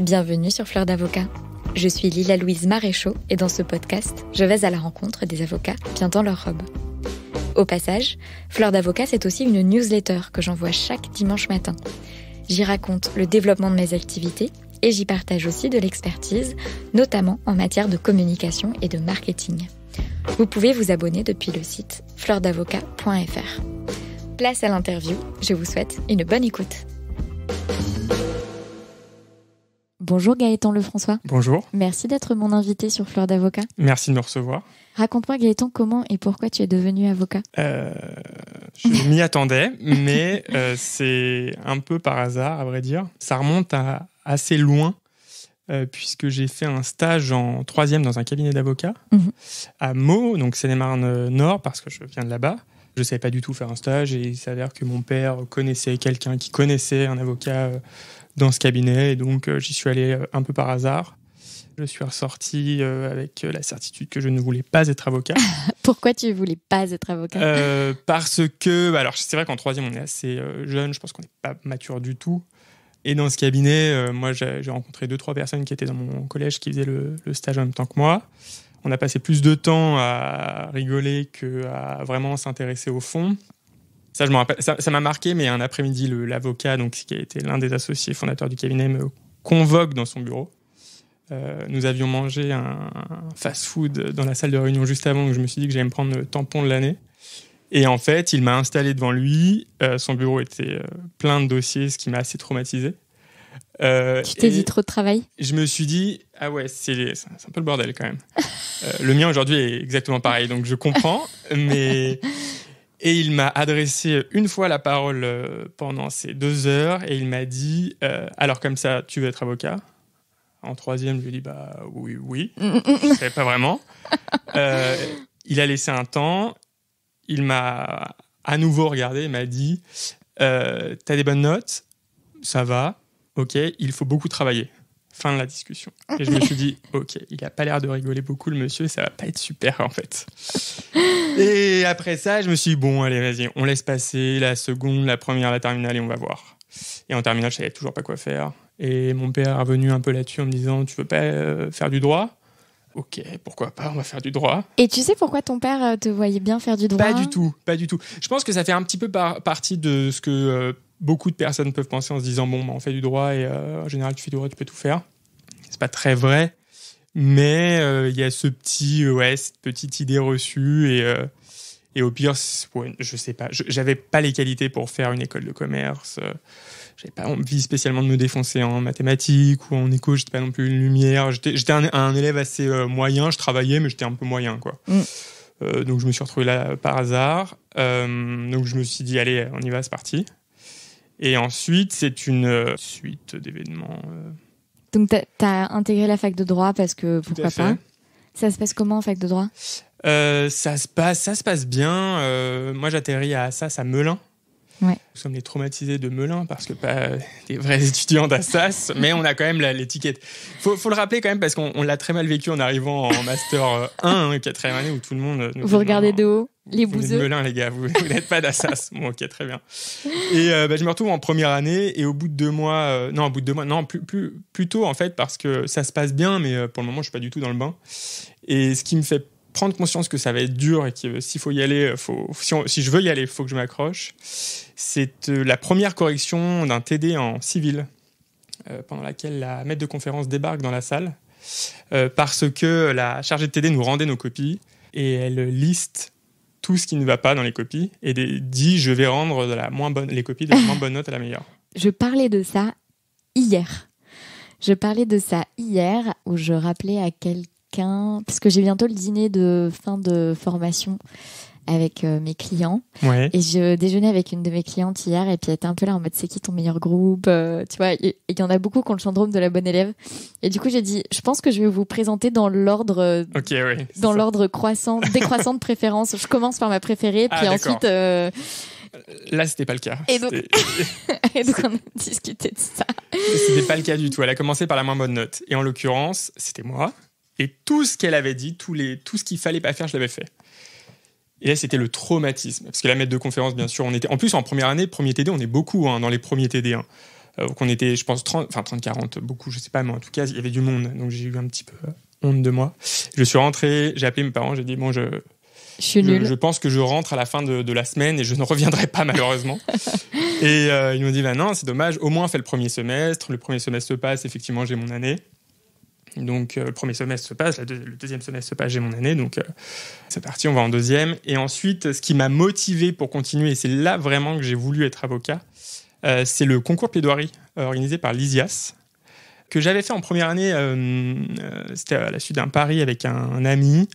bienvenue sur Fleur d'avocat. Je suis Lila Louise Maréchaux et dans ce podcast, je vais à la rencontre des avocats bien dans leur robe. Au passage, Fleur d'avocat, c'est aussi une newsletter que j'envoie chaque dimanche matin. J'y raconte le développement de mes activités et j'y partage aussi de l'expertise, notamment en matière de communication et de marketing. Vous pouvez vous abonner depuis le site fleurdavocat.fr. Place à l'interview, je vous souhaite une bonne écoute. Bonjour Gaëtan Lefrançois. Bonjour. Merci d'être mon invité sur Fleur d'avocat. Merci de me recevoir. Raconte-moi Gaëtan comment et pourquoi tu es devenu avocat. Euh, je m'y attendais, mais euh, c'est un peu par hasard à vrai dire. Ça remonte à assez loin euh, puisque j'ai fait un stage en troisième dans un cabinet d'avocats mhm. à Meaux, donc Seine-et-Marne-Nord, parce que je viens de là-bas. Je ne savais pas du tout faire un stage et il s'avère que mon père connaissait quelqu'un qui connaissait un avocat dans ce cabinet. Et donc, euh, j'y suis allé euh, un peu par hasard. Je suis ressorti euh, avec la certitude que je ne voulais pas être avocat. Pourquoi tu ne voulais pas être avocat Parce que, bah, alors c'est vrai qu'en troisième, on est assez jeune, je pense qu'on n'est pas mature du tout. Et dans ce cabinet, moi, j'ai rencontré deux, trois personnes qui étaient dans mon collège qui faisaient le, le stage en même temps que moi. On a passé plus de temps à rigoler qu'à vraiment s'intéresser au fond. Ça, je Ça m'a marqué, mais un après-midi, l'avocat, donc qui a été l'un des associés fondateurs du cabinet, me convoque dans son bureau. Euh, nous avions mangé un, fast-food dans la salle de réunion juste avant, donc je me suis dit que j'allais me prendre le tampon de l'année. Et en fait, il m'a installé devant lui. Euh, son bureau était euh, plein de dossiers, ce qui m'a assez traumatisé. Euh, tu t'es dit trop de travail Je me suis dit, ah ouais, c'est un peu le bordel quand même. le mien aujourd'hui est exactement pareil, donc je comprends, mais et il m'a adressé une fois la parole euh, pendant ces deux heures et il m'a dit euh, Alors, comme ça, tu veux être avocat En troisième, je lui ai dit Bah oui, oui. je pas vraiment. Euh, il a laissé un temps. Il m'a à nouveau regardé et m'a dit Tu as des bonnes notes Ça va. Ok, il faut beaucoup travailler. Fin de la discussion. Et je me suis dit, ok, il a pas l'air de rigoler beaucoup le monsieur, ça va pas être super en fait. Et après ça, je me suis dit, bon, allez, vas-y, on laisse passer la seconde, la première, la terminale et on va voir. Et en terminale, je savais toujours pas quoi faire. Et mon père est revenu un peu là-dessus en me disant, tu veux pas euh, faire du droit Ok, pourquoi pas, on va faire du droit. Et tu sais pourquoi ton père euh, te voyait bien faire du droit Pas du tout, pas du tout. Je pense que ça fait un petit peu partie de ce que euh, beaucoup de personnes peuvent penser en se disant bon, bah, on fait du droit et euh, en général, tu fais du droit, tu peux tout faire. C'est pas très vrai, mais euh, il y a ce petit, euh, ouais, cette petite idée reçue et, et au pire, je sais pas, j'avais pas les qualités pour faire une école de commerce. j'avais pas envie spécialement de me défoncer en mathématiques ou en éco, j'étais pas non plus une lumière. J'étais un, un, élève assez moyen, je travaillais, mais j'étais un peu moyen, quoi. Mm. donc je me suis retrouvé là par hasard. donc je me suis dit, allez, on y va, c'est parti. Et ensuite, c'est une euh, suite d'événements. Euh. Donc, tu as, intégré la fac de droit parce que pourquoi pas Ça se passe comment en fac de droit euh, ça se passe, ça se passe bien. moi, j'atterris à ça, à Melun, nous sommes les traumatisés de Melun parce que pas des vrais étudiants d'Assas, mais on a quand même l'étiquette. Faut, faut le rappeler quand même parce qu'on l'a très mal vécu en arrivant en master 1, euh, hein, quatrième année où tout le monde. Nous vous regardez de haut. Les vous bouseux. Melun, les gars, vous, n'êtes pas d'Assas. bon, ok, très bien. Et euh, bah, je me retrouve en première année et au bout de deux mois, euh, non, au bout de deux mois, non, plus, plus, en fait, parce que ça se passe bien, mais pour le moment, je suis pas du tout dans le bain. Et ce qui me fait prendre conscience que ça va être dur et que s'il faut y aller, euh, si, je veux y aller, il faut que je m'accroche. C'est euh, la première correction d'un TD en civil, euh, pendant laquelle la maître de conférence débarque dans la salle, parce que la chargée de TD nous rendait nos copies et elle liste tout ce qui ne va pas dans les copies et dit je vais rendre de la moins bonne, les copies de la moins bonne note à la meilleure. Je parlais de ça hier. Je parlais de ça hier où je rappelais à quelqu'un parce que j'ai bientôt le dîner de fin de formation avec euh, mes clients. Et je déjeunais avec une de mes clientes hier et puis elle était un peu là en mode c'est qui ton meilleur groupe euh, Tu vois, il y, en a beaucoup qui ont le syndrome de la bonne élève. Et du coup, j'ai dit je pense que je vais vous présenter dans l'ordre dans l'ordre croissant, décroissant de préférence. Je commence par ma préférée ah, puis ensuite euh, Là, c'était pas le cas. Et donc... et donc, on a discuté de ça. C'était pas le cas du tout. Elle a commencé par la moins bonne note. Et en l'occurrence, c'était moi. Et tout ce qu'elle avait dit, tous les, tout ce qu'il fallait pas faire, je l'avais fait. Et là, c'était le traumatisme. Parce que la maître de conférence, bien sûr, on était. En plus, en première année, premier TD, on est beaucoup hein, dans les premiers TD. Hein. Euh, donc, on était, je pense, 30, enfin 30, 40, beaucoup, je sais pas, mais en tout cas, il y avait du monde. Donc, j'ai eu un petit peu euh, honte de moi. Je suis rentré, j'ai appelé mes parents, j'ai dit, bon, je, je, pense que je rentre à la fin de, la semaine et je ne reviendrai pas malheureusement. et euh, ils m'ont dit, ben non, c'est dommage, au moins fais le premier semestre. Le premier semestre passe, effectivement, j'ai mon année. Donc euh, le premier semestre se passe, le deuxième semestre se passe, j'ai mon année, donc euh, c'est parti, on va en deuxième. Et ensuite, ce qui m'a motivé pour continuer, et c'est là vraiment que j'ai voulu être avocat, euh, c'est le concours plaidoirie organisé par l'ISIAS, que j'avais fait en première année, c'était à la suite d'un pari avec un, ami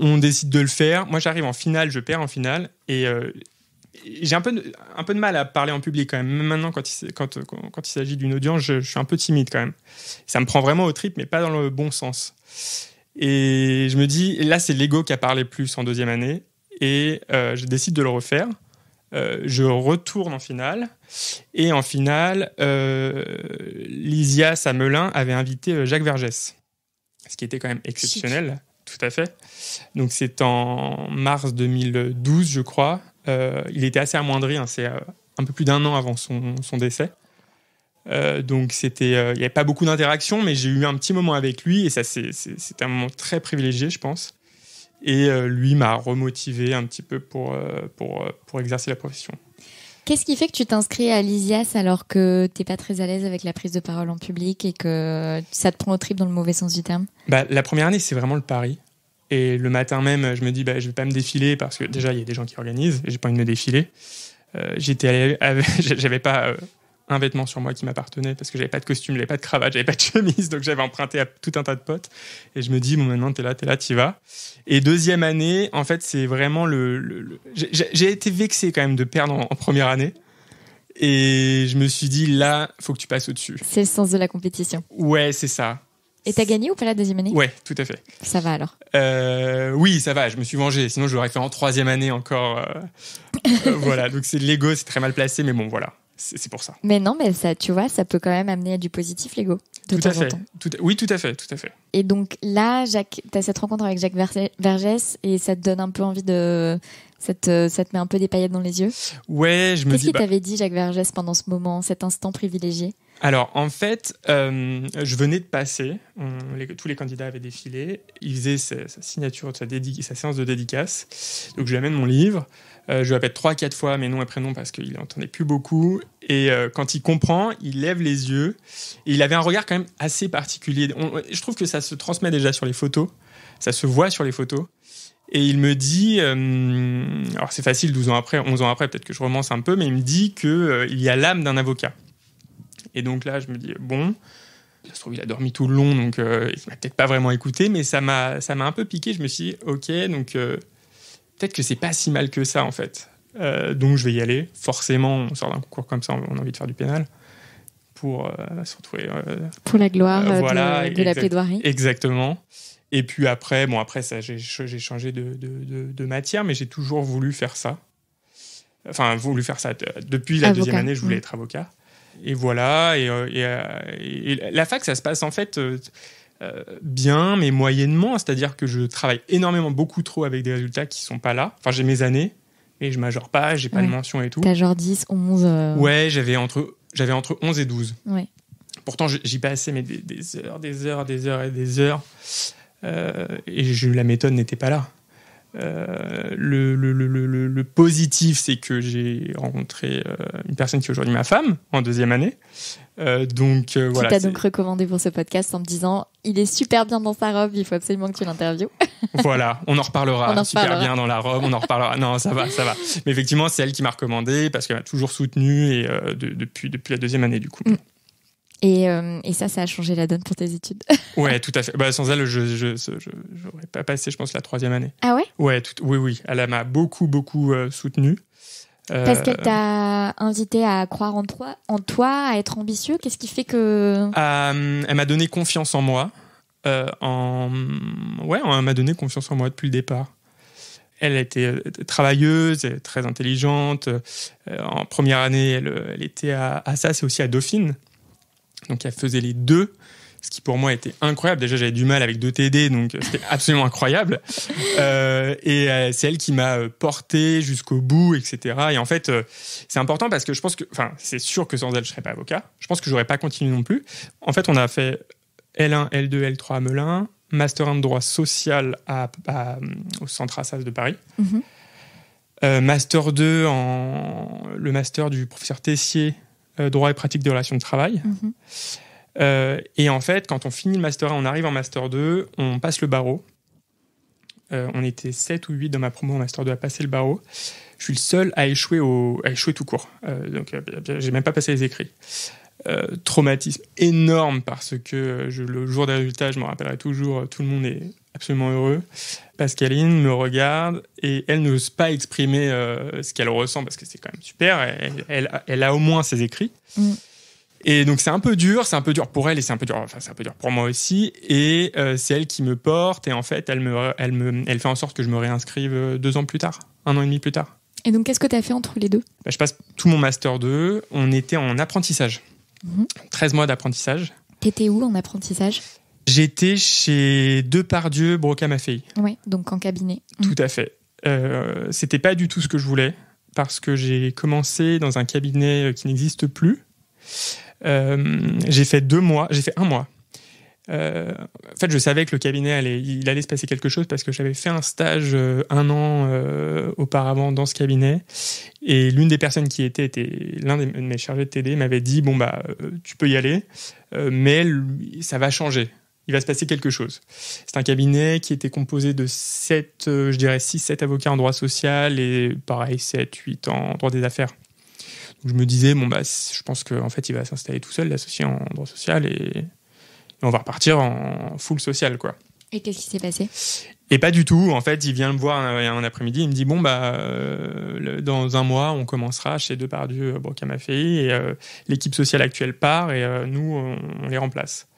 on décide de le faire. Moi, j'arrive en finale, je perds en finale. Et j'ai un peu, de, un peu de mal à parler en public quand même. maintenant, quand il, s'agit d'une audience, je, suis un peu timide quand même. Ça me prend vraiment au trip, mais pas dans le bon sens. Et je me dis, là, c'est l'ego qui a parlé plus en deuxième année. Et euh, je décide de le refaire. Euh, je retourne en finale. Et en finale, euh, à Melun avait invité euh, Jacques Vergès. Ce qui était quand même exceptionnel tout à fait. Donc c'est en mars 2012, je crois. Euh, il était assez amoindri, hein. c'est euh, un peu plus d'un an avant son, décès. Euh, donc c'était, il n'y avait pas beaucoup d'interactions, mais j'ai eu un petit moment avec lui et ça c'est un moment très privilégié, je pense. Et lui m'a remotivé un petit peu pour, pour exercer la profession. Qu'est-ce qui fait que tu t'inscris à l'ISIAS alors que t'es pas très à l'aise avec la prise de parole en public et que ça te prend au trip dans le mauvais sens du terme bah, La première année, c'est vraiment le pari. Et le matin même, je me dis, bah, je vais pas me défiler parce que déjà, il y a des gens qui organisent et j'ai pas envie de me défiler. Euh, j'étais, j'avais pas euh, un vêtement sur moi qui m'appartenait parce que j'avais pas de costume, j'avais pas de cravate, j'avais pas de chemise, donc j'avais emprunté à tout un tas de potes. Et je me dis, bon, maintenant, t'es là, t'es là, t'y vas. Et deuxième année, en fait, c'est vraiment le. J'ai été vexé quand même de perdre en, première année. Et je me suis dit, là, faut que tu passes au-dessus. C'est le sens de la compétition. Ouais, c'est ça. Et t'as gagné ou pas la deuxième année Ouais, tout à fait. Ça va alors euh, Oui, ça va, je me suis vengé. Sinon, je fait en troisième année encore. Euh, euh, voilà, donc c'est l'ego, c'est très mal placé, mais bon, voilà. C'est pour ça. Mais non, mais ça, tu vois, ça peut quand même amener à du positif, l'ego. Tout à fait. Oui, tout à fait, tout à fait. Et donc là, Jacques, tu as cette rencontre avec Jacques Vergès et ça te donne un peu envie de, euh, ça te, met un peu des paillettes dans les yeux. Ouais, je me Qu'est-ce qu'il bah t'avait dit Jacques Vergès pendant ce moment, cet instant privilégié alors en fait, euh, je venais de passer, tous les candidats avaient défilé, il faisait sa, signature, sa, sa, séance de dédicace, donc je lui amène mon livre, euh, je lui répète trois, quatre fois mais non et prénoms parce qu'il n'entendait plus beaucoup. Et euh, quand il comprend, il lève les yeux. Et il avait un regard quand même assez particulier. je trouve que ça se transmet déjà sur les photos. Ça se voit sur les photos. Et il me dit, euh, alors c'est facile, 12 ans après, 11 ans après, peut-être que je romance un peu, mais il me dit qu'il il y a l'âme d'un avocat. Et donc là, je me dis, bon, ça se trouve, il a dormi tout le long, donc il m'a peut-être pas vraiment écouté, mais ça m'a un peu piqué. Je me suis dit, ok, donc peut-être que c'est pas si mal que ça en fait. Euh, donc je vais y aller. Forcément, on sort d'un concours comme ça, on a envie de faire du pénal pour euh, se retrouver. Euh, pour la gloire de, la plaidoirie. Exactement. Et puis après, bon après ça, j'ai changé de, matière, mais j'ai toujours voulu faire ça. Enfin, voulu faire ça depuis la deuxième année, je voulais mm. être avocat. Et voilà. et, la fac, ça se passe en fait euh, bien, mais moyennement. C'est-à-dire que je travaille énormément, beaucoup trop avec des résultats qui sont pas là. Enfin, j'ai mes années, mais je majore pas, j'ai pas de mention et tout. as genre 10, 11. Euh, ouais, j'avais entre, j'avais entre 11 et 12. Pourtant, j'y passais mais des, heures, des heures, des heures et des heures. Euh, et je, la méthode n'était pas là. le, le, le, positif, c'est que j'ai rencontré une personne qui est aujourd'hui ma femme en deuxième année, euh, donc euh, voilà. Tu t'as donc recommandé pour ce podcast en me disant il est super bien dans sa robe, il faut absolument que tu l'interviewes. voilà, on en reparlera. super bien dans la robe, on en reparlera. non, ça va, ça va. Mais effectivement, c'est elle qui m'a recommandé parce qu'elle m'a toujours soutenu et euh, depuis depuis la deuxième année du coup. Mm. Et, et, ça, ça a changé la donne pour tes études. ouais, tout à fait. Bah, sans elle, je n'aurais pas passé, je pense, la troisième année. Ah ouais Ouais, oui, oui. Elle m'a beaucoup, beaucoup soutenue. soutenu. Parce qu'elle euh, t'a invité à croire en toi, en toi, à être ambitieux. Qu'est-ce qui fait que euh, Elle m'a donné confiance en moi. Euh, en... Ouais, elle m'a donné confiance en moi depuis le départ. Elle était travailleuse, très intelligente. En première année, elle, était à, à ça, c'est aussi à Dauphine. Donc elle faisait les deux ce qui pour moi était incroyable. Déjà, j'avais du mal avec deux td donc euh, c'était absolument incroyable. Euh, et euh, c'est elle qui m'a porté jusqu'au bout, etc. Et en fait, c'est important parce que je pense que, enfin, c'est sûr que sans elle, je serais pas avocat. Je pense que j'aurais pas continué non plus. En fait, on a fait L1, L2, L3 à Melun, Master 1 de droit social au Centre Assas de Paris. Mm-hmm. master 2 en le master du professeur Tessier droit et pratique des relations de travail. Mm-hmm. Euh, et en fait, quand on finit le Master 1, on arrive en Master 2, on passe le barreau. Euh, on était 7 ou 8 dans ma promo en Master 2 à passer le barreau. Je suis le seul à échouer, à échouer tout court. Euh, donc, j'ai même pas passé les écrits. traumatisme énorme parce que le jour des résultats, je me rappellerai toujours, tout le monde est absolument heureux. Pascaline me regarde et elle n'ose pas exprimer ce qu'elle ressent parce que c'est quand même super. Elle, a au moins ses écrits. Mm. Et donc c'est un peu dur, c'est un peu dur pour elle et c'est un peu dur, enfin c'est un peu dur pour moi aussi. Et euh, c'est elle qui me porte et en fait elle me, elle me, elle fait en sorte que je me réinscrive euh, deux ans plus tard, un an et demi plus tard. Et donc qu'est-ce que tu as fait entre les deux bah, Je passe tout mon master 2, on était en apprentissage, 13 mhm. mois d'apprentissage. T'étais où en apprentissage J'étais chez Depardieu Broca-Maffei. Oui, donc en cabinet. Mhm. Tout à fait. Euh, C'était pas du tout ce que je voulais parce que j'ai commencé dans un cabinet euh, qui n'existe plus. Euh, j'ai fait deux mois, j'ai fait un mois. Euh, en fait, je savais que le cabinet allait, il allait se passer quelque chose parce que j'avais fait un stage euh, un an auparavant dans ce cabinet et l'une des personnes qui était, était l'un de mes chargés de TD m'avait dit bon bah tu peux y aller, mais ça va changer. Il va se passer quelque chose. C'est un cabinet qui était composé de 7, je dirais 6, 7 avocats en droit social et pareil, 7, 8 en droit des affaires je me disais, bon, bah, je pense qu'en fait, il va s'installer tout seul, l'associé en droit social, et, on va repartir en full social, quoi. Et qu'est-ce qui s'est passé Et pas du tout. En fait, il vient me voir un, après-midi, il me dit, bon, bah, euh, dans un mois, on commencera chez Depardieu, euh, Brocamafei. et euh, l'équipe sociale actuelle part, et nous, on, les remplace.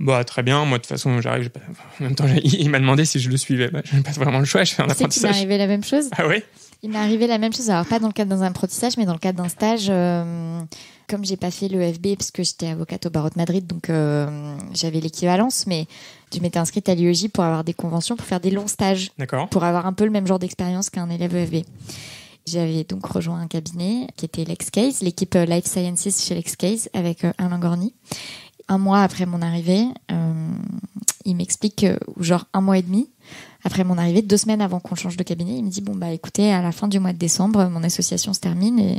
Bah, très bien, moi de toute façon, j'arrive. Pas... En même temps, il m'a demandé si je le suivais. Bah, je n'ai pas vraiment le choix, je fais un apprentissage. C'est arrivé la même chose Ah oui il m'est arrivé la même chose, alors pas dans le cadre d'un apprentissage, mais dans le cadre d'un stage. Comme euh, comme j'ai pas fait le FB parce que j'étais avocate au barreau de Madrid, donc euh, j'avais l'équivalence, mais je m'étais inscrite à l'IEJ pour avoir des conventions, pour faire des longs stages, pour avoir un peu le même genre d'expérience qu'un élève EFB. J'avais donc rejoint un cabinet qui était l'Excase, l'équipe euh, Life Sciences chez l'Excase avec Alain Gorny. Un mois après mon arrivée, il m'explique, genre un mois et demi, après mon arrivée, deux semaines avant qu'on change de cabinet, il me dit bon bah écoutez, à la fin du mois de décembre, mon association se termine et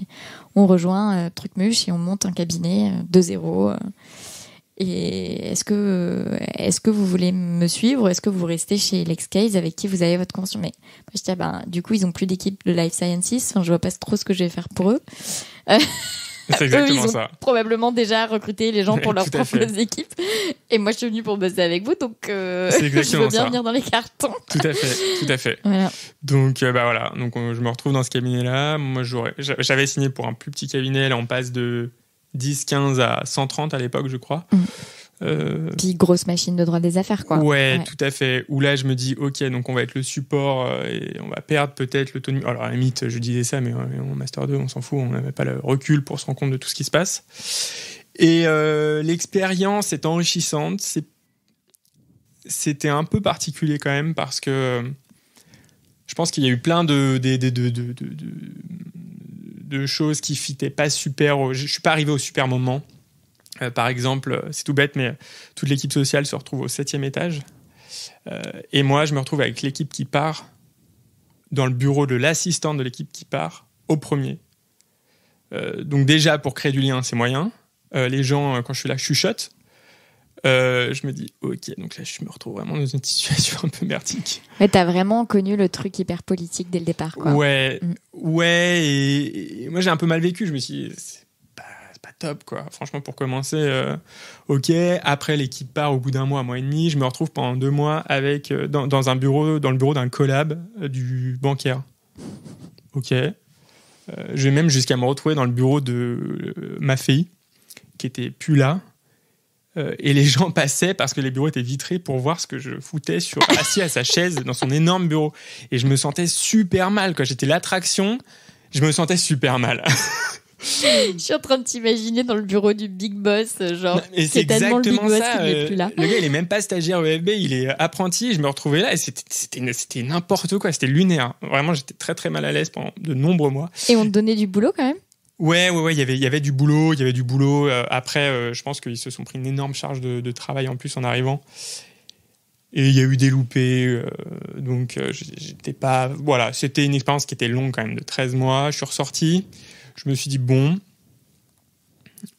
on rejoint euh, Trucmuche et on monte un cabinet euh, de zéro. Euh. et est-ce que est-ce que vous voulez me suivre Est-ce que vous restez chez Lexcase avec qui vous avez votre convention je dis ah ben, du coup ils ont plus d'équipe de life sciences. Enfin, je vois pas trop ce que je vais faire pour eux. C'est exactement Eux, ils ont probablement déjà recruté les gens pour leurs propres équipes. Et moi, je suis venu pour bosser avec vous, donc euh, je veux bien venir dans les cartons. Tout à fait, tout à fait. Donc, euh, bah voilà. Donc, je me retrouve dans ce cabinet-là. Moi, j'avais signé pour un plus petit cabinet. Là, on passe de 10, 15 à 130 à l'époque, je crois. Mm. Euh... Puis grosse machine de droit des affaires, quoi. Ouais, tout à fait. Où là, je me dis, ok, donc on va être le support euh, et on va perdre peut-être le Alors, à la limite, je disais ça, mais euh, en Master 2, on s'en fout, on n'avait pas le recul pour se rendre compte de tout ce qui se passe. Et euh, l'expérience est enrichissante. C'était un peu particulier quand même parce que je pense qu'il y a eu plein de, de, choses qui fitaient pas super. Je suis pas arrivé au super moment. Euh, par exemple, euh, c'est tout bête, mais euh, toute l'équipe sociale se retrouve au septième étage. et moi, je me retrouve avec l'équipe qui part dans le bureau de l'assistante de l'équipe qui part au premier. donc déjà, pour créer du lien, c'est moyen. les gens, quand je suis là, chuchotent. je me dis, ok, donc là, je me retrouve vraiment dans une situation un peu merdique. Mais t'as vraiment connu le truc hyper politique dès le départ, quoi. Ouais, mm. ouais, et, moi, j'ai un peu mal vécu. Je me suis top, quoi. Franchement, pour commencer, euh, ok. Après, l'équipe part au bout d'un mois, un mois et demi. Je me retrouve pendant deux mois avec euh, dans, un bureau, dans le bureau d'un collab euh, du bancaire. Ok. je vais même jusqu'à me retrouver dans le bureau de ma fille, qui était plus là. et les gens passaient parce que les bureaux étaient vitrés pour voir ce que je foutais assis à sa chaise dans son énorme bureau. Et je me sentais super mal. Quand J'étais l'attraction. Je me sentais super mal. je suis en train de t'imaginer dans le bureau du big boss, euh, genre. C'est tellement le ça, euh, plus là. Le gars, il est même pas stagiaire au il est euh, apprenti. Je me retrouvais là et c'était n'importe quoi, c'était lunaire. Vraiment, j'étais très très mal à l'aise pendant de nombreux mois. Et on te donnait du boulot quand même Ouais, ouais, ouais, il y avait, du boulot, il y avait du boulot. après, je pense qu'ils se sont pris une énorme charge de, travail en plus en arrivant. Et il y a eu des loupés, donc j'étais pas. Voilà, c'était une expérience qui était longue quand même, de 13 mois. Je suis ressorti je me suis dit, bon,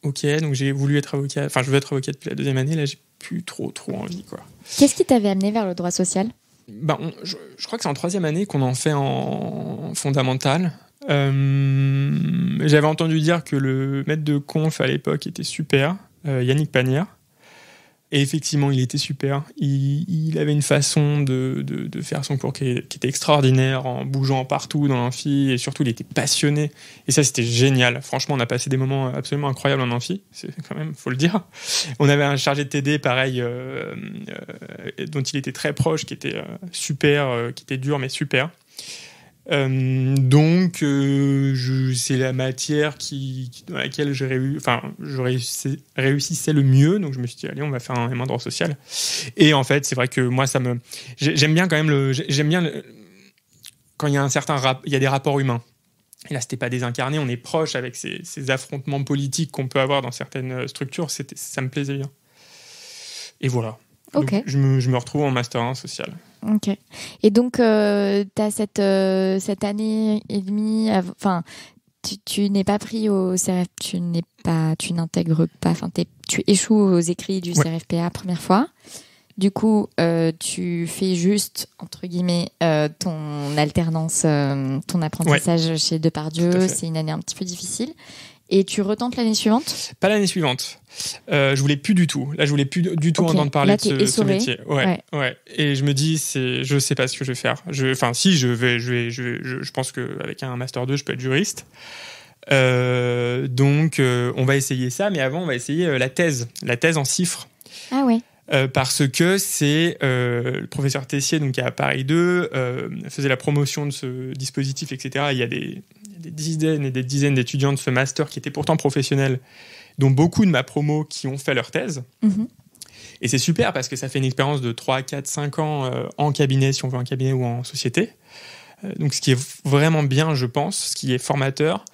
ok, donc j'ai voulu être avocat, enfin, je veux être avocat depuis la deuxième année, là, j'ai plus trop, trop envie, quoi. Qu'est-ce qui t'avait amené vers le droit social ben, je, crois que c'est en troisième année qu'on en fait en fondamental. Euh, j'avais entendu dire que le maître de conf à l'époque était super, euh, Yannick Panière. Et effectivement, il était super. Il, avait une façon de, faire son cours qui, était extraordinaire, en bougeant partout dans l'amphi, et surtout, il était passionné. Et ça, c'était génial. Franchement, on a passé des moments absolument incroyables en amphi, c'est quand même, faut le dire. On avait un chargé de TD, pareil, euh, euh, dont il était très proche, qui était euh, super, qui était dur, mais super. Euh, donc, euh, c'est la matière qui, dans laquelle j'ai réussi, enfin, je réussissais, le mieux. Donc, je me suis dit, allez, on va faire un M1 droit social. Et en fait, c'est vrai que moi, ça me. J'aime bien quand même le. J'aime bien quand il y a un certain. il y a des rapports humains. Et là, c'était pas désincarné. On est proche avec ces, affrontements politiques qu'on peut avoir dans certaines structures. Ça me plaisait bien. Et voilà. je, me, je me retrouve en master 1 social. Ok. Et donc, euh, tu as cette, euh, cette année et demie, enfin, tu, n'es pas pris au CRF, tu n'es pas, tu n'intègres pas, enfin, tu échoues aux écrits du CRFPA première fois. Du coup, euh, tu fais juste, entre guillemets, ton alternance, ton apprentissage chez Depardieu. C'est une année un petit peu difficile et tu retentes l'année suivante Pas l'année suivante. Euh, je voulais plus du tout. Là, je voulais plus du tout entendre parler de ce, métier. Ouais, ouais, Et je me dis, c'est, je sais pas ce que je vais faire. enfin, si je vais, je vais, je, je, pense qu'avec un master 2, je peux être juriste. Euh, donc, euh, on va essayer ça, mais avant, on va essayer euh, la thèse, la thèse en chiffres. Ah oui. parce que c'est le professeur Tessier, donc à Paris 2, faisait la promotion de ce dispositif, etc. Il y a des, des dizaines et des dizaines d'étudiants de ce master qui étaient pourtant professionnels, dont beaucoup de ma promo qui ont fait leur thèse. Mhm. Et c'est super parce que ça fait une expérience de 3, 4, 5 ans euh, en cabinet, si on veut en cabinet ou en société. Euh, donc, ce qui est vraiment bien, je pense, ce qui est formateur.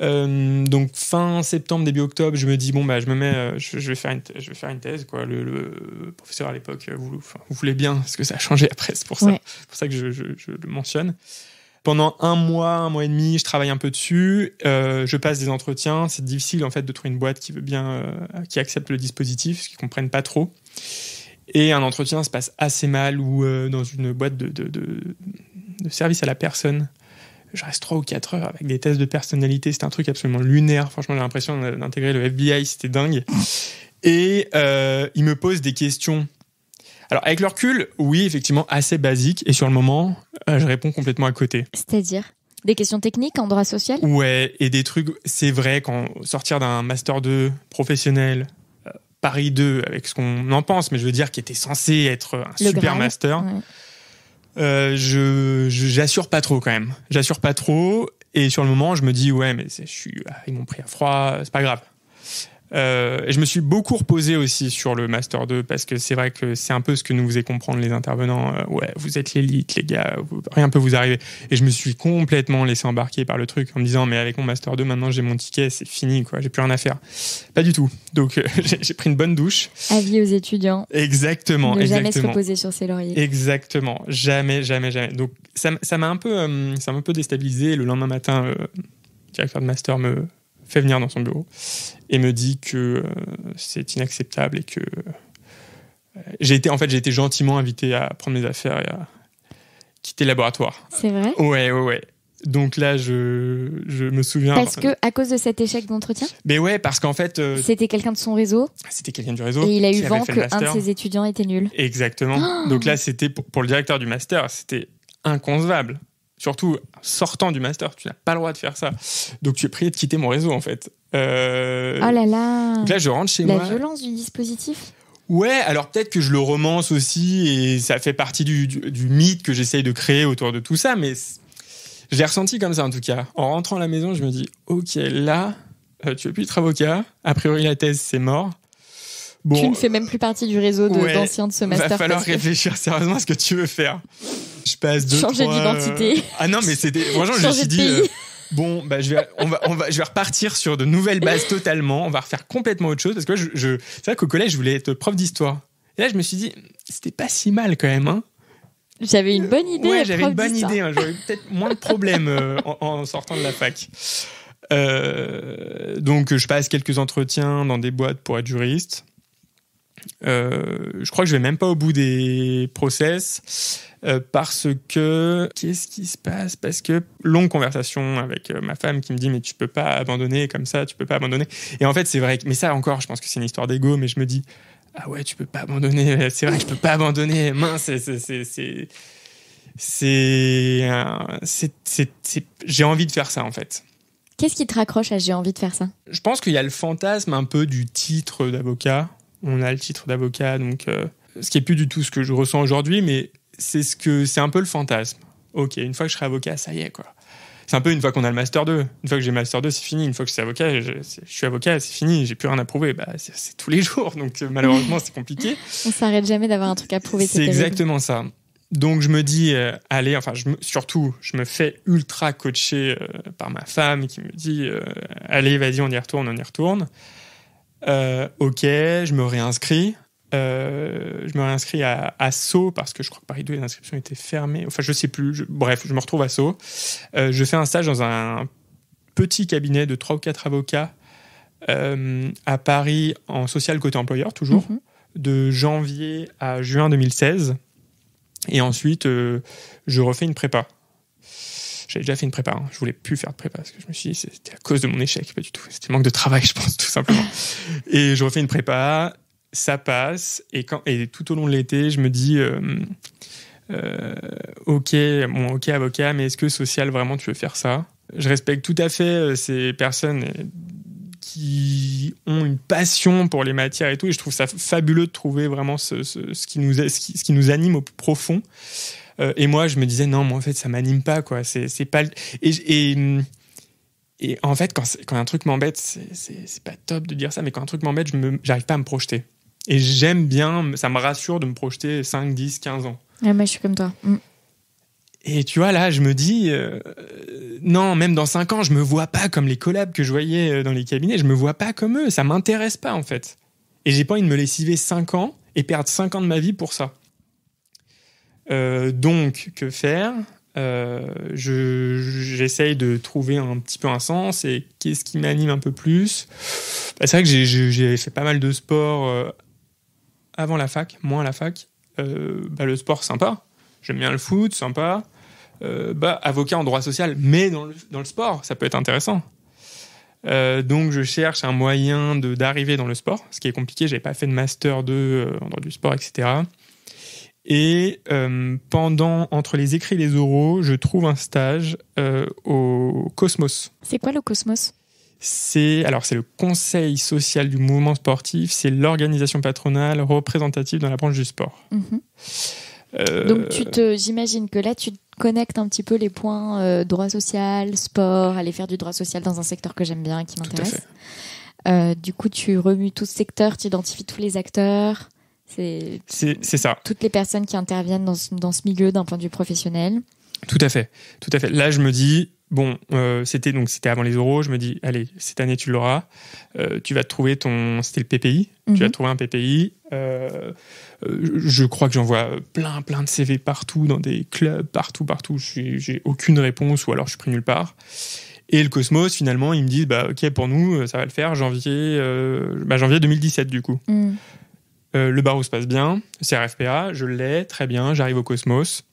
Euh, donc, fin septembre, début octobre, je me dis bon, bah, je me mets, je, vais, faire une, je vais faire une thèse. Quoi. Le, professeur à l'époque, vous, vous, voulez bien, parce que ça a changé après, c'est pour, ça, pour ça que je le mentionne. Pendant un mois, un mois et demi, je travaille un peu dessus. Euh, je passe des entretiens. C'est difficile en fait de trouver une boîte qui veut bien, euh, qui accepte le dispositif, qui qu'ils comprennent pas trop. Et un entretien se passe assez mal ou euh, dans une boîte de, de, de, service à la personne. Je reste trois ou quatre heures avec des tests de personnalité. c'est un truc absolument lunaire. Franchement, j'ai l'impression d'intégrer le FBI. C'était dingue. Et ils me posent des questions alors, avec le recul, oui, effectivement, assez basique. Et sur le moment, euh, je réponds complètement à côté. C'est-à-dire des questions techniques en droit social Ouais, et des trucs, c'est vrai, quand sortir d'un Master 2 professionnel, euh, Paris 2, avec ce qu'on en pense, mais je veux dire, qui était censé être un super Master, euh, je j'assure pas trop quand même. J'assure pas trop, et sur le moment, je me dis, ouais, mais je suis, ah, ils m'ont pris à froid, c'est pas grave. Euh, et je me suis beaucoup reposé aussi sur le Master 2 parce que c'est vrai que c'est un peu ce que nous faisait comprendre les intervenants. Euh, ouais, vous êtes l'élite, les gars, rien rien peut vous arriver. Et je me suis complètement laissé embarquer par le truc en me disant, mais avec mon Master 2, maintenant j'ai mon ticket, c'est fini, quoi, j'ai plus rien à faire. Pas du tout. Donc euh, j'ai pris une bonne douche. Avis aux étudiants. Exactement. Ne jamais se reposer sur ses lauriers. Exactement. Jamais, jamais, jamais. Donc ça m'a un peu, ça m'a un peu déstabilisé. Le lendemain matin, le directeur de Master me fait venir dans son bureau et me dit que euh, c'est inacceptable et que euh, j'ai été en fait j'ai été gentiment invité à prendre mes affaires et à quitter le laboratoire. C'est vrai. Ouais ouais ouais. Donc là, je, je me souviens. Parce que à cause de cet échec d'entretien. Mais ouais, parce qu'en fait. Euh, c'était quelqu'un de son réseau. C'était quelqu'un du réseau. Et il a eu vent qu'un de ses étudiants était nul. Exactement. Oh Donc là, c'était pour, le directeur du master, c'était inconcevable surtout sortant du master, tu n'as pas le droit de faire ça. Donc tu es prié de quitter mon réseau en fait. Euh, oh là là. là, je rentre chez moi. La violence du dispositif. Ouais, alors peut-être que je le romance aussi et ça fait partie du, mythe que j'essaye de créer autour de tout ça, mais je l'ai ressenti comme ça en tout cas. En rentrant à la maison, je me dis, ok, là, euh, tu veux plus être avocat. A priori, la thèse, c'est mort tu ne fais même plus partie du réseau d'anciens de, ouais, de ce master. Va falloir réfléchir sérieusement à ce que tu veux faire. Je passe de changer d'identité. Euh, ah non, mais c'était je me suis dit. Euh, bon, bah, je vais, on va, on va, je vais repartir sur de nouvelles bases totalement. On va refaire complètement autre chose parce que je, c'est vrai qu'au collège, je voulais être prof d'histoire. Et là, je me suis dit, c'était pas si mal quand même. Hein. J'avais une bonne idée. Ouais, j'avais une bonne idée. Hein. J'aurais peut-être moins de problèmes euh, en, sortant de la fac. donc, je passe quelques entretiens dans des boîtes pour être juriste. Euh, je crois que je vais même pas au bout des process euh, parce que qu'est-ce qui se passe Parce que longue conversation avec euh, ma femme qui me dit mais tu peux pas abandonner comme ça, tu peux pas abandonner. Et en fait c'est vrai, mais ça encore, je pense que c'est une histoire d'ego, mais je me dis ah ouais tu peux pas abandonner, c'est vrai je peux pas abandonner, mince c'est c'est j'ai envie de faire ça en fait. Qu'est-ce qui te raccroche à j'ai envie de faire ça Je pense qu'il y a le fantasme un peu du titre d'avocat on a le titre d'avocat, donc euh, ce qui est plus du tout ce que je ressens aujourd'hui, mais c'est ce que c'est un peu le fantasme. Ok, une fois que je serai avocat, ça y est quoi. C'est un peu une fois qu'on a le master 2. Une fois que j'ai le master 2, c'est fini. Une fois que je suis avocat, je, suis avocat, c'est fini. J'ai plus rien à prouver. Bah, c'est tous les jours, donc euh, malheureusement c'est compliqué. on s'arrête jamais d'avoir un truc à prouver. C'est exactement ça. Donc je me dis, euh, allez, enfin surtout, je me fais ultra coacher par ma femme qui me dit, allez, vas-y, on y retourne, on y retourne. Euh, ok, je me réinscris. Euh, je me réinscris à, à, Sceaux parce que je crois que Paris 2, les inscriptions étaient fermées. Enfin, je sais plus. bref, je me retrouve à Sceaux. Euh, je fais un stage dans un petit cabinet de 3 ou 4 avocats à Paris en social côté employeur, toujours, mhm. de janvier à juin 2016. Et ensuite, je refais une prépa. J'avais déjà fait une prépa. je hein. Je voulais plus faire de prépa parce que je me suis dit c'était à cause de mon échec, pas du tout. C'était manque de travail, je pense, tout simplement. et je refais une prépa, ça passe. Et, quand, et tout au long de l'été, je me dis euh, euh, ok, ok avocat, mais est-ce que social vraiment tu veux faire ça Je respecte tout à fait euh, ces personnes qui ont une passion pour les matières et tout. Et je trouve ça fabuleux de trouver vraiment ce, qui, nous, ce ce qui nous anime au profond. Euh, et moi, je me disais, non, moi, en fait, ça m'anime pas, quoi. C'est, pas. Et, et, en fait, quand, quand un truc m'embête, c'est, pas top de dire ça, mais quand un truc m'embête, je n'arrive pas à me projeter. Et j'aime bien, ça me rassure de me projeter 5, 10, 15 ans. Ah, mais je suis comme toi. Mm. Et tu vois, là, je me dis, euh, non, même dans 5 ans, je me vois pas comme les collabs que je voyais euh, dans les cabinets, je me vois pas comme eux, ça m'intéresse pas en fait. Et j'ai pas envie de me lessiver 5 ans et perdre 5 ans de ma vie pour ça. Euh, donc, que faire euh, j'essaye de trouver un petit peu un sens et qu'est-ce qui m'anime un peu plus. Bah, c'est vrai que j'ai fait pas mal de sport euh, avant la fac, moins la fac. Bah, le sport, sympa. J'aime bien le foot, sympa. bah, avocat en droit social, mais dans le, sport, ça peut être intéressant. donc je cherche un moyen d'arriver dans le sport, ce qui est compliqué, J'ai pas fait de master 2 en droit du sport, etc. Et euh, pendant, entre les écrits et les oraux, je trouve un stage euh, au Cosmos. C'est quoi le Cosmos c'est alors c'est le Conseil social du mouvement sportif, c'est l'organisation patronale représentative dans la branche du sport. Mhm. Euh, Donc tu j'imagine que là tu connectes un petit peu les points droit social, sport, aller faire du droit social dans un secteur que j'aime bien, qui m'intéresse. du coup, tu remues tout ce secteur, tu identifies tous les acteurs. C'est ça. Toutes les personnes qui interviennent dans ce, milieu d'un point de vue professionnel. Tout à fait, tout à fait. Là, je me dis, bon, euh, c'était donc c'était avant les euros. Je me dis, allez, cette année tu l'auras. Euh, tu vas trouver ton, c'était le PPI. Tu vas mhm. trouver un PPI. Euh, je crois que j'en vois plein, plein de CV partout dans des clubs, partout, partout. J'ai aucune réponse ou alors je suis pris nulle part. Et le Cosmos, finalement, ils me disent, bah ok, pour nous, ça va le faire janvier, bah, janvier 2017 du coup. Mhm. Euh, le barreau se passe bien, CRFPA, je l'ai, très bien, j'arrive au Cosmos.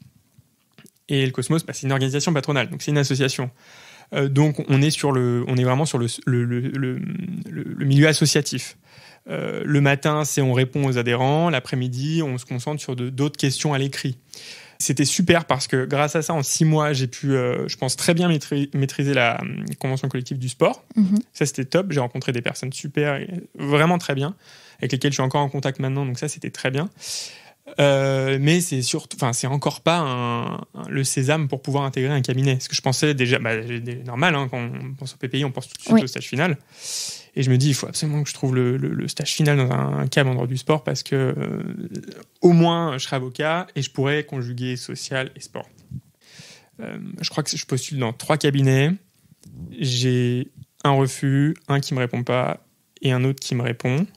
Et le Cosmos, bah, c'est une organisation patronale, donc c'est une association. Euh, donc on est, sur le, on est vraiment sur le, milieu associatif. Euh, le matin, c'est on répond aux adhérents, l'après-midi, on se concentre sur d'autres questions à l'écrit. C'était super parce que grâce à ça, en six mois, j'ai pu, je pense, très bien maîtriser la convention collective du sport. Mhm. Ça, c'était top. J'ai rencontré des personnes super, et vraiment très bien avec lesquels je suis encore en contact maintenant, donc ça c'était très bien. Euh, mais c'est surtout, enfin, c'est encore pas le sésame pour pouvoir intégrer un cabinet. Ce que je pensais déjà, bah, normal, hein, quand on pense au PPI, on pense tout de suite au stage final. Et je me dis, il faut absolument que je trouve le, stage final dans un, cabinet cadre en droit du sport parce que euh, au moins je serai avocat et je pourrais conjuguer social et sport. Euh, je crois que je postule dans trois cabinets. J'ai un refus, un qui me répond pas et un autre qui me répond.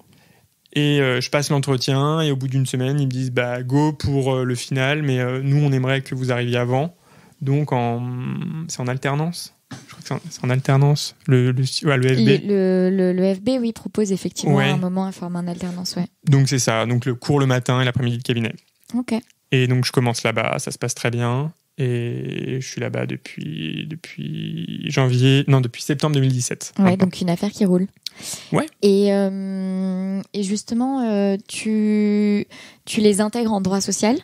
Et euh, je passe l'entretien et au bout d'une semaine, ils me disent bah go pour euh, le final, mais euh, nous on aimerait que vous arriviez avant. Donc c'est en alternance. Je crois que c'est en, alternance. Le, le, FB. Le, le, FB, oui, propose effectivement à un moment un format en alternance. Ouais. Donc c'est ça. Donc le cours le matin et l'après-midi de cabinet. Ok. Et donc je commence là-bas, ça se passe très bien. Et je suis là-bas depuis, depuis janvier, non, depuis septembre 2017. Ouais, donc une affaire qui roule. Ouais. Et, euh, et justement, euh, tu, tu les intègres en droit social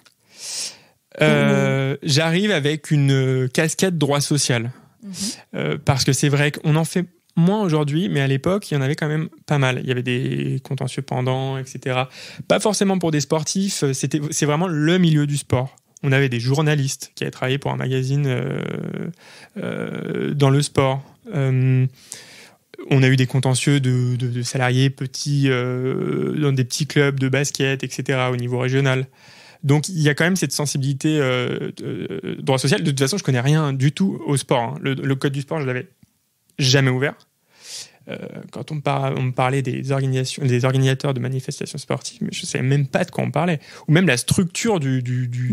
euh, J'arrive avec une casquette droit social. Mhm. parce que c'est vrai qu'on en fait moins aujourd'hui, mais à l'époque, il y en avait quand même pas mal. Il y avait des contentieux pendants, etc. Pas forcément pour des sportifs, c'est vraiment le milieu du sport on avait des journalistes qui avaient travaillé pour un magazine euh, euh, dans le sport euh, on a eu des contentieux de, salariés petits dans des petits clubs de basket, etc. au niveau régional. Donc il y a quand même cette sensibilité droit social. De toute façon, je connais rien du tout au sport. Hein. Le, le, code du sport, je l'avais jamais ouvert. Euh, quand on me, parlait des, organisations, des organisateurs de manifestations sportives, mais je ne savais même pas de quoi on parlait. Ou même la structure du,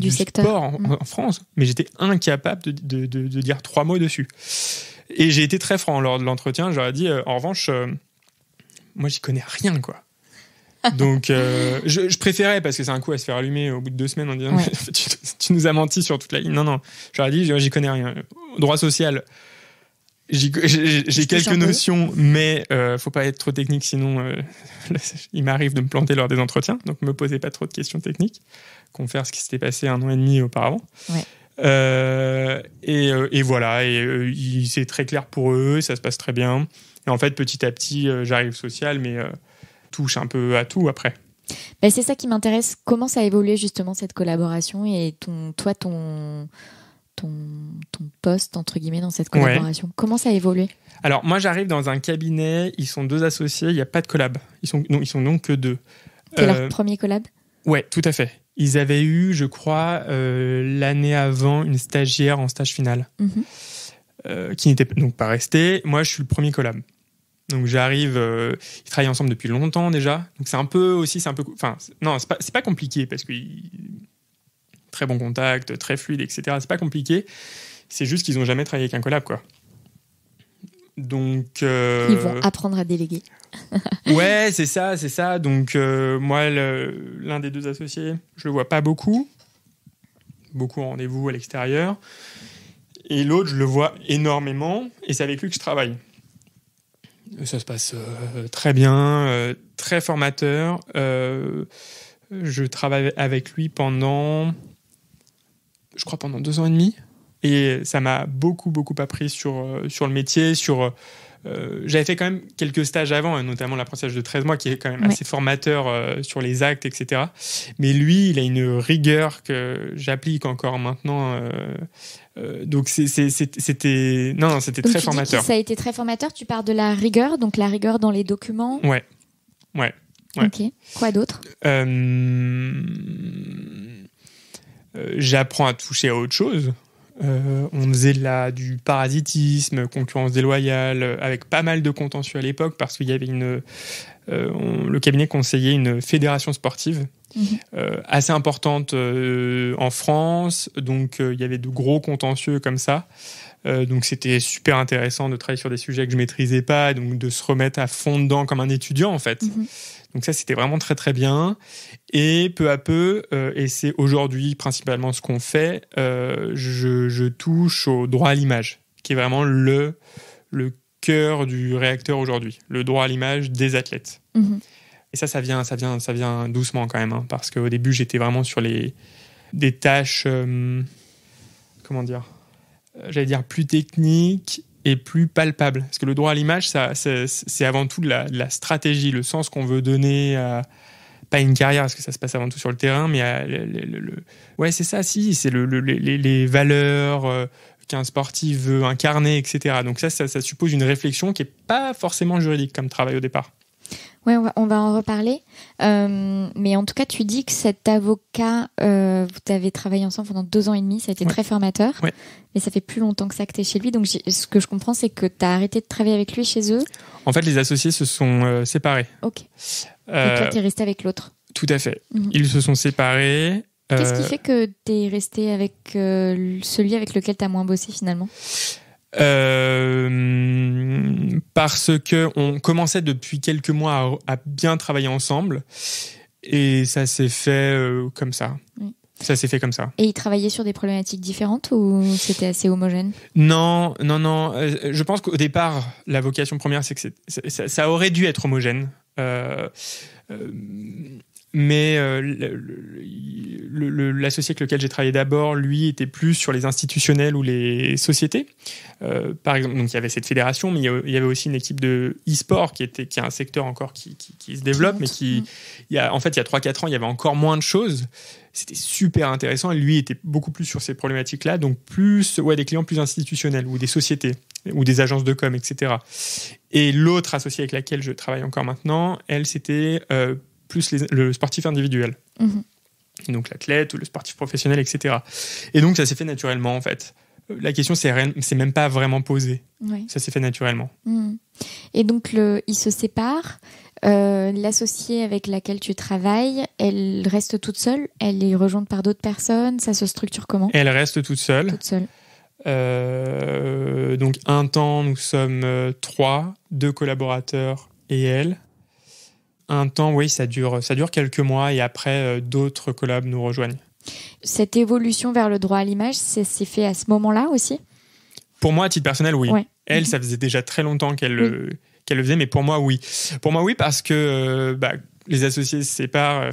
sport en, France. Mais j'étais incapable de, dire trois mots dessus. Et j'ai été très franc lors de l'entretien. J'aurais dit, euh, en revanche, euh, moi, j'y connais rien, quoi. Donc, je, préférais, parce que c'est un coup à se faire allumer au bout de deux semaines en disant tu, nous as menti sur toute la ligne. Non, non, j'aurais dit, j'y connais rien. Droit social, j'ai quelques notions, mais euh, faut pas être trop technique, sinon euh, il m'arrive de me planter lors des entretiens. Donc, me posez pas trop de questions techniques. qu'on fasse ce qui s'était passé un an et demi auparavant. Euh, et, euh, et, voilà, et, c'est très clair pour eux, ça se passe très bien. Et en fait, petit à petit, j'arrive social, mais touche un peu à tout après. Ben, c'est ça qui m'intéresse. Comment ça a évolué justement cette collaboration et ton, toi, ton ton, ton poste, entre guillemets, dans cette collaboration Comment ça a évolué Alors, moi, j'arrive dans un cabinet, ils sont deux associés, il n'y a pas de collab. Ils sont, ils sont donc que deux. C'est leur euh, premier collab Ouais, tout à fait. Ils avaient eu, je crois, euh, l'année avant, une stagiaire en stage final, mhm. euh, qui n'était donc pas restée. Moi, je suis le premier collab. Donc j'arrive, ils travaillent ensemble depuis longtemps déjà. Donc c'est un peu aussi, c'est un peu, enfin non, c'est pas, pas, compliqué parce que très bon contact, très fluide, etc. C'est pas compliqué. C'est juste qu'ils n'ont jamais travaillé avec un collab, quoi. Donc. Euh, Ils vont apprendre à déléguer. ouais, c'est ça, c'est ça. Donc, euh, moi, l'un des deux associés, je le vois pas beaucoup. Beaucoup en rendez-vous à l'extérieur. Et l'autre, je le vois énormément. Et c'est avec lui que je travaille. Ça se passe euh, très bien, très formateur. je travaille avec lui pendant je crois, pendant deux ans et demi. Et ça m'a beaucoup, beaucoup appris sur, euh, sur le métier, sur. Euh, euh, j'avais fait quand même quelques stages avant, hein, notamment l'apprentissage de 13 mois qui est quand même assez formateur sur les actes, etc. Mais lui, il a une rigueur que j'applique encore maintenant. donc c'était non, c'était très formateur. ça a été très formateur. Tu parles de la rigueur, donc la rigueur dans les documents. Ouais, ouais. ouais. Ok. Quoi d'autre euh, j'apprends à toucher à autre chose. Euh, on faisait là du parasitisme, concurrence déloyale, euh, avec pas mal de contentieux à l'époque parce qu'il y avait une. le cabinet conseillait une fédération sportive mhm. assez importante en France, donc il y avait de gros contentieux comme ça. donc c'était super intéressant de travailler sur des sujets que je maîtrisais pas, donc de se remettre à fond dedans comme un étudiant en fait. Mhm. Donc ça, c'était vraiment très très bien. Et peu à peu, euh, et c'est aujourd'hui principalement ce qu'on fait, euh, je, touche au droit à l'image, qui est vraiment le, cœur du réacteur aujourd'hui, le droit à l'image des athlètes. Mhm. Et ça, ça vient, ça vient, ça vient doucement quand même, hein, parce qu'au début, j'étais vraiment sur les des tâches, euh, comment dire, j'allais dire plus techniques est plus palpable. Parce que le droit à l'image, c'est avant tout de la, stratégie, le sens qu'on veut donner à, pas une carrière, parce que ça se passe avant tout sur le terrain, mais à, ouais, c'est ça, si, c'est les, les, valeurs euh, qu'un sportif veut incarner, etc. Donc ça, ça, ça suppose une réflexion qui n'est pas forcément juridique comme travail au départ. Oui, on va, en reparler. Euh, mais en tout cas, tu dis que cet avocat, euh, vous avez travaillé ensemble pendant deux ans et demi, ça a été très formateur. Mais ça fait plus longtemps que ça que tu es chez lui. Donc, ce que je comprends, c'est que tu as arrêté de travailler avec lui chez eux. En fait, les associés se sont euh, séparés. Ok. et toi, tu es resté avec l'autre. Tout à fait. Mhm. Ils se sont séparés. Qu'est-ce qui fait que tu es resté avec celui avec lequel tu as moins bossé finalement euh, parce que on commençait depuis quelques mois à, bien travailler ensemble et ça s'est fait euh, comme ça. Ça s'est fait comme ça. Et ils travaillaient sur des problématiques différentes ou c'était assez homogène Non, non, non. Euh, je pense qu'au départ, la vocation première, c'est que ça, aurait dû être homogène mais euh, l'associé avec lequel j'ai travaillé d'abord, lui, était plus sur les institutionnels ou les sociétés. Euh, par exemple, donc il y avait cette fédération, mais il y avait aussi une équipe de e-sport qui était qui est un secteur encore qui, qui, se développe, mais qui, il y a, en fait, il y a 3-4 ans, il y avait encore moins de choses. C'était super intéressant et lui était beaucoup plus sur ces problématiques-là, donc plus ouais, des clients plus institutionnels ou des sociétés ou des agences de com, etc. Et l'autre associé avec laquelle je travaille encore maintenant, elle, c'était euh, plus le sportif individuel. Mhm. donc l'athlète ou le sportif professionnel, etc. Et donc ça s'est fait naturellement en fait. Euh, la question c'est même pas vraiment posée. Ça s'est fait naturellement. Mhm. Et donc le, ils se sépare euh, L'associée avec laquelle tu travailles, elle reste toute seule. Elle est rejointe par d'autres personnes. Ça se structure comment Elle reste toute seule. Euh, donc un temps, nous sommes trois, deux collaborateurs et elle un temps, oui, ça dure, ça dure quelques mois et après, euh, d'autres collabs nous rejoignent. Cette évolution vers le droit à l'image, c'est fait à ce moment-là aussi Pour moi, à titre personnel, oui. Elle, mhm. ça faisait déjà très longtemps qu'elle euh, qu'elle le faisait, mais pour moi, oui. Pour moi, oui, parce que euh, bah, les associés se séparent.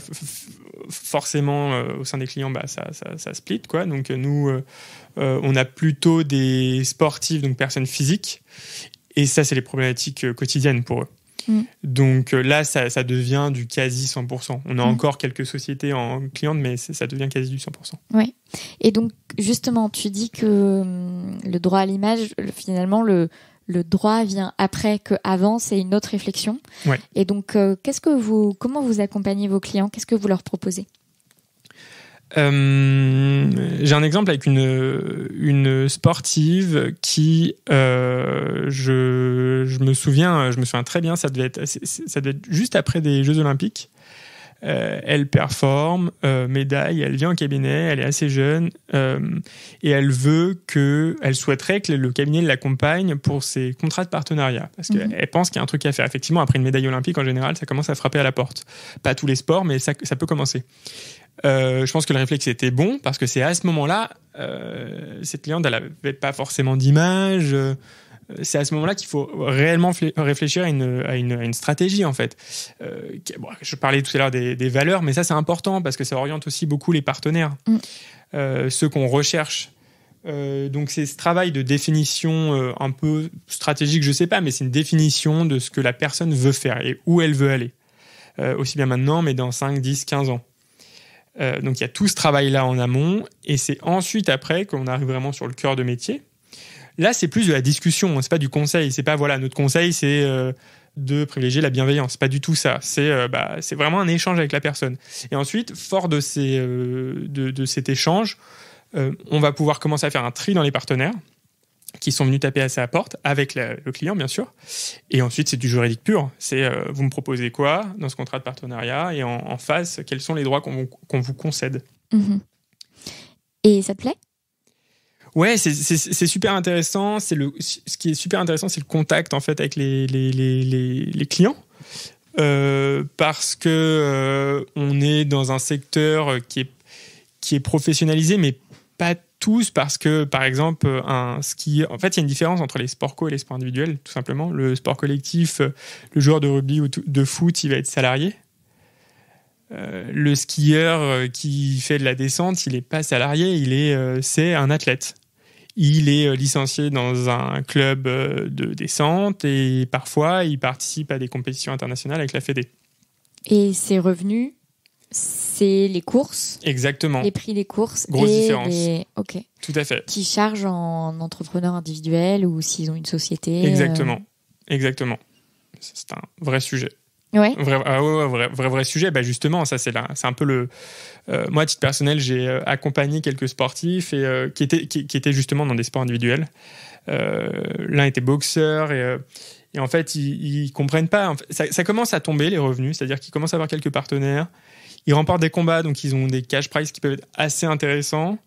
Forcément, au sein des clients, bah, ça, ça, ça, split. Quoi. Donc, nous, on a plutôt des sportifs, donc personnes physiques. Et ça, c'est les problématiques quotidiennes pour eux. Mm. Donc euh, là, ça, devient du quasi 100%. On a mm. encore quelques sociétés en cliente, mais ça devient quasi du 100%. Oui. Et donc, justement, tu dis que euh, le droit à l'image, finalement, le, le droit vient après que avant, c'est une autre réflexion. Et donc, euh, qu'est-ce que vous, comment vous accompagnez vos clients Qu'est-ce que vous leur proposez euh, j'ai un exemple avec une, sportive qui, euh, je, je, me souviens, je me souviens très bien, ça devait être, ça devait être juste après des Jeux Olympiques. Euh, elle performe, euh, médaille, elle vient au cabinet, elle est assez jeune euh, et elle veut que, elle souhaiterait que le cabinet l'accompagne pour ses contrats de partenariat parce qu'elle mhm. pense qu'il y a un truc à faire. Effectivement, après une médaille olympique, en général, ça commence à frapper à la porte. Pas tous les sports, mais ça, ça peut commencer. je pense que le réflexe était bon parce que c'est à ce moment-là, cette cliente, elle n'avait pas forcément d'image. Euh, c'est à ce moment-là qu'il faut réellement réfléchir à une, stratégie, en fait. Euh, je parlais tout à l'heure des, valeurs, mais ça, c'est important parce que ça oriente aussi beaucoup les partenaires, mm. euh, ceux qu'on recherche. donc c'est ce travail de définition un peu stratégique, je sais pas, mais c'est une définition de ce que la personne veut faire et où elle veut aller. aussi bien maintenant, mais dans 5, 10, 15 ans. donc il y a tout ce travail-là en amont, et c'est ensuite après qu'on arrive vraiment sur le cœur de métier, Là, c'est plus de la discussion, hein. c'est pas du conseil. C'est pas, voilà, notre conseil, c'est euh, de privilégier la bienveillance. Pas du tout ça. Euh, bah, c'est vraiment un échange avec la personne. Et ensuite, fort de, ces, euh, de, cet échange, on va pouvoir commencer à faire un tri dans les partenaires qui sont venus taper à sa porte, avec le client bien sûr. Et ensuite, c'est du juridique pur. C'est vous me proposez quoi dans ce contrat de partenariat et en, face, quels sont les droits qu'on vous concède. Mhm. Et ça te plaît Ouais, c'est super intéressant. C'est le ce qui est super intéressant, c'est le contact en fait avec les clients. Euh, parce que euh, on est dans un secteur qui est, qui est professionnalisé, mais pas tous, parce que par exemple, un ski. En fait, il y a une différence entre les sports co et les sports individuels, tout simplement. Le sport collectif, le joueur de rugby ou de foot, il va être salarié. Euh, le skieur qui fait de la descente, il n'est pas salarié, il est, c'est un athlète il est euh, licencié dans un club euh, de descente et parfois il participe à des compétitions internationales avec la Fédé. Et ses revenus, c'est les courses. Exactement. Les prix des courses. Grosse différence. Ok. Tout à fait. Qui charge en entrepreneur individuel ou s'ils ont une société. Exactement. Euh, Exactement. C'est un vrai sujet. Ah ouais. Vrai, vrai, vrai, sujet. Bah, justement, ça c'est c'est un peu le. Euh, moi, à titre personnel, j'ai euh, accompagné quelques sportifs et euh, qui étaient qui, étaient justement dans des sports individuels. L'un était boxeur et, et en fait ils, ne comprennent pas. ça, ça, commence à tomber les revenus, c'est-à-dire qu'ils commencent à avoir quelques partenaires. Ils remportent des combats, donc ils ont des cash prizes qui peuvent être assez intéressants.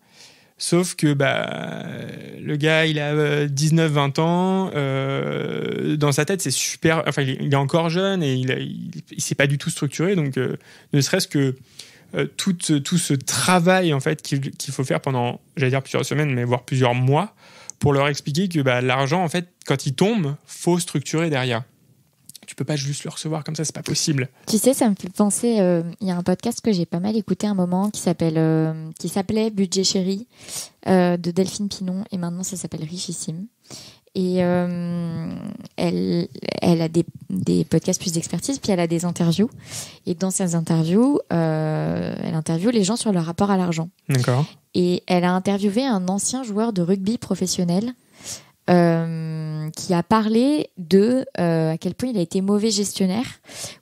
Sauf que bah, le gars, il a 19-20 euh, ans. Euh, dans sa tête, c'est super. Enfin, il est, encore jeune et il, ne s'est pas du tout structuré. Donc, euh, ne serait-ce que tout, ce travail en fait qu'il faut faire pendant, j'allais dire plusieurs semaines, mais voire plusieurs mois, pour leur expliquer que bah, l'argent, en fait, quand il tombe, faut structurer derrière. Tu peux pas juste le recevoir comme ça, c'est pas possible. Tu sais, ça me fait penser. Euh, il y a un podcast que j'ai pas mal écouté un moment qui s'appelle euh, qui s'appelait Budget Chéri euh, de Delphine Pinon et maintenant ça s'appelle Richissime. Et elle, elle a des, des podcasts plus d'expertise, puis elle a des interviews. Et dans ces interviews, elle interviewe les gens sur leur rapport à l'argent. D'accord. Et elle a interviewé un ancien joueur de rugby professionnel euh, qui a parlé de euh, à quel point il a été mauvais gestionnaire,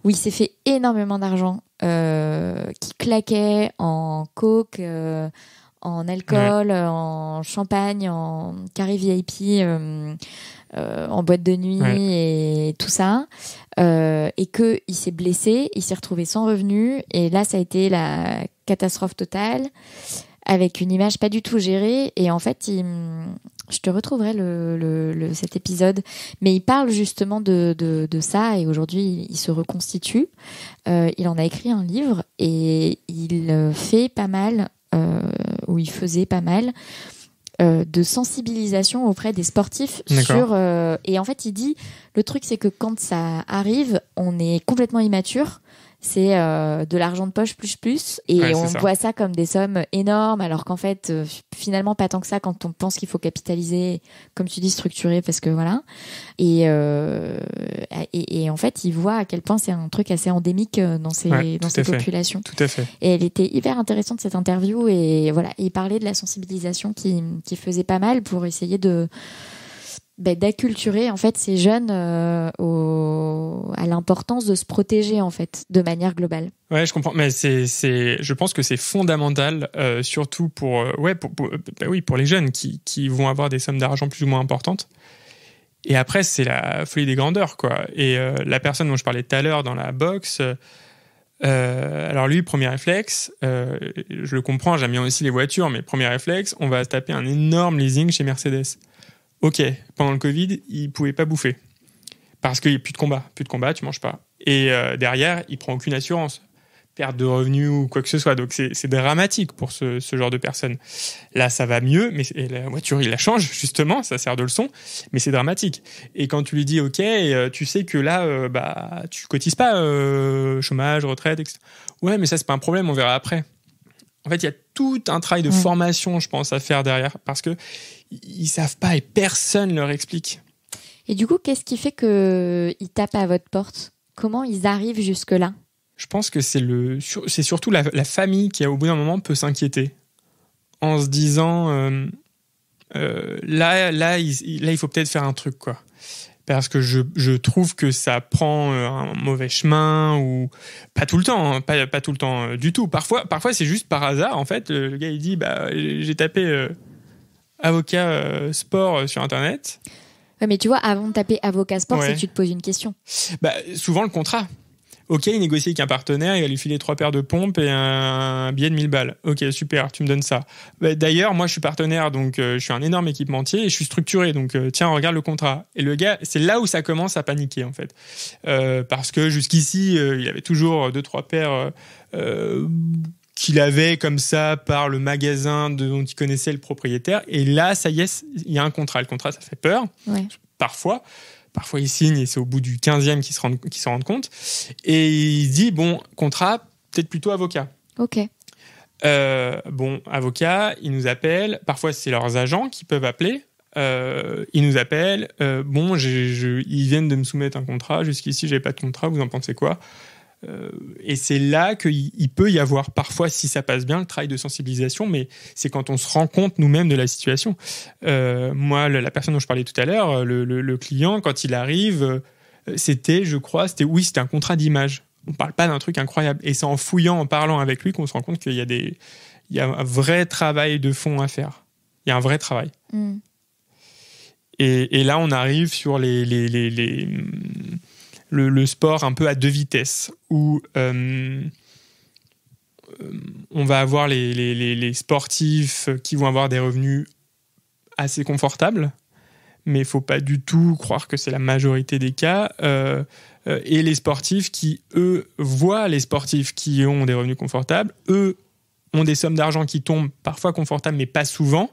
où il s'est fait énormément d'argent, euh, qui claquait en coke, euh, en alcool, en champagne, en carré VIP, euh, en boîte de nuit et tout ça, et que il s'est blessé, il s'est retrouvé sans revenu, et là ça a été la catastrophe totale avec une image pas du tout gérée. Et en fait, il, je te retrouverai le, cet épisode, mais il parle justement de, ça et aujourd'hui il se reconstitue. Euh, il en a écrit un livre et il euh, fait pas mal, euh, ou il faisait pas mal, de sensibilisation auprès des sportifs sur et en fait il dit le truc c'est que quand ça arrive on est complètement immature c'est euh, de l'argent de poche plus plus et on voit ça comme des sommes énormes alors qu'en fait euh, finalement pas tant que ça quand on pense qu'il faut capitaliser comme tu dis structurer parce que voilà et, euh, et, en fait il voit à quel point c'est un truc assez endémique dans ces dans ces populations tout à fait et elle était hyper intéressante cette interview et voilà il parlait de la sensibilisation qui qui faisait pas mal pour essayer de bah, d'acculturer en fait ces jeunes euh, à l'importance de se protéger en fait de manière globale. Ouais, je comprends, mais c'est, je pense que c'est fondamental, euh, surtout pour, euh, ouais, bah oui, pour les jeunes qui, vont avoir des sommes d'argent plus ou moins importantes. Et après, c'est la folie des grandeurs, quoi. Et la personne dont je parlais tout à l'heure dans la boxe, alors lui, premier réflexe, je le comprends, j'aime bien aussi les voitures, mais premier réflexe, on va se taper un énorme leasing chez Mercedes ok, pendant le Covid, il pouvait pas bouffer. Parce qu'il n'y a plus de combat. Plus de combat, tu manges pas. Et euh, derrière, il prend aucune assurance. Perte de revenus ou quoi que ce soit. Donc c'est dramatique pour ce, genre de personne. Là, ça va mieux, mais la voiture, il la change, justement, ça sert de leçon, mais c'est dramatique. Et quand tu lui dis, OK, euh, tu sais que là, euh, bah, tu cotises pas chômage, retraite, etc. Ouais, mais ça, c'est pas un problème, on verra après. En fait, il y a tout un travail de mm. formation, je pense, à faire derrière, parce que ils savent pas et personne leur explique. Et du coup, qu'est-ce qui fait qu'ils euh, tapent à votre porte Comment ils arrivent jusque-là Je pense que c'est le, c'est surtout la, famille qui, au bout d'un moment, peut s'inquiéter en se disant euh, euh, là, là, il, là, il faut peut-être faire un truc, quoi. Parce que je, je, trouve que ça prend un mauvais chemin ou pas tout le temps, hein, pas, pas, tout le temps du tout. Parfois, parfois c'est juste par hasard en fait. Le gars il dit bah j'ai tapé avocat euh, sport euh, sur Internet. mais tu vois, avant de taper avocat sport, c'est que tu te poses une question. Bah, souvent le contrat. Ok, il négocie avec un partenaire, il va lui filer trois paires de pompes et un billet de 1000 balles. Ok, super, tu me donnes ça. Bah, d'ailleurs, moi je suis partenaire, donc euh, je suis un énorme équipementier et je suis structuré, donc tiens, regarde le contrat. Et le gars, c'est là où ça commence à paniquer en fait. parce que jusqu'ici, il y avait toujours deux, trois paires qu'il avait comme ça par le magasin de, dont il connaissait le propriétaire. Et là, ça y est, il y a un contrat. Le contrat, ça fait peur, parfois. Parfois, il signe et c'est au bout du 15e qu'il se rendent s'en rend compte. Et il dit, bon, contrat, peut-être plutôt avocat. OK. Euh, bon, avocat, ils nous appellent. Parfois, c'est leurs agents qui peuvent appeler. Euh, ils nous appellent. Euh, bon, ils viennent de me soumettre un contrat. Jusqu'ici, j'ai pas de contrat. Vous en pensez quoi euh, et c'est là qu'il peut y avoir parfois, si ça passe bien, le travail de sensibilisation, mais c'est quand on se rend compte nous-mêmes de la situation. Euh, moi, la personne dont je parlais tout à l'heure, le, client, quand il arrive, euh, c'était, je crois, c'était oui, c'était un contrat d'image. On ne parle pas d'un truc incroyable. Et c'est en fouillant, en parlant avec lui, qu'on se rend compte qu'il y a des, il y a un vrai travail de fond à faire. Il y a un vrai travail. Mm. Et, là, on arrive sur les, les le, sport un peu à deux vitesses, où euh, euh, on va avoir les, sportifs qui vont avoir des revenus assez confortables, mais il faut pas du tout croire que c'est la majorité des cas. Euh, et les sportifs qui, eux, voient les sportifs qui ont des revenus confortables, eux, ont des sommes d'argent qui tombent parfois confortables, mais pas souvent,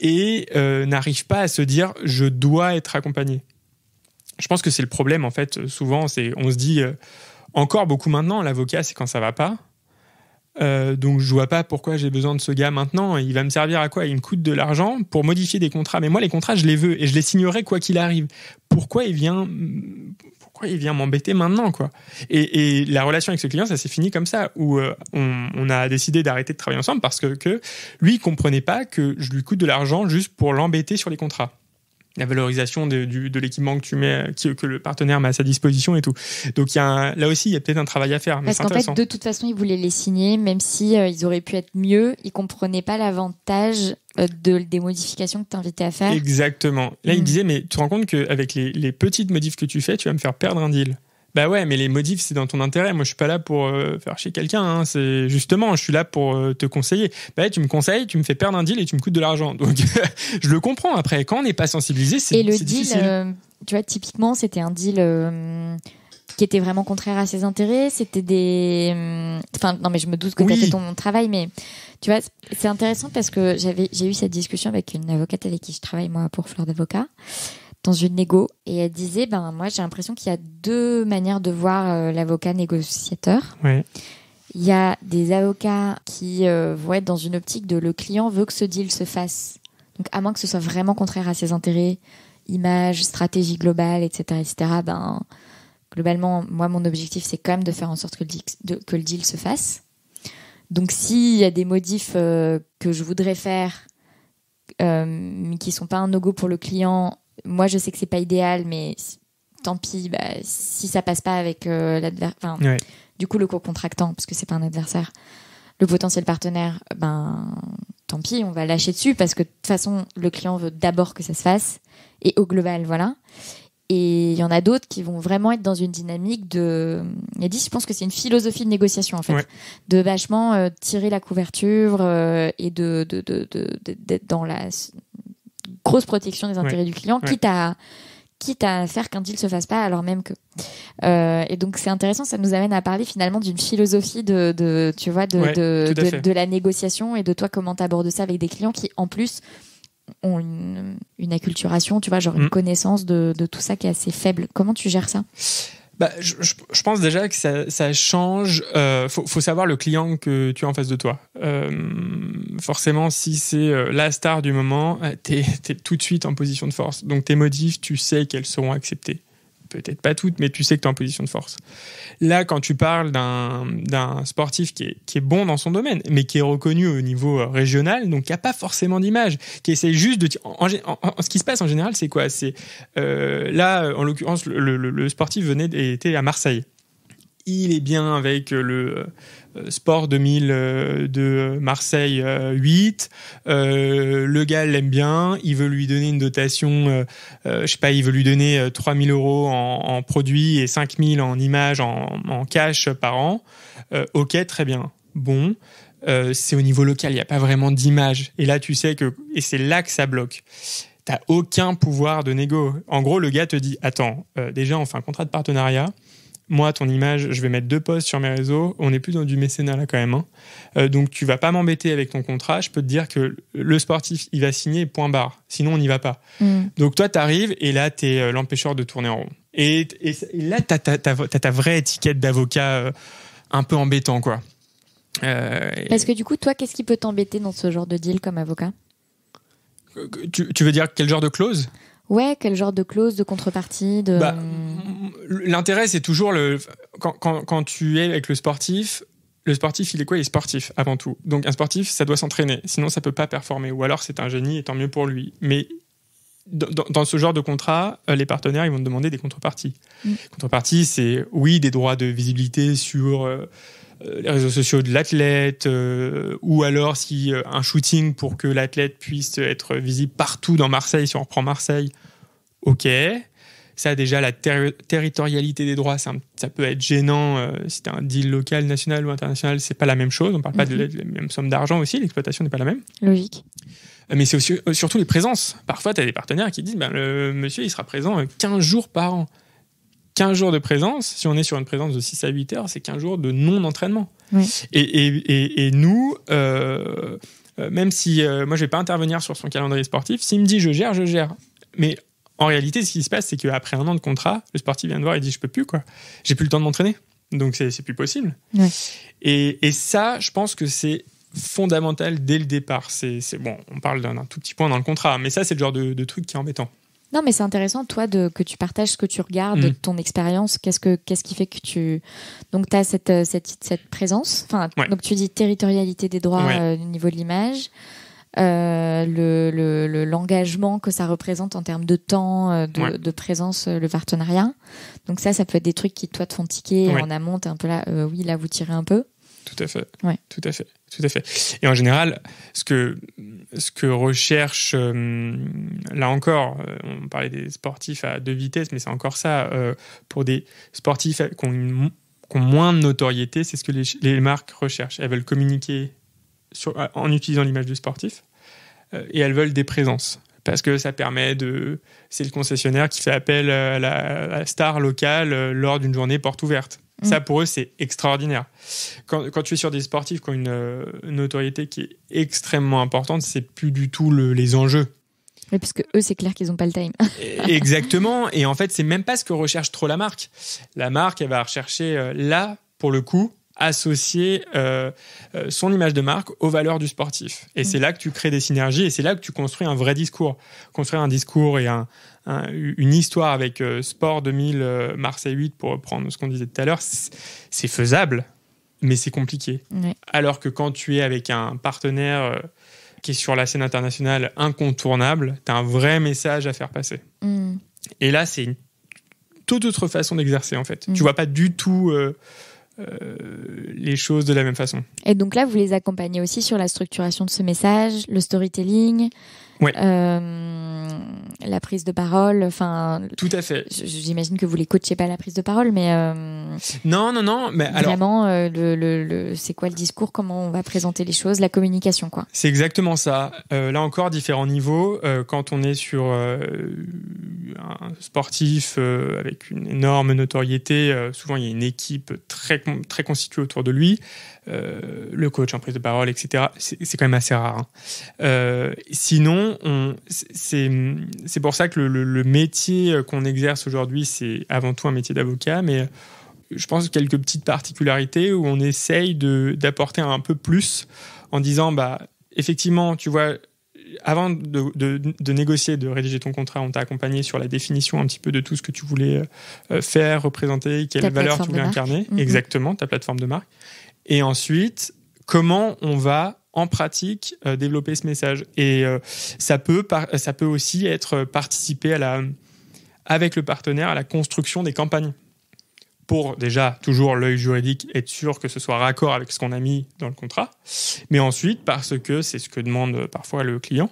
et n'arrivent pas à se dire je dois être accompagné je pense que c'est le problème en fait. Souvent, c'est on se dit euh, encore beaucoup maintenant. L'avocat, c'est quand ça va pas. Euh, donc je vois pas pourquoi j'ai besoin de ce gars maintenant. Il va me servir à quoi Il me coûte de l'argent pour modifier des contrats. Mais moi, les contrats, je les veux et je les signerai quoi qu'il arrive. Pourquoi il vient Pourquoi il vient m'embêter maintenant quoi et, la relation avec ce client, ça s'est fini comme ça où euh, on, a décidé d'arrêter de travailler ensemble parce que, que lui il comprenait pas que je lui coûte de l'argent juste pour l'embêter sur les contrats la valorisation de, de l'équipement que tu mets, que, le partenaire met à sa disposition et tout. Donc y a là aussi, il y a peut-être un travail à faire. Mais Parce qu'en fait, de toute façon, ils voulaient les signer, même si euh, ils auraient pu être mieux, ils comprenaient pas l'avantage euh, de, des modifications que tu invitais à faire. Exactement. Là, ils il mm. disait, mais tu te rends compte qu'avec les, les petites modifs que tu fais, tu vas me faire perdre un deal. Bah ouais, mais les modifs, c'est dans ton intérêt. Moi, je suis pas là pour euh, faire chez quelqu'un. Hein. C'est justement, je suis là pour euh, te conseiller. Bah, ouais, tu me conseilles, tu me fais perdre un deal et tu me coûtes de l'argent. Donc, je le comprends. Après, quand on n'est pas sensibilisé, c'est difficile. Et le deal, euh, tu vois, typiquement, c'était un deal qui était vraiment contraire à ses intérêts. C'était des. Enfin, non, mais je me doute que oui. tu as fait ton travail, mais tu vois, c'est intéressant parce que j'avais, j'ai eu cette discussion avec une avocate avec qui je travaille, moi, pour Fleur d'Avocat dans une négo et elle disait ben moi j'ai l'impression qu'il y a deux manières de voir euh, l'avocat négociateur. Il y a des avocats qui euh, vont être dans une optique de le client veut que ce deal se fasse. Donc à moins que ce soit vraiment contraire à ses intérêts, image, stratégie globale, etc., etc. Ben globalement moi mon objectif c'est quand même de faire en sorte que le deal, se fasse. Donc s'il y a des modifs euh, que je voudrais faire mais qui sont pas un no-go pour le client moi, je sais que c'est pas idéal, mais tant pis, bah, si ça passe pas avec euh, l'adversaire, du coup, le co-contractant, parce que c'est pas un adversaire, le potentiel partenaire, ben, tant pis, on va lâcher dessus, parce que de toute façon, le client veut d'abord que ça se fasse, et au global, voilà. Et il y en a d'autres qui vont vraiment être dans une dynamique de. Il a je pense que c'est une philosophie de négociation en fait, de vachement euh, tirer la couverture euh, et de d'être dans la grosse protection des intérêts du client, quitte à quitte faire qu'un deal se fasse pas alors même que. Euh, et donc c'est intéressant, ça nous amène à parler finalement d'une philosophie de, tu vois, de, la négociation et de toi comment tu abordes ça avec des clients qui en plus ont une, acculturation, tu vois, genre une mm. connaissance de, tout ça qui est assez faible. Comment tu gères ça bah, je, pense déjà que ça, change. Euh, faut, savoir le client que tu as en face de toi. Euh, forcément, si c'est euh, la star du moment, tu es, tout de suite en position de force. Donc tes motifs, tu sais qu'elles seront acceptées peut-être pas toutes, mais tu sais que tu es en position de force. Là, quand tu parles d'un sportif qui est, bon dans son domaine, mais qui est reconnu au niveau euh, régional, donc qui n'a pas forcément d'image, qui essaie juste de... ce qui se passe en général, c'est quoi C'est euh, Là, en l'occurrence, le, sportif venait était à Marseille il est bien avec euh, le euh, Sport 2000 euh, de Marseille 8. le gars l'aime bien, il veut lui donner une dotation, je sais pas, il veut lui donner 3 000 euros en, produits et 5 000 en images, en, cash par an. ok, très bien. Bon. c'est au niveau local, il n'y a pas vraiment d'image. Et là, tu sais que. Et c'est là que ça bloque. T'as aucun pouvoir de négo. En gros, le gars te dit Attends, déjà, on fait un contrat de partenariat moi, ton image, je vais mettre deux posts sur mes réseaux. On n'est plus dans du mécénat là quand même. Hein. Euh, donc tu vas pas m'embêter avec ton contrat. Je peux te dire que le sportif, il va signer, point barre. Sinon, on n'y va pas. Mm. Donc toi, tu arrives et là, tu es euh, l'empêcheur de tourner en rond. Et, là, tu as, ta vraie étiquette d'avocat euh, un peu embêtant, quoi. Parce que du coup, toi, qu'est-ce qui peut t'embêter dans ce genre de deal comme avocat tu, tu veux dire quel genre de clause Ouais, quel genre de clause, de contrepartie de... Bah, l'intérêt, c'est toujours le. Quand, quand, quand, tu es avec le sportif, le sportif, il est quoi Il est sportif avant tout. Donc un sportif, ça doit s'entraîner, sinon ça peut pas performer. Ou alors c'est un génie et tant mieux pour lui. Mais dans, ce genre de contrat, euh, les partenaires, ils vont demander des contreparties. Contrepartie, mm. Contreparties, c'est oui, des droits de visibilité sur. Euh, euh, les réseaux sociaux de l'athlète, euh, ou alors si euh, un shooting pour que l'athlète puisse être visible partout dans Marseille, si on reprend Marseille, ok. Ça, déjà, la territorialité des droits, ça, peut être gênant. si tu un deal local, national ou international, c'est pas la même chose. On parle pas mm-hmm. de la, même somme d'argent aussi. L'exploitation n'est pas la même. Logique. mais c'est surtout les présences. Parfois, tu as des partenaires qui disent ben, le monsieur, il sera présent 15 jours par an. 15 jours de présence, si on est sur une présence de 6 à 8 heures, c'est 15 jours de non-entraînement. Et, nous, euh, euh, même si euh, moi je vais pas intervenir sur son calendrier sportif, s'il me dit je gère, je gère. Mais en réalité, ce qui se passe, c'est qu'après un an de contrat, le sportif vient de voir et dit je peux plus, quoi. J'ai plus le temps de m'entraîner. Donc c'est plus possible. Et, ça, je pense que c'est fondamental dès le départ. C'est bon, on parle d'un tout petit point dans le contrat, mais ça, c'est le genre de, truc qui est embêtant. Non, mais c'est intéressant, toi, de, que tu partages ce que tu regardes, mm. ton expérience. Qu'est-ce, que, qu'est-ce qui fait que tu. Donc, tu as euh, cette, cette, présence. Enfin, Donc, tu dis territorialité des droits euh, au niveau de l'image. Euh, l'engagement que ça représente en termes de temps, de, présence, le partenariat. Donc ça, ça peut être des trucs qui, toi, te font tiquer on en amont, un peu là, oui, là, vous tirez un peu. Tout à fait. Tout à fait. Tout à fait. Et en général, ce que, ce que recherche, euh, là encore, euh, on parlait des sportifs à deux vitesses, mais c'est encore ça. Euh, pour des sportifs qui ont, moins de notoriété, c'est ce que les, marques recherchent. Elles veulent communiquer en utilisant l'image du sportif et elles veulent des présences parce que ça permet de. C'est le concessionnaire qui fait appel à la star locale lors d'une journée porte ouverte. Ça, mm. pour eux, c'est extraordinaire. Quand, tu es sur des sportifs qui ont euh, une, notoriété qui est extrêmement importante, c'est plus du tout les enjeux. Mais parce eux, c'est clair qu'ils n'ont pas le time. Exactement. Et en fait, c'est même pas ce que recherche trop la marque. La marque, elle va rechercher euh, là, pour le coup, associer euh, son image de marque aux valeurs du sportif. Et mm. c'est là que tu crées des synergies et c'est là que tu construis un vrai discours. Construire un discours et un, une histoire avec euh, Sport 2000, euh, Marseille 8, pour reprendre ce qu'on disait tout à l'heure, c'est faisable, mais c'est compliqué. Alors que quand tu es avec un partenaire euh, qui est sur la scène internationale incontournable, tu as un vrai message à faire passer. Mm. Et là, c'est une toute autre façon d'exercer, en fait. Tu mm. vois pas du tout les choses de la même façon. Et donc là, vous les accompagnez aussi sur la structuration de ce message, le storytelling euh, la prise de parole, enfin. Tout à fait. J'imagine que vous les coachiez pas la prise de parole, mais. Euh, non, non, non. Mais alors. Euh, le, c'est quoi le discours Comment on va présenter les choses La communication, quoi. C'est exactement ça. là encore, différents niveaux. quand on est sur un sportif avec une énorme notoriété, souvent il y a une équipe très, très constituée autour de lui. Euh, le coach en prise de parole, etc. C'est quand même assez rare. Hein. Euh, sinon, c'est pour ça que le, métier qu'on exerce aujourd'hui, c'est avant tout un métier d'avocat, mais je pense quelques petites particularités où on essaye d'apporter un peu plus en disant, bah, effectivement, tu vois, avant de, de, négocier, de rédiger ton contrat, on t'a accompagné sur la définition un petit peu de tout ce que tu voulais euh, faire, représenter, quelle valeur tu voulais incarner, mhm. exactement, ta plateforme de marque. Et ensuite, comment on va en pratique euh, développer ce message. Et euh, ça, peut ça peut aussi être participer à la, avec le partenaire à la construction des campagnes. Pour déjà, toujours l'œil juridique, être sûr que ce soit raccord avec ce qu'on a mis dans le contrat. Mais ensuite, parce que c'est ce que demande euh, parfois le client.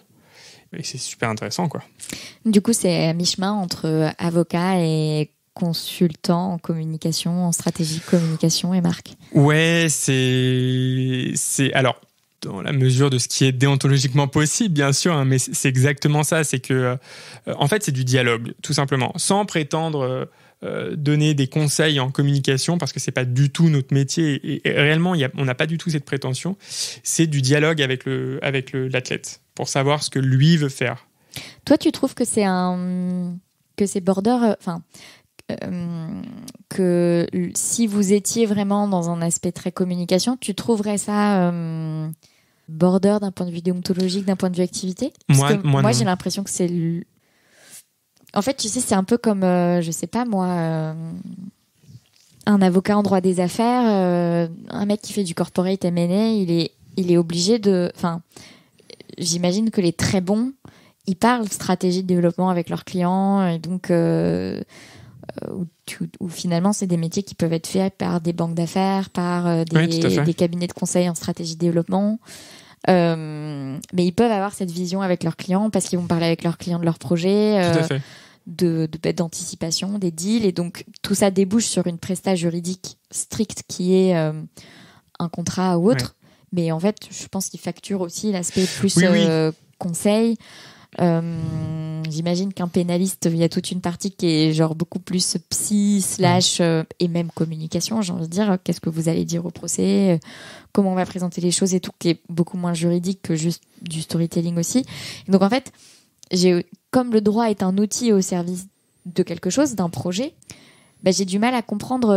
Et c'est super intéressant, quoi. Du coup, c'est mi-chemin entre avocat et consultant en communication, en stratégie communication et marque. Ouais, c'est c'est alors dans la mesure de ce qui est déontologiquement possible, bien sûr, hein, mais c'est exactement ça. C'est que euh, en fait, c'est du dialogue, tout simplement, sans prétendre. Euh, donner des conseils en communication parce que c'est pas du tout notre métier et, réellement y a, on n'a pas du tout cette prétention c'est du dialogue avec le avec l'athlète pour savoir ce que lui veut faire toi tu trouves que c'est un que c'est border euh, enfin euh, que si vous étiez vraiment dans un aspect très communication, tu trouverais ça euh, border d'un point de vue déontologique, d'un point de vue activité Moi, j'ai l'impression que c'est. En fait, tu sais, c'est un peu comme, euh, je sais pas moi un avocat en droit des affaires, un mec qui fait du corporate M&A, il est, il est obligé de. Enfin, j'imagine que les très bons, ils parlent stratégie de développement avec leurs clients et donc. Euh, où, finalement c'est des métiers qui peuvent être faits par des banques d'affaires, par euh, des, cabinets de conseil en stratégie de développement. Euh, mais ils peuvent avoir cette vision avec leurs clients parce qu'ils vont parler avec leurs clients de leurs projets, bah, d'anticipation, des deals. Et donc tout ça débouche sur une prestation juridique stricte qui est un contrat ou autre. Mais en fait, je pense qu'ils facturent aussi l'aspect plus conseil. Euh, j'imagine qu'un pénaliste, il y a toute une partie qui est genre beaucoup plus psy, slash, euh, et même communication, j'ai envie de dire. Qu'est-ce que vous allez dire au procès euh, Comment on va présenter les choses et tout, qui est beaucoup moins juridique que juste du storytelling aussi. donc en fait, comme le droit est un outil au service de quelque chose, d'un projet, bah, j'ai du mal à comprendre.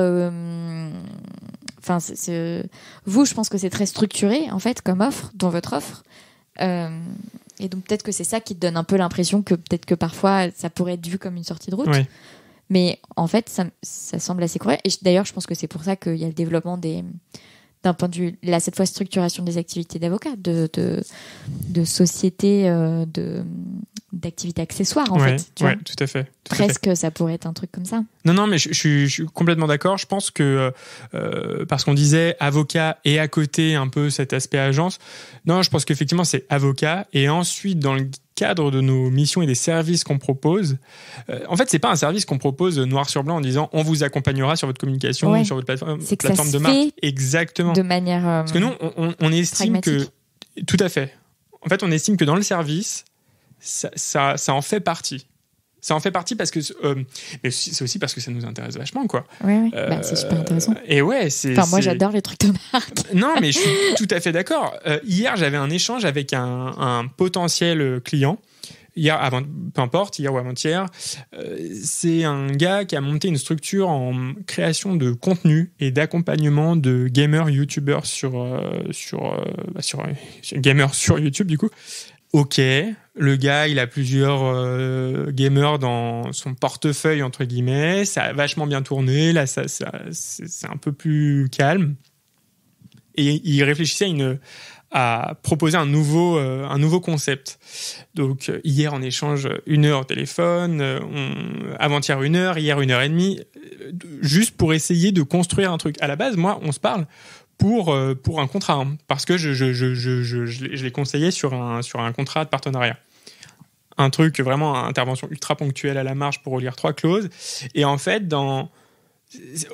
enfin, vous, je pense que c'est très structuré en fait comme offre, dans votre offre. Et donc peut-être que c'est ça qui te donne un peu l'impression que peut-être que parfois ça pourrait être vu comme une sortie de route. Mais en fait, ça, ça semble assez correct. Et d'ailleurs, je pense que c'est pour ça qu'il y a le développement des, d'un point de vue, là, cette fois, structuration des activités d'avocat, de, de, société, euh, de, d'activités accessoires, en fait. Oui, tout à fait. Presque, ça pourrait être un truc comme ça. Non, non, mais je, suis complètement d'accord. Je pense que, euh, euh, parce qu'on disait avocat et à côté un peu cet aspect agence, non, je pense qu'effectivement, c'est avocat. Et ensuite, dans le cadre de nos missions et des services qu'on propose, euh, en fait, c'est pas un service qu'on propose noir sur blanc en disant on vous accompagnera sur votre communication, sur votre plateforme, de marque. Exactement. De manière. Euh, Parce que nous, on, on estime que. Tout à fait. En fait, on estime que dans le service, ça, ça, ça en fait partie. Ça en fait partie parce que. Euh, c'est aussi parce que ça nous intéresse vachement, quoi. Oui, oui. Bah, euh, c'est super intéressant. Et ouais, c'est. Enfin, moi, j'adore les trucs de marque. non, mais je suis tout à fait d'accord. Euh, hier, j'avais un échange avec un, potentiel client. Hier, avant, peu importe, hier ou avant-hier, c'est un gars qui a monté une structure en création de contenu et d'accompagnement de gamers, youtubeurs sur, sur, bah, sur, sur gamers sur YouTube, du coup. Ok, le gars, il a plusieurs euh, gamers dans son portefeuille, entre guillemets. Ça a vachement bien tourné. Là, ça, c'est un peu plus calme. Et il réfléchissait à, proposer un nouveau, euh, concept. Donc, euh, hier, en échange, une heure au téléphone. Avant-hier, une heure. Hier, une heure et demie. Juste pour essayer de construire un truc. À la base, moi, on se parle pour, un contrat. Hein, parce que je, je, conseillé les sur un contrat de partenariat un truc vraiment intervention ultra ponctuelle à la marge pour relire trois clauses. Et en fait, dans,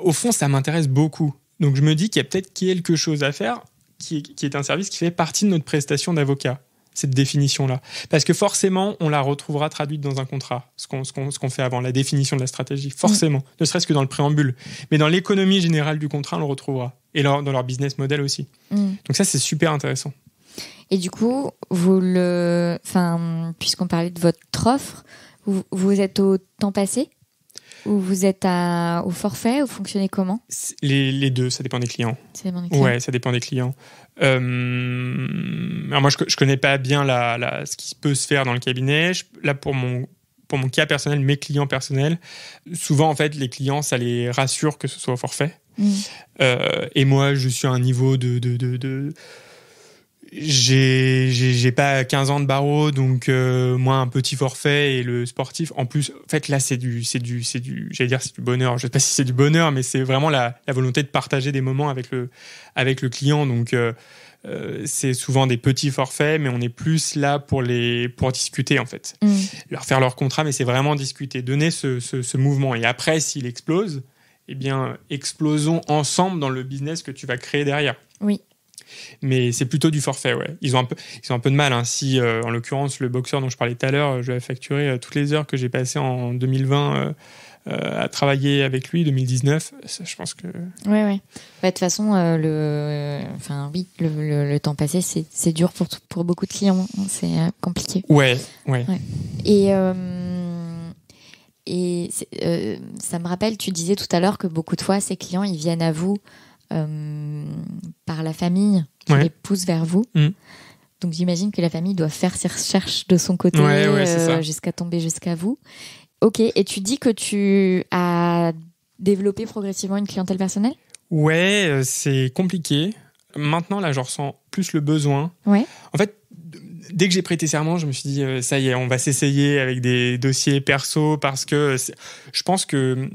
au fond, ça m'intéresse beaucoup. Donc je me dis qu'il y a peut-être quelque chose à faire qui est, un service qui fait partie de notre prestation d'avocat cette définition-là. Parce que forcément, on la retrouvera traduite dans un contrat, ce qu'on fait avant, la définition de la stratégie, mm. forcément, ne serait-ce que dans le préambule. Mais dans l'économie générale du contrat, on le retrouvera. Et dans leur business model aussi. Mm. Donc ça, c'est super intéressant. Et du coup, vous le, enfin, puisqu'on parlait de votre offre, vous, êtes au temps passé ou vous êtes à, au forfait ou fonctionnez comment les, les, deux, ça dépend des clients. Ça dépend des clients. Ouais, ça dépend des clients. Euh, alors moi, je, je connais pas bien la, la, ce qui peut se faire dans le cabinet. là, pour mon, pour mon cas personnel, mes clients personnels, souvent, en fait, les clients, ça les rassure que ce soit au forfait. Mmh. Euh, et moi, je suis à un niveau de, de, de, de j'ai pas 15 ans de barreau, donc euh, moi un petit forfait et le sportif. En plus, en fait là c'est du c'est du c'est du j'allais dire c'est du bonheur. Je sais pas si c'est du bonheur, mais c'est vraiment la, volonté de partager des moments avec le avec le client. Donc euh, euh, c'est souvent des petits forfaits, mais on est plus là pour les pour discuter en fait, mmh. leur faire leur contrat, mais c'est vraiment discuter, donner ce, ce, ce mouvement. Et après, s'il explose, eh bien explosons ensemble dans le business que tu vas créer derrière. Oui mais c'est plutôt du forfait. Ouais. Ils, ont un peu, ils ont un peu de mal. Hein. Si, euh, en l'occurrence, le boxeur dont je parlais tout à l'heure, je vais facturer euh, toutes les heures que j'ai passées en 2020 euh, à travailler avec lui, 2019, je pense que. Oui, oui. Bah, de toute façon, le... Enfin, oui, le, le, temps passé, c'est dur pour, pour beaucoup de clients. Hein. C'est compliqué. Ouais, ouais. Et. Et ça me rappelle, tu disais tout à l'heure que beaucoup de fois, ces clients, ils viennent à vous euh, par la famille qui les pousse vers vous. Mm. Donc j'imagine que la famille doit faire ses recherches de son côté euh, jusqu'à tomber jusqu'à vous. Ok, et tu dis que tu as développé progressivement une clientèle personnelle Ouais, euh, c'est compliqué. Maintenant, là, je ressens plus le besoin. Ouais. En fait, dès que j'ai prêté serment, je me suis dit, ça y est, on va s'essayer avec des dossiers perso parce que je pense que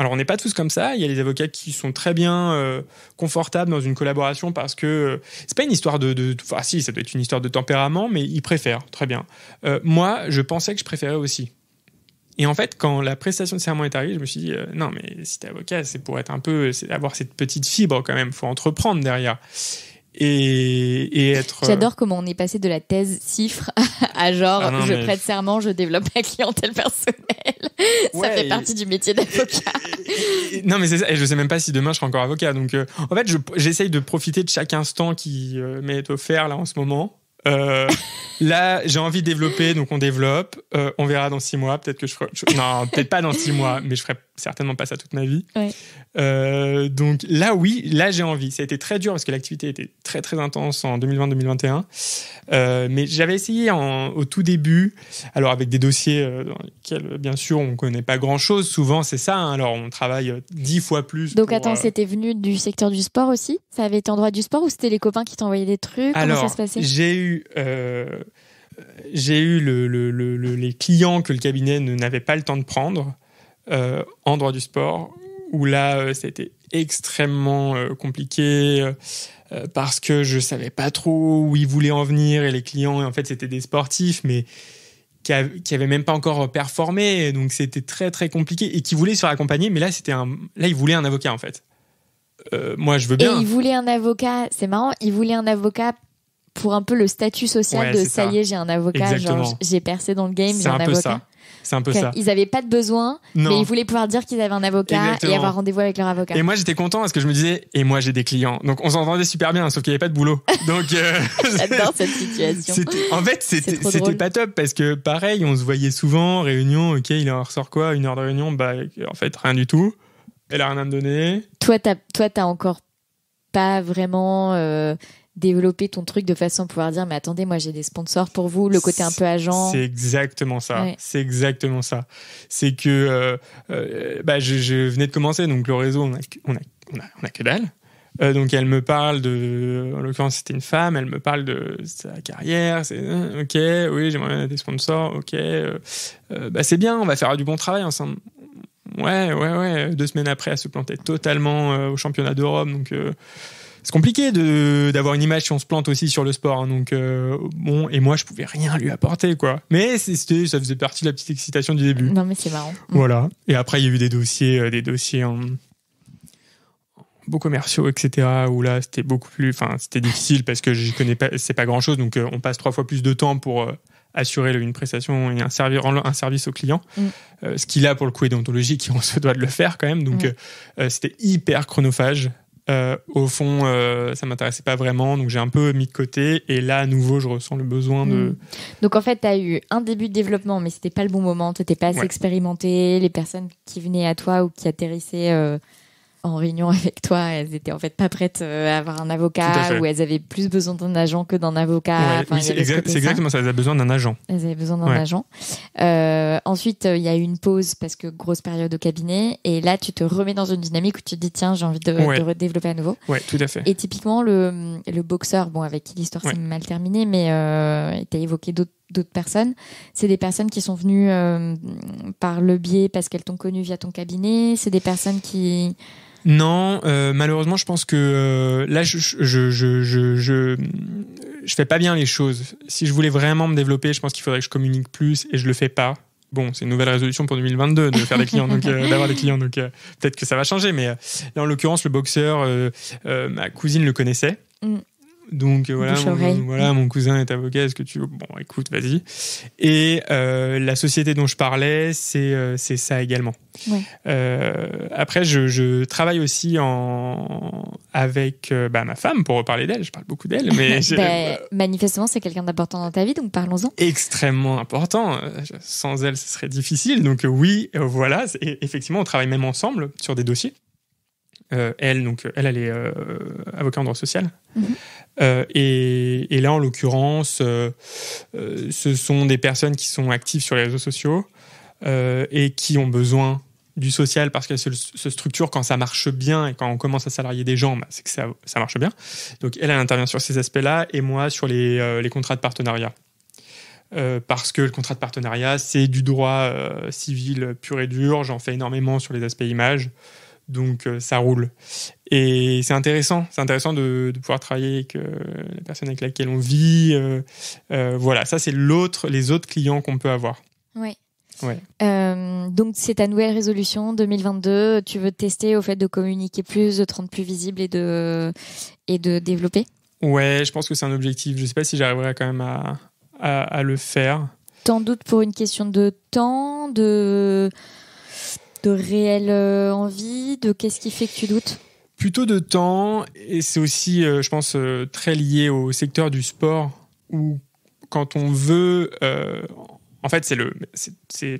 alors, on n'est pas tous comme ça. Il y a les avocats qui sont très bien euh, confortables dans une collaboration parce que euh, c'est pas une histoire de, Enfin, si, ça doit être une histoire de tempérament, mais ils préfèrent. Très bien. Euh, moi, je pensais que je préférais aussi. Et en fait, quand la prestation de serment est arrivée, je me suis dit non, mais si t'es avocat, c'est pour être un peu. c'est avoir cette petite fibre quand même. Faut entreprendre derrière et, être. J'adore comment on est passé de la thèse chiffre à genre ah je prête serment, je développe ma clientèle personnelle. ça fait partie du métier d'avocat. non, mais c'est ça. Et je sais même pas si demain je serai encore avocat. Donc, euh, en fait, j'essaye de profiter de chaque instant qui euh, m'est offert là en ce moment. Euh, Là, j'ai envie de développer, donc on développe. Euh, on verra dans six mois. Peut-être que je ferai. non, peut-être pas dans six mois, mais je ferai certainement pas ça toute ma vie. Euh, donc là, oui, là, j'ai envie. Ça a été très dur parce que l'activité était très, très intense en 2020-2021. Euh, mais j'avais essayé au tout début, alors avec des dossiers dans lesquels, bien sûr, on ne connaît pas grand-chose. Souvent, c'est ça. Hein. alors, on travaille dix fois plus. Donc, attends, c'était venu du secteur du sport aussi Ça avait été en droit du sport ou c'était les copains qui t'envoyaient des trucs Comment ça se passait J'ai eu j'ai eu le, les clients que le cabinet n'avait pas le temps de prendre euh, en droit du sport, où là, euh, c'était extrêmement euh, compliqué parce que je savais pas trop où ils voulaient en venir et les clients, en fait, c'était des sportifs, mais qui, n'avaient même pas encore performé, donc c'était très très compliqué et qui voulaient se accompagner. mais là, c'était un, là, ils voulaient un avocat en fait. moi, je veux bien. Et ils voulaient un avocat, c'est marrant, ils voulaient un avocat pour un peu le statut social de ça, y est, j'ai un avocat, j'ai percé dans le game, j'ai un, avocat. C'est un peu ça. Ils n'avaient pas de besoin, mais ils voulaient pouvoir dire qu'ils avaient un avocat et avoir rendez-vous avec leur avocat. Et moi, j'étais content parce que je me disais, et moi, j'ai des clients. Donc, on s'entendait super bien, sauf qu'il n'y avait pas de boulot. Donc, euh, j'adore cette situation. En fait, c'était pas top parce que, pareil, on se voyait souvent, réunion, ok, il en ressort quoi Une heure de réunion Bah, en fait, rien du tout. Elle a rien à me donner. Toi, tu n'as encore pas vraiment. Euh, développer ton truc de façon à pouvoir dire mais attendez moi j'ai des sponsors pour vous le côté un peu agent c'est exactement ça c'est exactement ça c'est que euh, euh, bah, je, venais de commencer donc le réseau on a que d'elle euh, donc elle me parle de, en l'occurrence c'était une femme, elle me parle de sa carrière, c'est ok, oui j'aimerais des sponsors, ok, bah c'est bien, on va faire du bon travail ensemble. Ouais, ouais, ouais, deux semaines après elle se plantait totalement au championnat d'Europe, donc c'est compliqué de d'avoir une image si on se plante aussi sur le sport. Hein. donc euh, bon, et moi je pouvais rien lui apporter quoi. Mais c'était, ça faisait partie de la petite excitation du début. Non mais c'est marrant. Mm. Voilà. Et après il y a eu des dossiers, euh, des dossiers en beaux commerciaux, etc. Où là c'était beaucoup plus, enfin c'était difficile parce que je connais pas, c'est pas grand chose. Donc euh, on passe trois fois plus de temps pour assurer une prestation et un, servir, un service au client. Mm. ce qui là, pour le coup, est déontologique et on se doit de le faire quand même. Donc, mm. c'était hyper chronophage. Euh, au fond, euh, ça m'intéressait pas vraiment, donc j'ai un peu mis de côté. Et là, à nouveau, je ressens le besoin de. Hmm. Donc en fait, tu as eu un début de développement, mais c'était pas le bon moment, tu n'étais pas assez expérimenté. Les personnes qui venaient à toi ou qui atterrissaient euh, en réunion avec toi, elles étaient en fait pas prêtes euh, à avoir un avocat ou elles avaient plus besoin d'un agent que d'un avocat. c'est exactement ça, elles avaient besoin d'un agent. Elles avaient besoin d'un agent. Euh, ensuite, euh, il y a eu une pause parce que grosse période au cabinet et là, tu te remets dans une dynamique où tu te dis tiens, j'ai envie de, redévelopper à nouveau. Oui, tout à fait. Et typiquement, le, boxeur, bon, avec qui l'histoire s'est mal terminée, mais euh, tu as évoqué d'autres d'autres personnes. C'est des personnes qui sont venues euh, par le biais parce qu'elles t'ont connu via ton cabinet. C'est des personnes qui... Non, euh, malheureusement, je pense que euh, là, je je, fais pas bien les choses. Si je voulais vraiment me développer, je pense qu'il faudrait que je communique plus et je le fais pas. Bon, c'est une nouvelle résolution pour 2022 de faire des clients, donc d'avoir des clients, donc peut-être que ça va changer. Mais là, en l'occurrence, le boxeur, ma cousine le connaissait. Mm. Donc euh, voilà, mon, voilà, mon cousin est avocat, est-ce que tu veux Bon, écoute, vas-y. Et euh, la société dont je parlais, c'est euh, ça également. après, je, travaille aussi en... avec bah, ma femme, pour reparler d'elle, je parle beaucoup d'elle. mais ben, Manifestement, c'est quelqu'un d'important dans ta vie, donc parlons-en. Extrêmement important. Sans elle, ce serait difficile. Donc oui, voilà, effectivement, on travaille même ensemble sur des dossiers. Euh, elle, donc elle, elle est euh, avocate en droit social. Mhm. Euh, et, là, en l'occurrence, ce sont des personnes qui sont actives sur les réseaux sociaux et qui ont besoin du social parce que se, structure structurent quand ça marche bien et quand on commence à salarier des gens, bah, c'est que ça, marche bien. Donc elle, elle intervient sur ces aspects-là et moi sur les, contrats de partenariat. parce que le contrat de partenariat, c'est du droit civil pur et dur. J'en fais énormément sur les aspects images. Donc euh, ça roule. Et c'est intéressant, c'est intéressant de, pouvoir travailler avec euh, la personne avec laquelle on vit. Euh, voilà, ça c'est l'autre, les autres clients qu'on peut avoir. Oui. donc c'est ta nouvelle résolution 2022. Tu veux tester au fait de communiquer plus, de te rendre plus visible et de et de développer. Ouais, je pense que c'est un objectif. Je sais pas si j'arriverai quand même à, à, le faire. Tant doute pour une question de temps, de de réelle euh, envie De qu'est-ce qui fait que tu doutes Plutôt de temps, et c'est aussi, euh, je pense, euh, très lié au secteur du sport, où quand on veut... en fait, c'est le... c'est,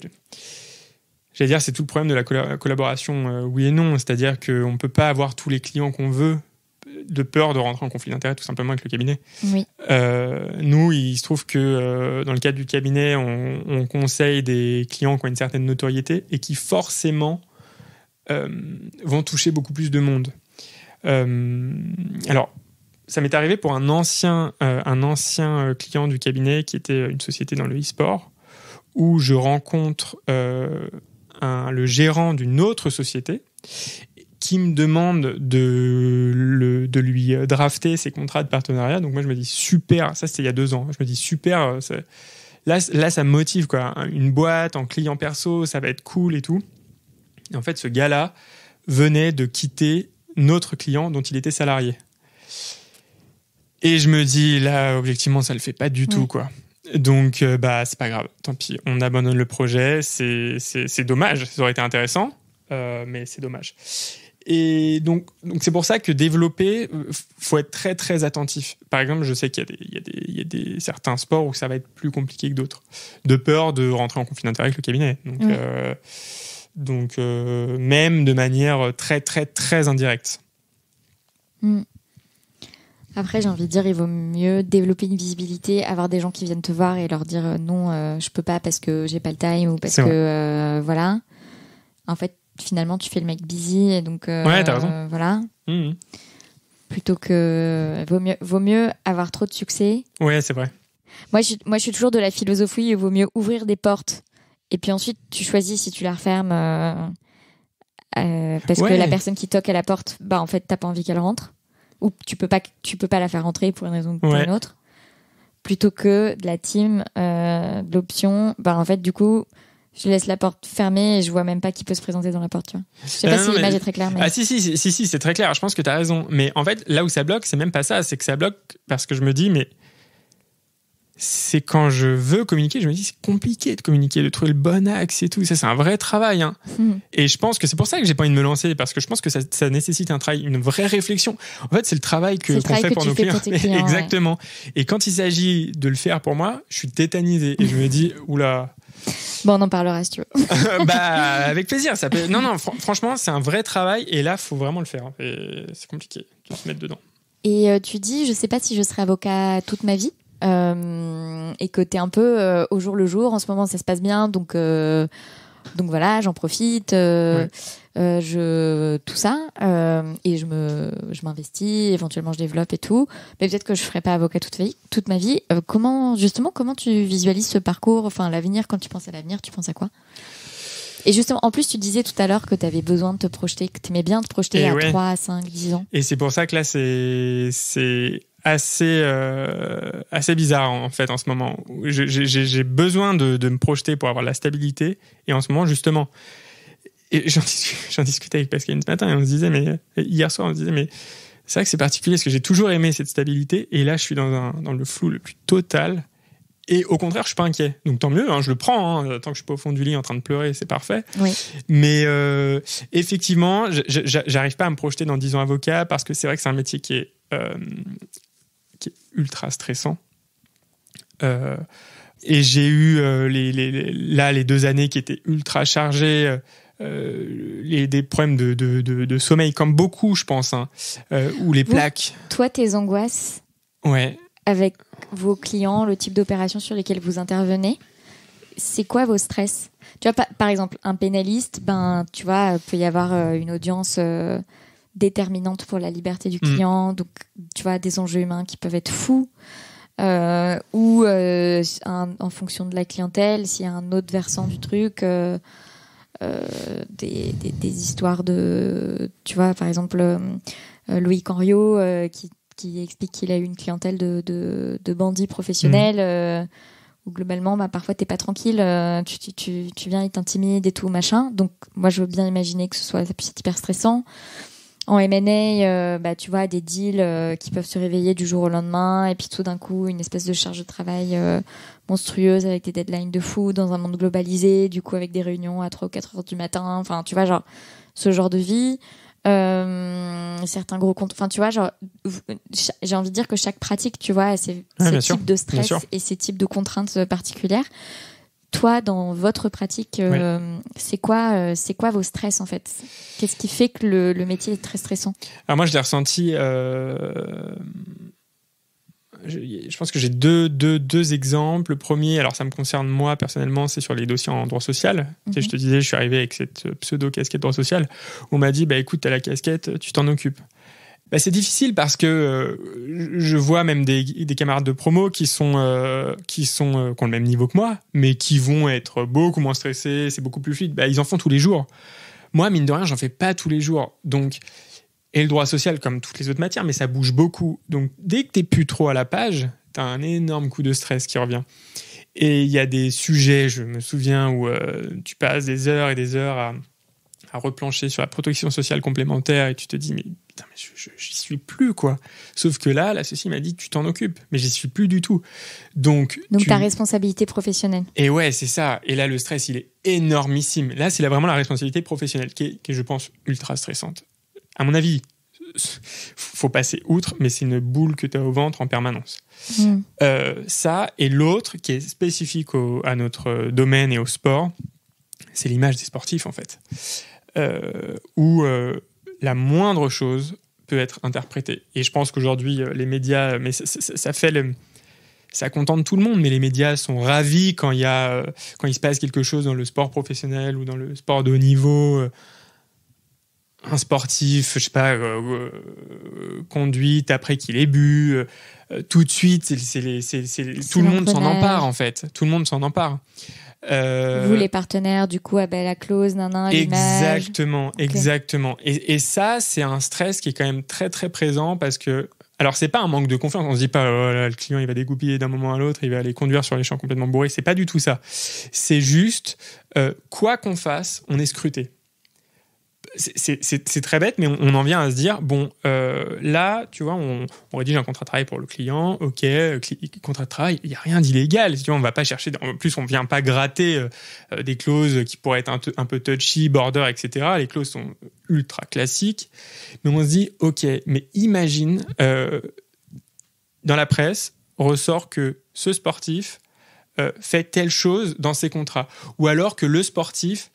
J'allais dire, c'est tout le problème de la collaboration oui et non. C'est-à-dire qu'on ne peut pas avoir tous les clients qu'on veut de peur de rentrer en conflit d'intérêt tout simplement avec le cabinet. Euh, nous, il se trouve que euh, dans le cadre du cabinet, on, conseille des clients qui ont une certaine notoriété et qui forcément euh, vont toucher beaucoup plus de monde. alors, ça m'est arrivé pour un ancien, un ancien client du cabinet qui était une société dans le e-sport, où je rencontre le gérant d'une autre société qui me demande de, de lui euh, drafter ses contrats de partenariat. Donc moi, je me dis super, ça c'était il y a deux ans. Hein. Je me dis super, euh, là, là, ça me motive quoi. Une boîte en client perso, ça va être cool et tout. Et en fait, ce gars-là venait de quitter notre client dont il était salarié. Et je me dis là, objectivement, ça le fait pas du tout mm. quoi. Donc, euh, bah, c'est pas grave, tant pis, on abandonne le projet, c'est dommage, ça aurait été intéressant, mais c'est dommage. Et donc, donc c'est pour ça que développer, euh, faut être très très attentif. Par exemple, je sais qu'il y, y, y a, des, certains sports où ça va être plus compliqué que d'autres, de peur de rentrer en conflit d'intérêt avec le cabinet. Donc, euh, donc euh, même de manière très très très indirecte. Hmm. Après, j'ai envie de dire, il vaut mieux développer une visibilité, avoir des gens qui viennent te voir et leur dire non, je je peux pas parce que j'ai pas le time ou parce que voilà. En fait, finalement, tu fais le mec busy, et donc euh, ouais, raison. voilà. Mmh, mmh. Plutôt que euh, vaut mieux, vaut mieux avoir trop de succès. Ouais, c'est vrai. Moi, je, moi, je suis toujours de la philosophie. Il vaut mieux ouvrir des portes et puis ensuite tu choisis si tu la refermes euh, parce que la personne qui toque à la porte, bah en fait, t'as pas envie qu'elle rentre ou tu peux pas, tu peux pas la faire rentrer pour une raison ou pour une autre plutôt que de la team, de l'option. Bah, en fait, du coup, je laisse la porte fermée et je vois même pas qui peut se présenter dans la porte. Je sais pas si l'image est très claire. Ah si si si c'est très clair. Je pense que tu as raison. Mais en fait, là où ça bloque, c'est même pas ça. C'est que ça bloque parce que je me dis mais c'est quand je veux communiquer, je me dis c'est compliqué de communiquer, de trouver le bon axe et tout. Ça c'est un vrai travail. Hein. Mhm. Et je pense que c'est pour ça que j'ai pas envie de me lancer parce que je pense que ça, nécessite un travail, une vraie réflexion. En fait, c'est le travail que qu'on fait pour nos clients. Exactement. Et quand il s'agit de le faire pour moi, je suis tétanisé et je me dis oula Bon, on en parlera si tu veux. bah, avec plaisir. Ça peut... Non, non, franchement, c'est un vrai travail et là, faut vraiment le faire. Hein. C'est compliqué de se mettre dedans. Et euh, tu dis, je sais pas si je serai avocat toute ma vie. Euh, et que tu es un peu euh, au jour le jour. En ce moment, ça se passe bien, donc, donc voilà, j'en profite. Euh, je tout ça euh, et je me je m'investis éventuellement je développe et tout mais peut-être que je ferai pas avocat toute, vie, toute ma vie euh, comment justement comment tu visualises ce parcours enfin l'avenir quand tu penses à l'avenir tu penses à quoi et justement, en plus, tu disais tout à l'heure que tu avais besoin de te projeter, que tu aimais bien te projeter eh à 3, 5, 10 ans. Et c'est pour ça que là, c'est assez, euh, assez bizarre en fait en ce moment. J'ai besoin de, de, me projeter pour avoir la stabilité et en ce moment justement, et j'en discutais, avec Pascaline ce matin et on se disait, mais euh, hier soir, on se disait, mais c'est vrai que c'est particulier parce que j'ai toujours aimé cette stabilité et là, je suis dans, un, dans le flou le plus total. Et au contraire, je suis pas inquiet. Donc tant mieux, hein, je le prends. Hein, euh, tant que je suis pas au fond du lit en train de pleurer, c'est parfait. Mais euh, effectivement, j'arrive pas à me projeter dans 10 ans avocat parce que c'est vrai que c'est un métier qui est, euh, qui est ultra stressant. et j'ai eu les, les, là les deux années qui étaient ultra chargées euh, les, des problèmes de, sommeil, comme beaucoup, je pense, hein. euh, ou les plaques. Toi, tes angoisses ouais. avec vos clients, le type d'opération sur lesquelles vous intervenez, c'est quoi vos stress Tu vois, par exemple, un pénaliste, ben, tu vois, euh, peut y avoir une audience déterminante pour la liberté du mm. client, donc tu vois, des enjeux humains qui peuvent être fous. ou en fonction de la clientèle, s'il y a un autre versant du truc, euh, des, des, histoires de, tu vois, par exemple, euh, euh, Louis Henriot qui, qui, explique qu'il a eu une clientèle de, de, bandits professionnels. ou mm. où globalement, bah, parfois, t'es pas tranquille, tu, tu, tu, viens, ils t'intimident et tout, machin. Donc, moi, je veux bien imaginer que ce soit, ça puisse être hyper stressant en M&A, euh, bah, tu vois, des deals euh, qui peuvent se réveiller du jour au lendemain, et puis tout d'un coup, une espèce de charge de travail euh, monstrueuse avec des deadlines de fou dans un monde globalisé, du coup, avec des réunions à 3 ou 4 heures du matin, enfin, tu vois, genre, ce genre de vie. certains gros comptes, enfin, tu vois, genre, j'ai envie de dire que chaque pratique, tu vois, a ses, ces types de stress et ces types de contraintes particulières toi, dans votre pratique, euh, euh, c'est quoi, vos stress en fait Qu'est-ce qui fait que le, métier est très stressant Alors moi, je l'ai ressenti. Euh, je, pense que j'ai deux, exemples. Le premier, alors ça me concerne moi personnellement, c'est sur les dossiers en droit social. je mhm. te disais, je suis arrivé avec cette pseudo casquette droit social. On m'a dit, bah écoute, t'as la casquette, tu t'en occupes. Bah, c'est difficile parce que euh, je vois même des, camarades de promo qui sont euh, qui sont euh, ont le même niveau que moi, mais qui vont être beaucoup moins stressés, c'est beaucoup plus fluide. Bah, ils en font tous les jours. Moi, mine de rien, j'en fais pas tous les jours. Donc et le droit social comme toutes les autres matières, mais ça bouge beaucoup. Donc dès que tu t'es plus trop à la page, tu as un énorme coup de stress qui revient. Et il y a des sujets, je me souviens, où tu passes des heures et des heures à à replancher sur la protection sociale complémentaire et tu te dis, mais putain, mais j'y suis plus, quoi. Sauf que là, la ceci m'a dit, tu t'en occupes, mais j'y suis plus du tout. Donc. Donc ta responsabilité professionnelle. Et ouais, c'est ça. Et là, le stress, il est énormissime. Là, c'est vraiment la responsabilité professionnelle qui est, je pense, ultra stressante. À mon avis, faut passer outre, mais c'est une boule que tu as au ventre en permanence. Hmm. Euh, ça, et l'autre qui est spécifique à notre domaine et au sport, c'est l'image des sportifs en fait. Euh, où euh, la moindre chose peut être interprétée. Et je pense qu'aujourd'hui, euh, les médias, mais ça, fait ça contente tout le monde, mais les médias sont ravis quand il, quand il se passe quelque chose dans le sport professionnel ou dans le sport de haut niveau. Un sportif, je sais pas, conduite après qu'il ait bu, tout de suite, tout le monde s'en empare en fait. Tout le monde s'en empare. Euh, Vous, les partenaires, du coup, à à Close, clause Exactement, okay. exactement. Et, et ça, c'est un stress qui est quand même très, très présent parce que alors, c'est pas un manque de confiance. On se dit pas, oh le client, il va dégoupiller d'un moment à l'autre, il va aller conduire sur les champs complètement bourrés. C'est pas du tout ça. C'est juste, euh, quoi qu'on fasse, on est scruté c'est très bête, mais on, en vient à se dire bon, euh, là, tu vois, on, rédige un contrat de travail pour le client, ok, euh, contrat de travail, il n'y a rien d'illégal, tu vois, on va pas chercher, en plus, on ne vient pas gratter euh, des clauses qui pourraient être un, peu touchy, border, etc. Les clauses sont ultra classiques, mais on se dit ok, mais imagine, dans la presse, ressort que ce sportif, fait telle chose dans ses contrats. Ou alors que le sportif,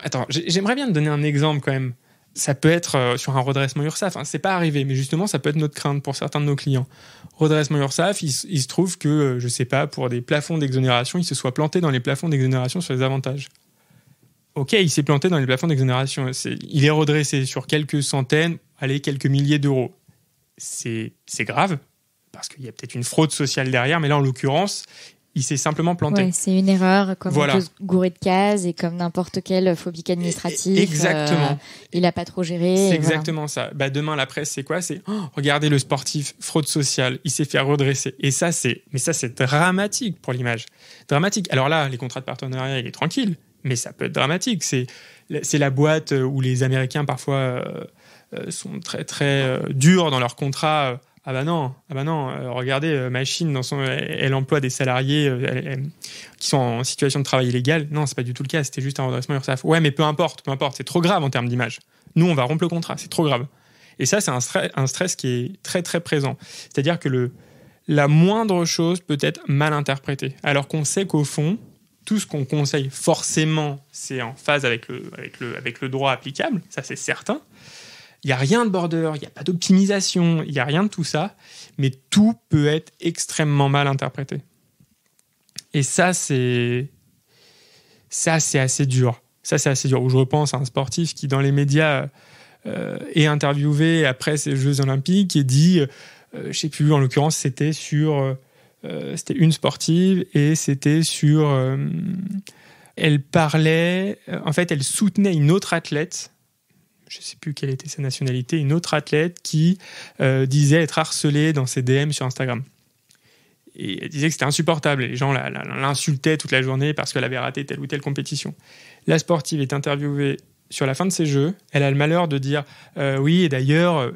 Attends, j'aimerais bien te donner un exemple quand même. Ça peut être euh, sur un redressement URSAF. Hein. c'est pas arrivé, mais justement, ça peut être notre crainte pour certains de nos clients. Redressement URSAF, il, se trouve que, euh, je sais pas, pour des plafonds d'exonération, il se soit planté dans les plafonds d'exonération sur les avantages. Ok, il s'est planté dans les plafonds d'exonération. il est redressé sur quelques centaines, allez, quelques milliers d'euros. C'est grave, parce qu'il y a peut-être une fraude sociale derrière, mais là, en l'occurrence, il s'est simplement planté. c'est une erreur, comme voilà. gouré de cases et comme n'importe quelle phobique administrative. Euh, exactement. il n'a pas trop géré. C'est exactement ça. Bah, demain, la presse, c'est quoi C'est oh, regardez le sportif, fraude sociale, il s'est fait redresser. Et ça, c'est mais ça c'est dramatique pour l'image. Dramatique. Alors là, les contrats de partenariat, il est tranquille, mais ça peut être dramatique. C'est la boîte où les Américains parfois euh, euh, sont très très durs dans leurs contrats ah bah non, ah bah euh, regardez, euh, Machine, dans son, elle, emploie des salariés euh, qui sont en situation de travail illégal. Non, c'est pas du tout le cas. C'était juste un redressement URSAF. Ouais, mais peu importe, peu importe. C'est trop grave en termes d'image. Nous, on va rompre le contrat. C'est trop grave. Et ça, c'est un, stress, un stress qui est très très présent. C'est-à-dire que le, la moindre chose peut être mal interprétée. Alors qu'on sait qu'au fond, tout ce qu'on conseille, forcément, c'est en phase avec le, avec le droit applicable. Ça, c'est certain. Il n'y a rien de border, il n'y a pas d'optimisation, il n'y a rien de tout ça, mais tout peut être extrêmement mal interprété. Et ça, c'est ça, c'est assez dur. Ça, c'est assez dur. Où je repense à un sportif qui, dans les médias, euh, est interviewé après ces Jeux Olympiques et dit, je euh, je sais plus, en l'occurrence, c'était sur, euh, c'était une sportive et c'était sur, elle parlait, en fait, elle soutenait une autre athlète je ne sais plus quelle était sa nationalité, une autre athlète qui euh, disait être harcelée dans ses DM sur Instagram. Et elle disait que c'était insupportable. Les gens l'insultaient toute la journée parce qu'elle avait raté telle ou telle compétition. La sportive est interviewée sur la fin de ses jeux. Elle a le malheur de dire euh, oui, et d'ailleurs, euh,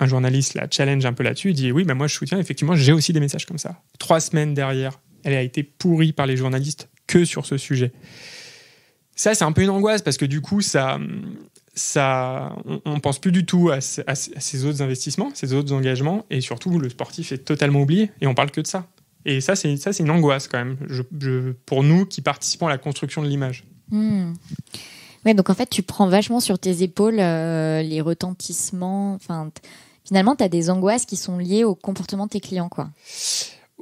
un journaliste la challenge un peu là-dessus. Il dit oui, bah moi je soutiens, effectivement, j'ai aussi des messages comme ça. Trois semaines derrière, elle a été pourrie par les journalistes que sur ce sujet. Ça, c'est un peu une angoisse parce que du coup, ça, hum, on, ne pense plus du tout à, ces autres investissements, ces autres engagements, et surtout le sportif est totalement oublié et on parle que de ça. Et ça, c'est ça, c'est une angoisse quand même pour nous qui participons à la construction de l'image. Hmm. donc en fait, tu prends vachement sur tes épaules euh, les retentissements. Enfin, finalement, tu as des angoisses qui sont liées au comportement de tes clients, quoi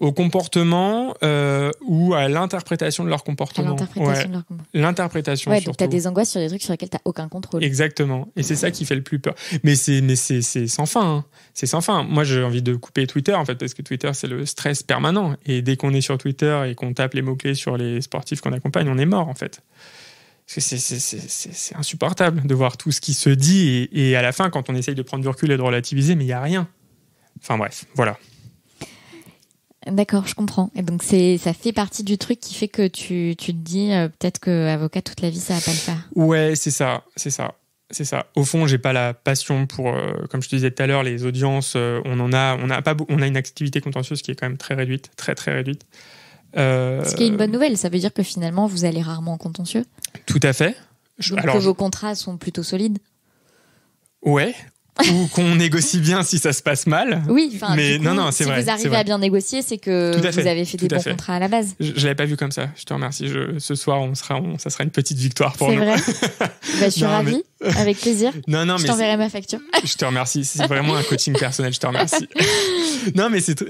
au comportement euh, ou à l'interprétation de leur comportement. L'interprétation. surtout Ouais, donc tu as des angoisses sur des trucs sur lesquels tu n'as aucun contrôle. Exactement. Et c'est ça qui fait le plus peur. Mais c'est c'est sans fin. Hein. C'est sans fin. Moi, j'ai envie de couper Twitter en fait parce que Twitter c'est le stress permanent. Et dès qu'on est sur Twitter et qu'on tape les mots clés sur les sportifs qu'on accompagne, on est mort en fait. Parce que c'est insupportable de voir tout ce qui se dit et, et à la fin, quand on essaye de prendre du recul et de relativiser, mais il n'y a rien. Enfin bref, voilà. D'accord, je comprends. Et donc c'est ça fait partie du truc qui fait que tu, te dis euh, peut-être que avocat toute la vie ça va pas le faire. Ouais, c'est ça, c'est ça. C'est ça. Au fond, j'ai pas la passion pour, euh, comme je te disais tout à l'heure, les audiences. Euh, on en a, on a pas, on a une activité contentieuse qui est quand même très réduite, très très réduite. Ce qui est une bonne nouvelle. Ça veut dire que finalement, vous allez rarement en contentieux. Tout à fait. Je, Donc alors, que vos contrats sont plutôt solides. Ouais, ou qu'on négocie bien si ça se passe mal. Oui, mais non, non, c'est vrai. Si vous arrivez à bien négocier, c'est que vous avez fait des bons contrats à la base. Je, je l'avais pas vu comme ça. Je te remercie. Je, ce soir, on sera, on, ça sera une petite victoire pour nous. Vrai. Bah, je suis ravie, avec plaisir. Non, non, je t'enverrai ma facture. je te remercie. C'est vraiment un coaching personnel. Je te remercie. non, mais c'est,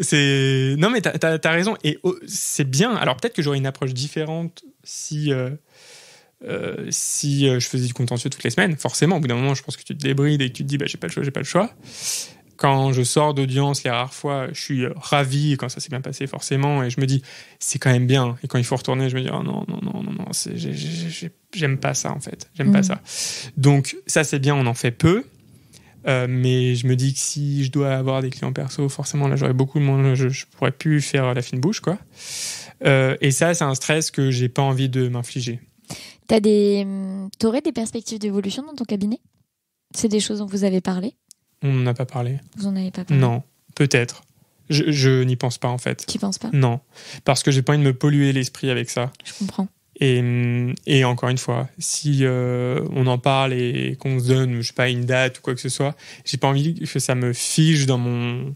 non, mais as, raison. Et c'est bien. Alors peut-être que j'aurais une approche différente si. Euh, euh, si euh, je faisais du contentieux toutes les semaines, forcément, au bout d'un moment, je pense que tu te débrides et que tu te dis, bah, j'ai pas le choix, j'ai pas le choix. Quand je sors d'audience, les rares fois, je suis euh, ravi quand ça s'est bien passé, forcément, et je me dis, c'est quand même bien. Hein. Et quand il faut retourner, je me dis, oh non, non, non, non, non, j'aime pas ça, en fait. J'aime pas mmh. ça. Donc, ça, c'est bien, on en fait peu. mais je me dis que si je dois avoir des clients perso, forcément, là, j'aurais beaucoup moins, je, je, pourrais plus faire la fine bouche, quoi. et ça, c'est un stress que j'ai pas envie de m'infliger. T'as des, mm, t'aurais des perspectives d'évolution dans ton cabinet C'est des choses dont vous avez parlé On n'a pas parlé. Vous en avez pas parlé Non, peut-être. Je, n'y pense pas en fait. Tu penses pas Non, parce que j'ai pas envie de me polluer l'esprit avec ça. Je comprends. Et, mm, et, encore une fois, si euh, on en parle et qu'on se donne, je sais pas, une date ou quoi que ce soit, j'ai pas envie que ça me fige dans mon,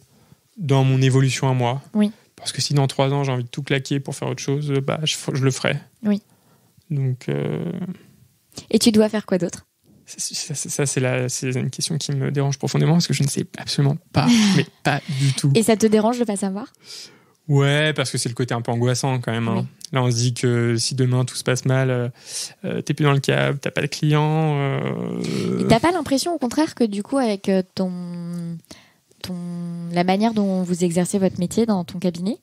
dans mon évolution à moi. Oui. Parce que si dans trois ans j'ai envie de tout claquer pour faire autre chose, bah, je le ferai. Oui. Donc. Euh, et tu dois faire quoi d'autre ça, c'est une question qui me dérange profondément parce que je ne sais absolument pas, mais pas du tout. Et ça te dérange de ne pas savoir Ouais, parce que c'est le côté un peu angoissant quand même. Hein. Là, on se dit que si demain tout se passe mal, euh, euh, t'es plus dans le câble, t'as pas de client Euh... T'as pas l'impression, au contraire, que du coup, avec ton, ton, la manière dont vous exercez votre métier dans ton cabinet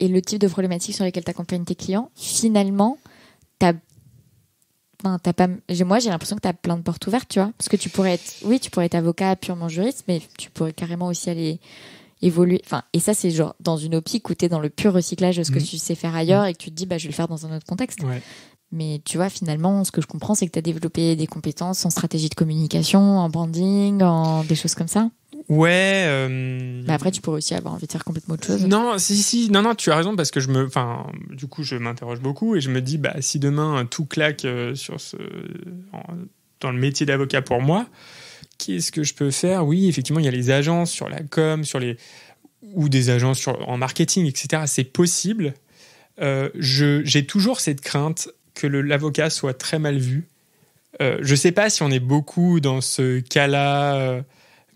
et le type de problématiques sur lesquelles t'accompagnes tes clients, finalement, t'as pas... moi j'ai l'impression que tu as plein de portes ouvertes tu vois parce que tu pourrais être oui tu pourrais être avocat purement juriste mais tu pourrais carrément aussi aller évoluer enfin et ça c'est genre dans une optique où tu es dans le pur recyclage de ce que mhm. tu sais faire ailleurs mhm. et que tu te dis bah je vais le faire dans un autre contexte mais tu vois finalement ce que je comprends c'est que tu as développé des compétences en stratégie de communication en branding en des choses comme ça Ouais. Euh, Mais après, tu pourrais aussi avoir envie de faire complètement autre chose. Non, si, si, non, non, tu as raison parce que je me, enfin, du coup, je m'interroge beaucoup et je me dis, bah, si demain euh, tout claque euh, sur ce, dans le métier d'avocat pour moi, qu'est-ce que je peux faire Oui, effectivement, il y a les agences sur la com, sur les ou des agences sur... en marketing, etc. C'est possible. j'ai toujours cette crainte que l'avocat soit très mal vu. je ne sais pas si on est beaucoup dans ce cas-là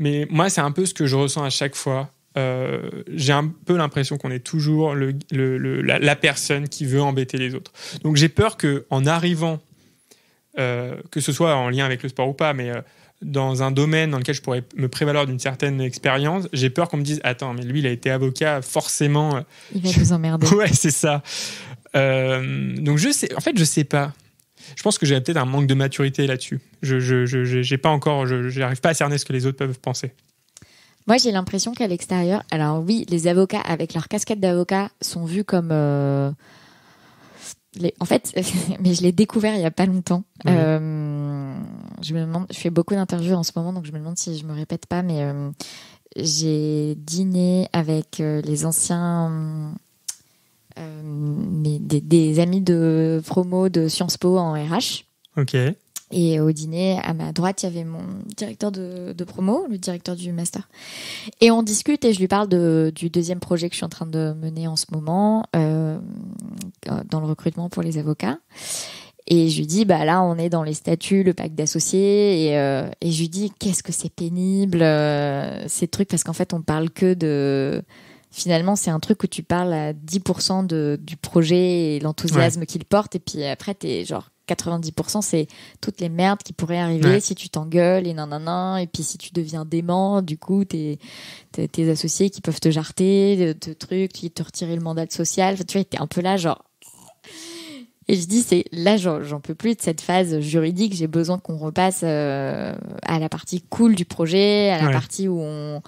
mais moi, c'est un peu ce que je ressens à chaque fois. Euh, j'ai un peu l'impression qu'on est toujours le, la, personne qui veut embêter les autres. Donc j'ai peur que en arrivant, euh, que ce soit en lien avec le sport ou pas, mais euh, dans un domaine dans lequel je pourrais me prévaloir d'une certaine expérience, j'ai peur qu'on me dise attends mais lui il a été avocat forcément. Il va vous emmerder. ouais c'est ça. donc je sais, en fait je sais pas je pense que j'ai peut-être un manque de maturité là-dessus. Je, pas encore, je n'arrive pas à cerner ce que les autres peuvent penser. Moi, j'ai l'impression qu'à l'extérieur, alors oui, les avocats avec leur casquette d'avocat sont vus comme euh, en fait, mais je l'ai découvert il n'y a pas longtemps. Euh, je me demande, je fais beaucoup d'interviews en ce moment, donc je me demande si je me répète pas, mais euh, j'ai dîné avec les anciens euh, mais des, amis de promo de Sciences Po en RH. Ok. Et au dîner, à ma droite, il y avait mon directeur de, promo, le directeur du master. Et on discute et je lui parle du deuxième projet que je suis en train de mener en ce moment euh, dans le recrutement pour les avocats. Et je lui dis, bah là, on est dans les statuts, le pacte d'associés. Et, euh, je lui dis, qu'est-ce que c'est pénible, ces trucs, parce qu'en fait, on parle que de finalement, c'est un truc où tu parles à 10% de, du projet et l'enthousiasme qu'il porte. Et puis après, t'es genre 90%, c'est toutes les merdes qui pourraient arriver si tu t'engueules et nanana. Et puis si tu deviens dément, du coup, tes, tes, associés qui peuvent te jarter, te, trucs, te retirer le mandat social. tu vois, t'es un peu là, genre, et je dis, c'est là, j'en peux plus de cette phase juridique. J'ai besoin qu'on repasse euh, à la partie cool du projet, à la partie où on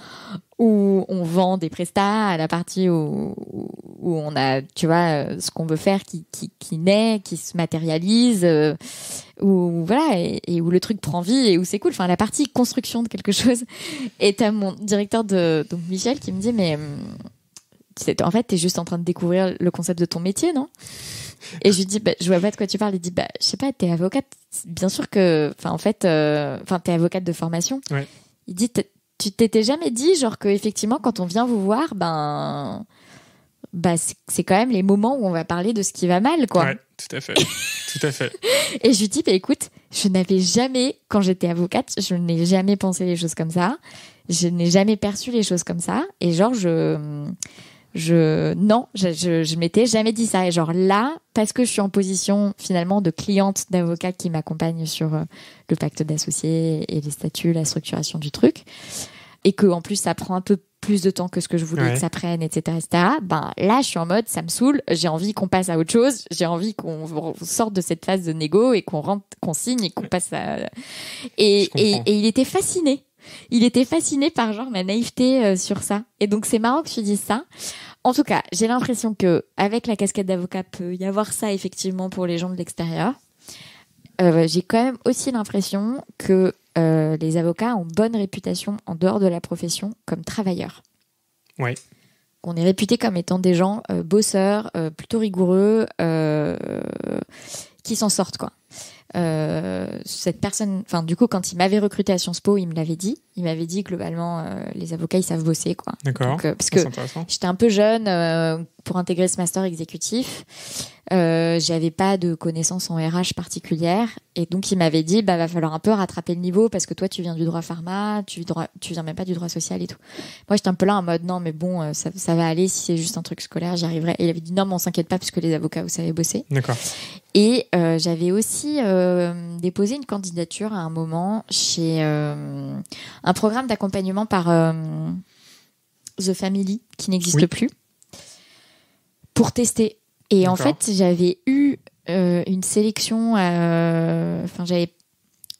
on vend des prestats, à la partie où, où on a, tu vois, ce qu'on veut faire qui, qui, qui, naît, qui se matérialise, euh, voilà, et, où le truc prend vie et où c'est cool. Enfin, la partie construction de quelque chose. est à mon directeur de Michel qui me dit mais hum, en fait, tu es juste en train de découvrir le concept de ton métier, non Et je lui dis, bah, je vois pas de quoi tu parles. Il dit, bah, je sais pas, t'es avocate. Bien sûr que, enfin, en fait, euh, enfin, t'es avocate de formation. Il dit, tu t'étais jamais dit, genre, que effectivement, quand on vient vous voir, ben, bah, c'est quand même les moments où on va parler de ce qui va mal, quoi. Ouais, tout à fait. tout à fait. Et je lui dis, bah, écoute, je n'avais jamais, quand j'étais avocate, je n'ai jamais pensé les choses comme ça. Je n'ai jamais perçu les choses comme ça. Et genre, je je non, je, je, m'étais jamais dit ça. Et genre là, parce que je suis en position finalement de cliente d'avocat qui m'accompagne sur euh, le pacte d'associés et les statuts, la structuration du truc, et que en plus ça prend un peu plus de temps que ce que je voulais que ça prenne, etc., etc. Ben là, je suis en mode, ça me saoule. J'ai envie qu'on passe à autre chose. J'ai envie qu'on sorte de cette phase de négo et qu'on rentre, qu'on signe et qu'on passe à. et il était fasciné il était fasciné par genre ma naïveté euh, sur ça. Et donc c'est marrant que tu dises ça. En tout cas, j'ai l'impression que avec la casquette d'avocat peut y avoir ça effectivement pour les gens de l'extérieur. Euh, j'ai quand même aussi l'impression que euh, les avocats ont bonne réputation en dehors de la profession comme travailleurs. Ouais. On est réputé comme étant des gens bosseurs, plutôt rigoureux, qui s'en sortent quoi. Euh, cette personne, enfin du coup, quand il m'avait recruté à Sciences Po, il me l'avait dit il m'avait dit globalement euh, les avocats ils savent bosser quoi. D'accord. Euh, parce ah, que j'étais un peu jeune euh, pour intégrer ce master exécutif, j'avais pas de connaissances en RH particulière. et donc il m'avait dit bah va falloir un peu rattraper le niveau parce que toi tu viens du droit pharma, tu tu viens même pas du droit social et tout. Moi j'étais un peu là en mode non mais bon ça, va aller si c'est juste un truc scolaire j'y arriverai. Et il avait dit non mais on s'inquiète pas puisque les avocats vous savez bosser. D'accord. Et j'avais aussi déposé une candidature à un moment chez un programme d'accompagnement par euh, The Family qui n'existe plus pour tester. Et en fait, j'avais eu euh, une sélection. Euh, enfin, j'avais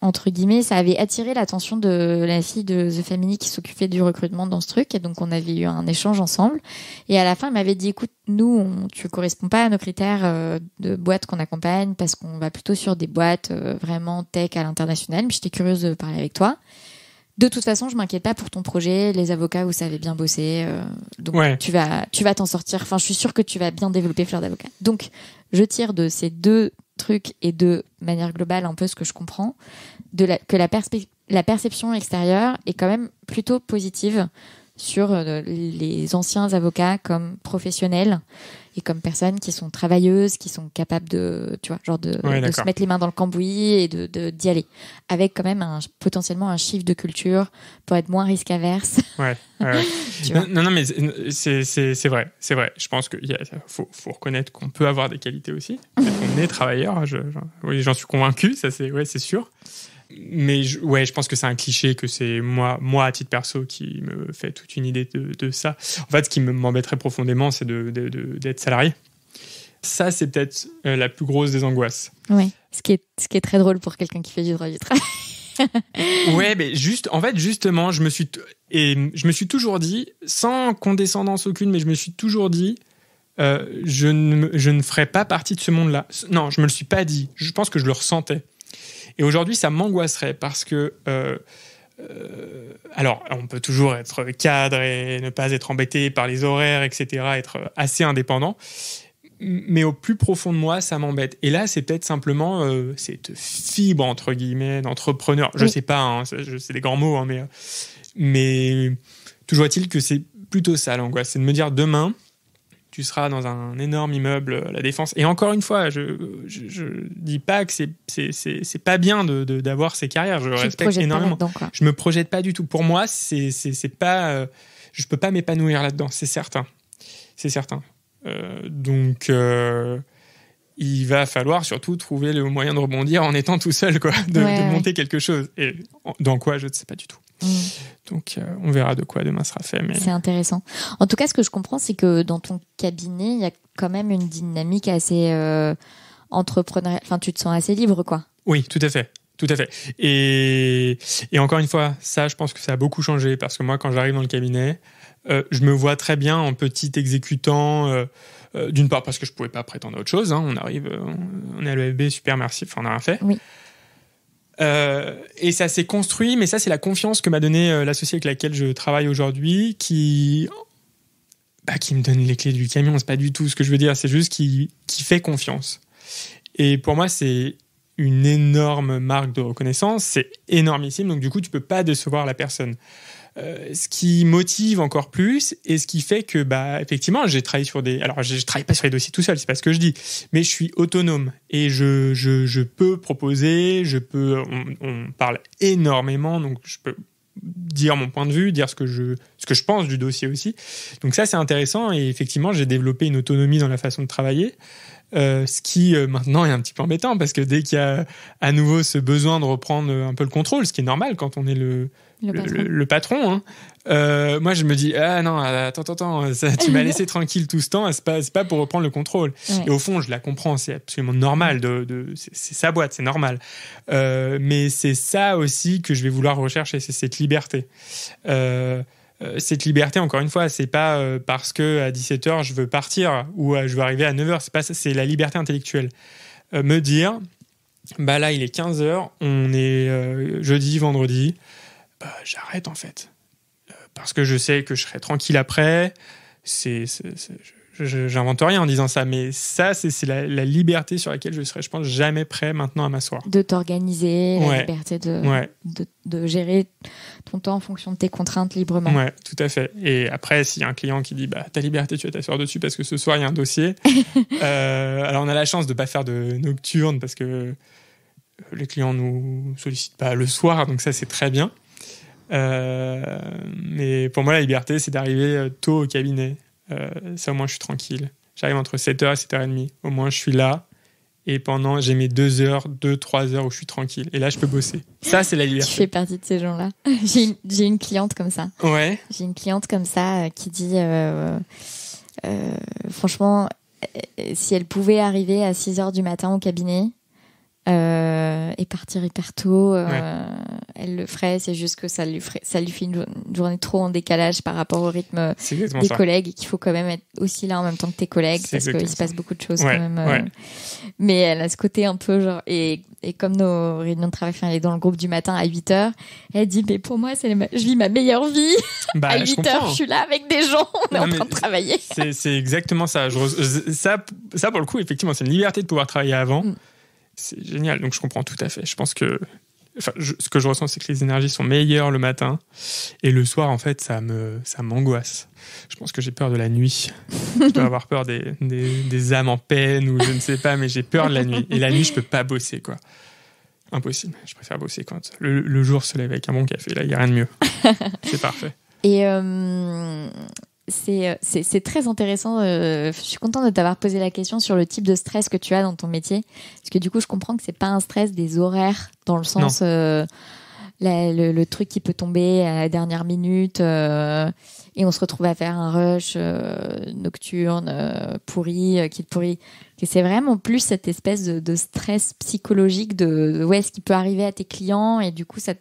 entre guillemets, ça avait attiré l'attention de la fille de The Family qui s'occupait du recrutement dans ce truc. Et donc, on avait eu un échange ensemble. Et à la fin, elle m'avait dit, écoute, nous, on, tu corresponds pas à nos critères de boîte qu'on accompagne parce qu'on va plutôt sur des boîtes vraiment tech à l'international. Mais j'étais curieuse de parler avec toi de toute façon, je m'inquiète pas pour ton projet. Les avocats, vous savez bien bosser, euh, donc tu vas, tu vas t'en sortir. Enfin, je suis sûre que tu vas bien développer Fleur d'avocat. Donc, je tire de ces deux trucs et de manière globale un peu ce que je comprends, de la, que la perception extérieure est quand même plutôt positive sur euh, les anciens avocats comme professionnels et comme personnes qui sont travailleuses, qui sont capables de, tu vois, genre de, se mettre les mains dans le cambouis et de d'y aller, avec quand même un, potentiellement un chiffre de culture pour être moins risque averse. Ouais. non, non, mais c'est vrai, c'est vrai. Je pense qu'il faut, reconnaître qu'on peut avoir des qualités aussi. On est travailleur, j'en suis convaincu, ça c'est ouais, c'est sûr mais je, ouais, je pense que c'est un cliché, que c'est moi, moi, à titre perso, qui me fait toute une idée de, ça. En fait, ce qui m'embêterait profondément, c'est d'être salarié. Ça, c'est peut-être euh, la plus grosse des angoisses. Oui, ce qui est, ce qui est très drôle pour quelqu'un qui fait du droit du travail. ouais, mais juste, en fait, justement, je me suis, et je me suis toujours dit, sans condescendance aucune, mais je me suis toujours dit, euh, je, ne, je ne ferai pas partie de ce monde-là. Non, je ne me le suis pas dit. Je pense que je le ressentais. Et aujourd'hui, ça m'angoisserait parce que. Euh, euh, alors, on peut toujours être cadre et ne pas être embêté par les horaires, etc., être assez indépendant. Mais au plus profond de moi, ça m'embête. Et là, c'est peut-être simplement euh, cette fibre, entre guillemets, d'entrepreneur. Je ne sais pas, hein, c'est des grands mots, hein, mais, mais toujours est-il que c'est plutôt ça l'angoisse. C'est de me dire demain, tu seras dans un énorme immeuble, euh, la défense. Et encore une fois, je, je, dis pas que c'est, c'est, pas bien de, d'avoir ces carrières. Je, respecte énormément. Je me projette pas du tout. Pour moi, c'est, c'est, pas, euh, je peux pas m'épanouir là-dedans. C'est certain. C'est certain. Euh, donc, il va falloir surtout trouver le moyen de rebondir en étant tout seul, quoi, de, monter quelque chose. Et dans quoi, je ne sais pas du tout. Mm. Donc euh, on verra de quoi demain sera fait. Mais... C'est intéressant. En tout cas, ce que je comprends, c'est que dans ton cabinet, il y a quand même une dynamique assez euh, entrepreneuriale. Enfin, tu te sens assez libre, quoi. Oui, tout à fait. Tout à fait. Et, encore une fois, ça, je pense que ça a beaucoup changé parce que moi, quand j'arrive dans le cabinet, euh, je me vois très bien en petit exécutant. Euh, d'une part parce que je pouvais pas prétendre à autre chose. Hein. on arrive, on, est à l'EFB, super, merci, enfin, on a rien fait. Oui. Euh, et ça s'est construit, mais ça, c'est la confiance que m'a donnée euh, l'associé avec laquelle je travaille aujourd'hui, qui, bah, qui me donne les clés du camion. C'est pas du tout ce que je veux dire, c'est juste qui, qui fait confiance. Et pour moi, c'est une énorme marque de reconnaissance, c'est énormissime, donc du coup, tu peux pas décevoir la personne. Euh, ce qui motive encore plus et ce qui fait que, bah, effectivement, j'ai travaillé sur des. Alors, je travaille pas sur les dossiers tout seul, c'est pas ce que je dis, mais je suis autonome et je, peux proposer, je peux. On, parle énormément, donc je peux dire mon point de vue, dire ce que je, ce que je pense du dossier aussi. Donc, ça, c'est intéressant et effectivement, j'ai développé une autonomie dans la façon de travailler. Euh, ce qui euh, maintenant est un petit peu embêtant parce que dès qu'il y a à nouveau ce besoin de reprendre un peu le contrôle, ce qui est normal quand on est le, le, patron. Hein. Euh, moi, je me dis, ah non, attends, attends, attends tu m'as laissé tranquille tout ce temps, c'est pas, pas pour reprendre le contrôle. Et au fond, je la comprends, c'est absolument normal, de, c'est sa boîte, c'est normal. Euh, mais c'est ça aussi que je vais vouloir rechercher, c'est cette liberté. Euh, cette liberté, encore une fois, c'est pas parce que à 17h je veux partir ou je veux arriver à 9h, c'est c'est la liberté intellectuelle. me dire, bah là il est 15h, on est jeudi, vendredi, bah, j'arrête en fait. Euh, parce que je sais que je serai tranquille après. C'est, j'invente rien en disant ça, mais ça, c'est, la, la, liberté sur laquelle je serai, je pense, jamais prêt maintenant à m'asseoir. De t'organiser, la liberté de, de, de, gérer ton temps en fonction de tes contraintes librement. Oui, tout à fait. Et après, s'il y a un client qui dit, bah, ta liberté, tu vas t'asseoir dessus parce que ce soir, il y a un dossier. Euh, alors, on a la chance de ne pas faire de nocturne parce que les clients nous sollicitent pas le soir, donc ça, c'est très bien mais euh, pour moi, la liberté, c'est d'arriver euh, tôt au cabinet. Euh, ça, au moins, je suis tranquille. J'arrive entre 7h et 7h30. Au moins, je suis là. Et pendant, j'ai mes deux heures, 2 trois heures où je suis tranquille. Et là, je peux bosser. Ça, c'est la liberté. Tu fais partie de ces gens-là. j'ai une, cliente comme ça. Ouais. J'ai une cliente comme ça qui dit, franchement, si elle pouvait arriver à 6 heures du matin au cabinet, euh, et partir hyper tôt. Euh, elle le ferait, c'est juste que ça lui, ferait, ça lui fait une, journée trop en décalage par rapport au rythme euh, des collègues et qu'il faut quand même être aussi là en même temps que tes collègues parce qu'il se passe beaucoup de choses quand même. mais elle a ce côté un peu genre. Et, et comme nos réunions de travail, elle est dans le groupe du matin à 8 h elle dit Mais pour moi, c'est je vis ma meilleure vie. Bah, à 8 h je suis là avec des gens, on est en train de travailler. C'est exactement ça. ça. Ça, pour le coup, effectivement, c'est une liberté de pouvoir travailler avant. Mm. C'est génial, donc je comprends tout à fait. Je pense que Enfin, ce que je ressens, c'est que les énergies sont meilleures le matin et le soir, en fait, ça me, ça m'angoisse. Je pense que j'ai peur de la nuit. je dois avoir peur des, âmes en peine ou je ne sais pas, mais j'ai peur de la nuit. Et la nuit, je peux pas bosser, quoi. Impossible. Je préfère bosser quand le, jour se lève avec un bon café. Là, il n'y a rien de mieux. c'est parfait. Et euh, euh, c'est très intéressant. Euh, je suis contente de t'avoir posé la question sur le type de stress que tu as dans ton métier. Parce que du coup, je comprends que c'est pas un stress des horaires dans le sens euh, le, truc qui peut tomber à la dernière minute et on se retrouve à faire un rush nocturne pourri, qui pourri. C'est vraiment plus cette espèce de, stress psychologique de, où est ce qui peut arriver à tes clients et du coup, ça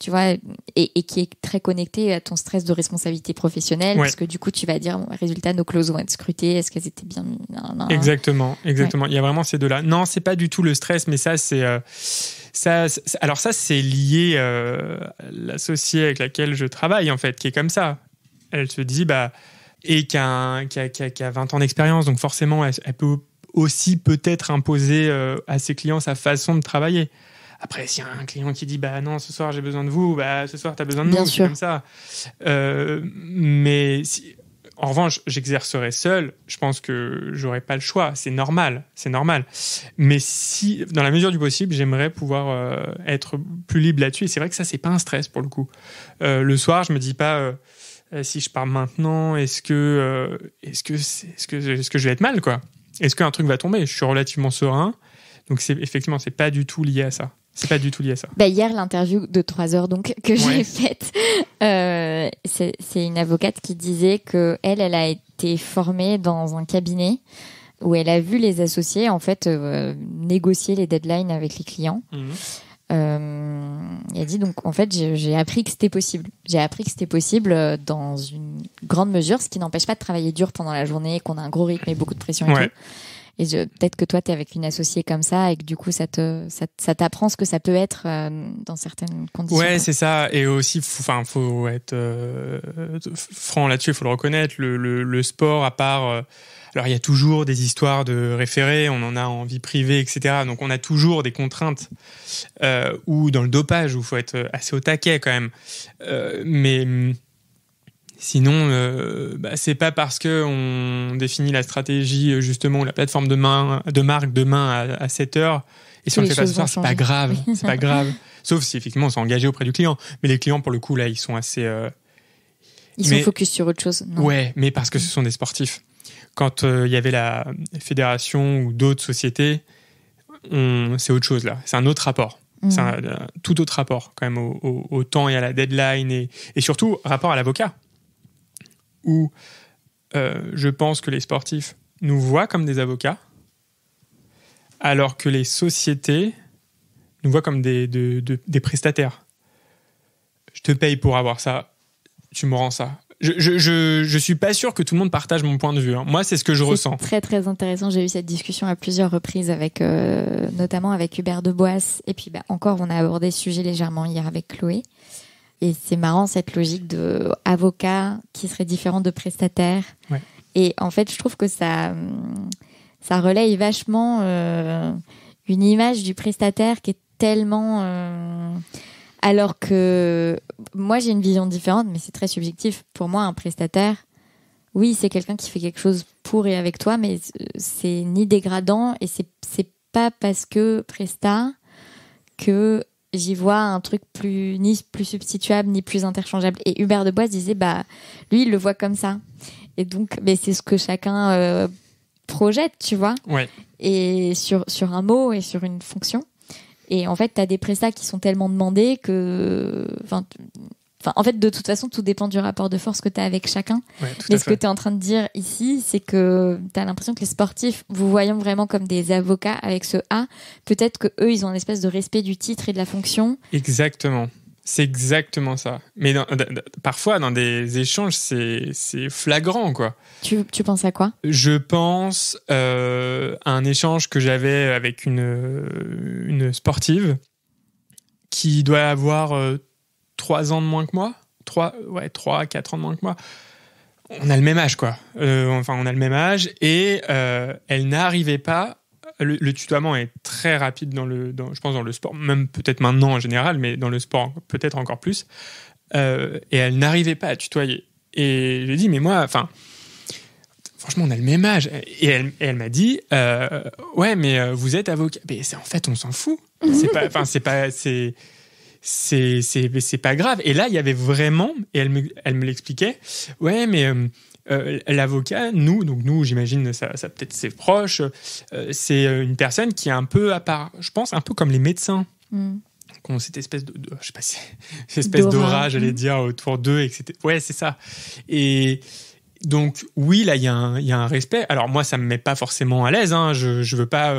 tu vois, et, qui est très connecté à ton stress de responsabilité professionnelle, parce que du coup, tu vas dire, résultat, nos clauses vont être scrutées, est-ce qu'elles étaient bien... Exactement, exactement. Il y a vraiment ces deux-là. Non, c'est pas du tout le stress, mais ça, c'est... Euh, ça, alors ça, c'est lié euh, à l'associée avec laquelle je travaille, en fait, qui est comme ça. Elle se dit, bah... Et qui a, 20 ans d'expérience, donc forcément, elle, peut aussi peut-être imposer euh, à ses clients sa façon de travailler. Après, s'il y a un client qui dit bah non, ce soir j'ai besoin de vous, bah ce soir tu as besoin de moi, nous, comme ça. Euh, mais en revanche, j'exercerai seul, je pense que j'aurais pas le choix, c'est normal, c'est normal. Mais si, dans la mesure du possible, j'aimerais pouvoir euh, être plus libre là-dessus. Et c'est vrai que ça, c'est pas un stress pour le coup. Euh, le soir, je me dis pas. Eh, si je pars maintenant, est-ce que, est-ce que, est-ce que, ce que je vais être mal quoi Est-ce qu'un truc va tomber Je suis relativement serein, donc c'est effectivement c'est pas du tout lié à ça. C'est pas du tout lié à ça. Bah, hier, l'interview de 3 heures donc que j'ai faite, euh, c'est une avocate qui disait que elle, elle a été formée dans un cabinet où elle a vu les associés en fait euh, négocier les deadlines avec les clients. Mhm. Euh, elle a dit donc en fait j'ai appris que c'était possible. J'ai appris que c'était possible dans une grande mesure, ce qui n'empêche pas de travailler dur pendant la journée, qu'on a un gros rythme et beaucoup de pression. Et tout. Et peut-être que toi, tu es avec une associée comme ça et que du coup, ça te, ça, t'apprend ce que ça peut être euh, dans certaines conditions. Ouais, c'est ça. Et aussi, il enfin, faut être euh, franc là-dessus. Il faut le reconnaître. Le, le, sport, à part, euh, alors il y a toujours des histoires de référés. On en a en vie privée, etc. Donc on a toujours des contraintes. ou dans le dopage, où faut être assez au taquet quand même. mais Sinon, euh, bah, c'est pas parce que on définit la stratégie euh, justement la plateforme de, de marque demain à, 7 heures et si on fait pas ce soir, c'est pas grave, c'est pas grave. Sauf si effectivement on s'est engagé auprès du client, mais les clients pour le coup là, ils sont assez euh, ils sont focus sur autre chose. Non ouais, mais parce que ce sont des sportifs. Quand euh, il y avait la fédération ou d'autres sociétés, c'est autre chose là. C'est un autre rapport. Mm. C'est un, tout autre rapport quand même au, temps et à la deadline et surtout rapport à l'avocat où euh, je pense que les sportifs nous voient comme des avocats, alors que les sociétés nous voient comme des, des prestataires. Je te paye pour avoir ça, tu me rends ça. Je, je, je, suis pas sûr que tout le monde partage mon point de vue. Hein. Moi, c'est ce que je ressens. Très très intéressant. J'ai eu cette discussion à plusieurs reprises avec, euh, notamment avec Hubert Debois, et puis bah, encore, on a abordé ce sujet légèrement hier avec Chloé. Et c'est marrant cette logique de avocat qui serait différent de prestataire. Et en fait, je trouve que ça, hum, ça relaye vachement euh, une image du prestataire qui est tellement. Euh, alors que moi, j'ai une vision différente, mais c'est très subjectif. Pour moi, un prestataire, oui, c'est quelqu'un qui fait quelque chose pour et avec toi, mais euh, c'est ni dégradant et c'est pas parce que presta que j'y vois un truc plus ni plus substituable ni plus interchangeable. Et Hubert de Bois disait bah lui il le voit comme ça. Et donc mais c'est ce que chacun euh, projette, tu vois. Et sur sur un mot et sur une fonction. Et en fait, tu as des prestats qui sont tellement demandés que en fait, de toute façon, tout dépend du rapport de force que tu as avec chacun. Mais ce que tu es en train de dire ici, c'est que tu as l'impression que les sportifs, vous voyons vraiment comme des avocats avec ce A, peut-être que eux, ils ont un espèce de respect du titre et de la fonction. Exactement. C'est exactement ça. Mais parfois, dans des échanges, c'est flagrant, quoi. Tu, tu, penses à quoi Je pense euh, à un échange que j'avais avec une, une sportive qui doit avoir... Euh, 3 ans de moins que moi. 3, ouais, trois, 4 ans de moins que moi. On a le même âge, quoi. Euh, enfin, on a le même âge. Et euh, elle n'arrivait pas. Le, tutoiement est très rapide, dans le, dans, je pense, dans le sport. Même peut-être maintenant en général, mais dans le sport, peut-être encore plus. Euh, et elle n'arrivait pas à tutoyer. Et je lui ai dit, mais moi, enfin, franchement, on a le même âge. Et elle, elle m'a dit, ouais, mais vous êtes avocat. Mais en fait, on s'en fout. C'est pas, enfin, c'est pas, c'est c'est c'est pas grave. Et là, il y avait vraiment, et elle me, elle me l'expliquait, ouais, mais euh, euh, l'avocat, nous, donc nous, j'imagine, ça, peut-être ses proches, euh, c'est une personne qui est un peu à part, je pense, un peu comme les médecins. Hmm. Qui ont cette espèce de, je sais pas si, cette espèce d'orage, j'allais hmm. dire, autour d'eux, etc. Ouais, c'est ça. Et. Donc oui, là, il y, y, a un respect. Alors moi, ça me met pas forcément à l'aise. Hein. Je ne veux pas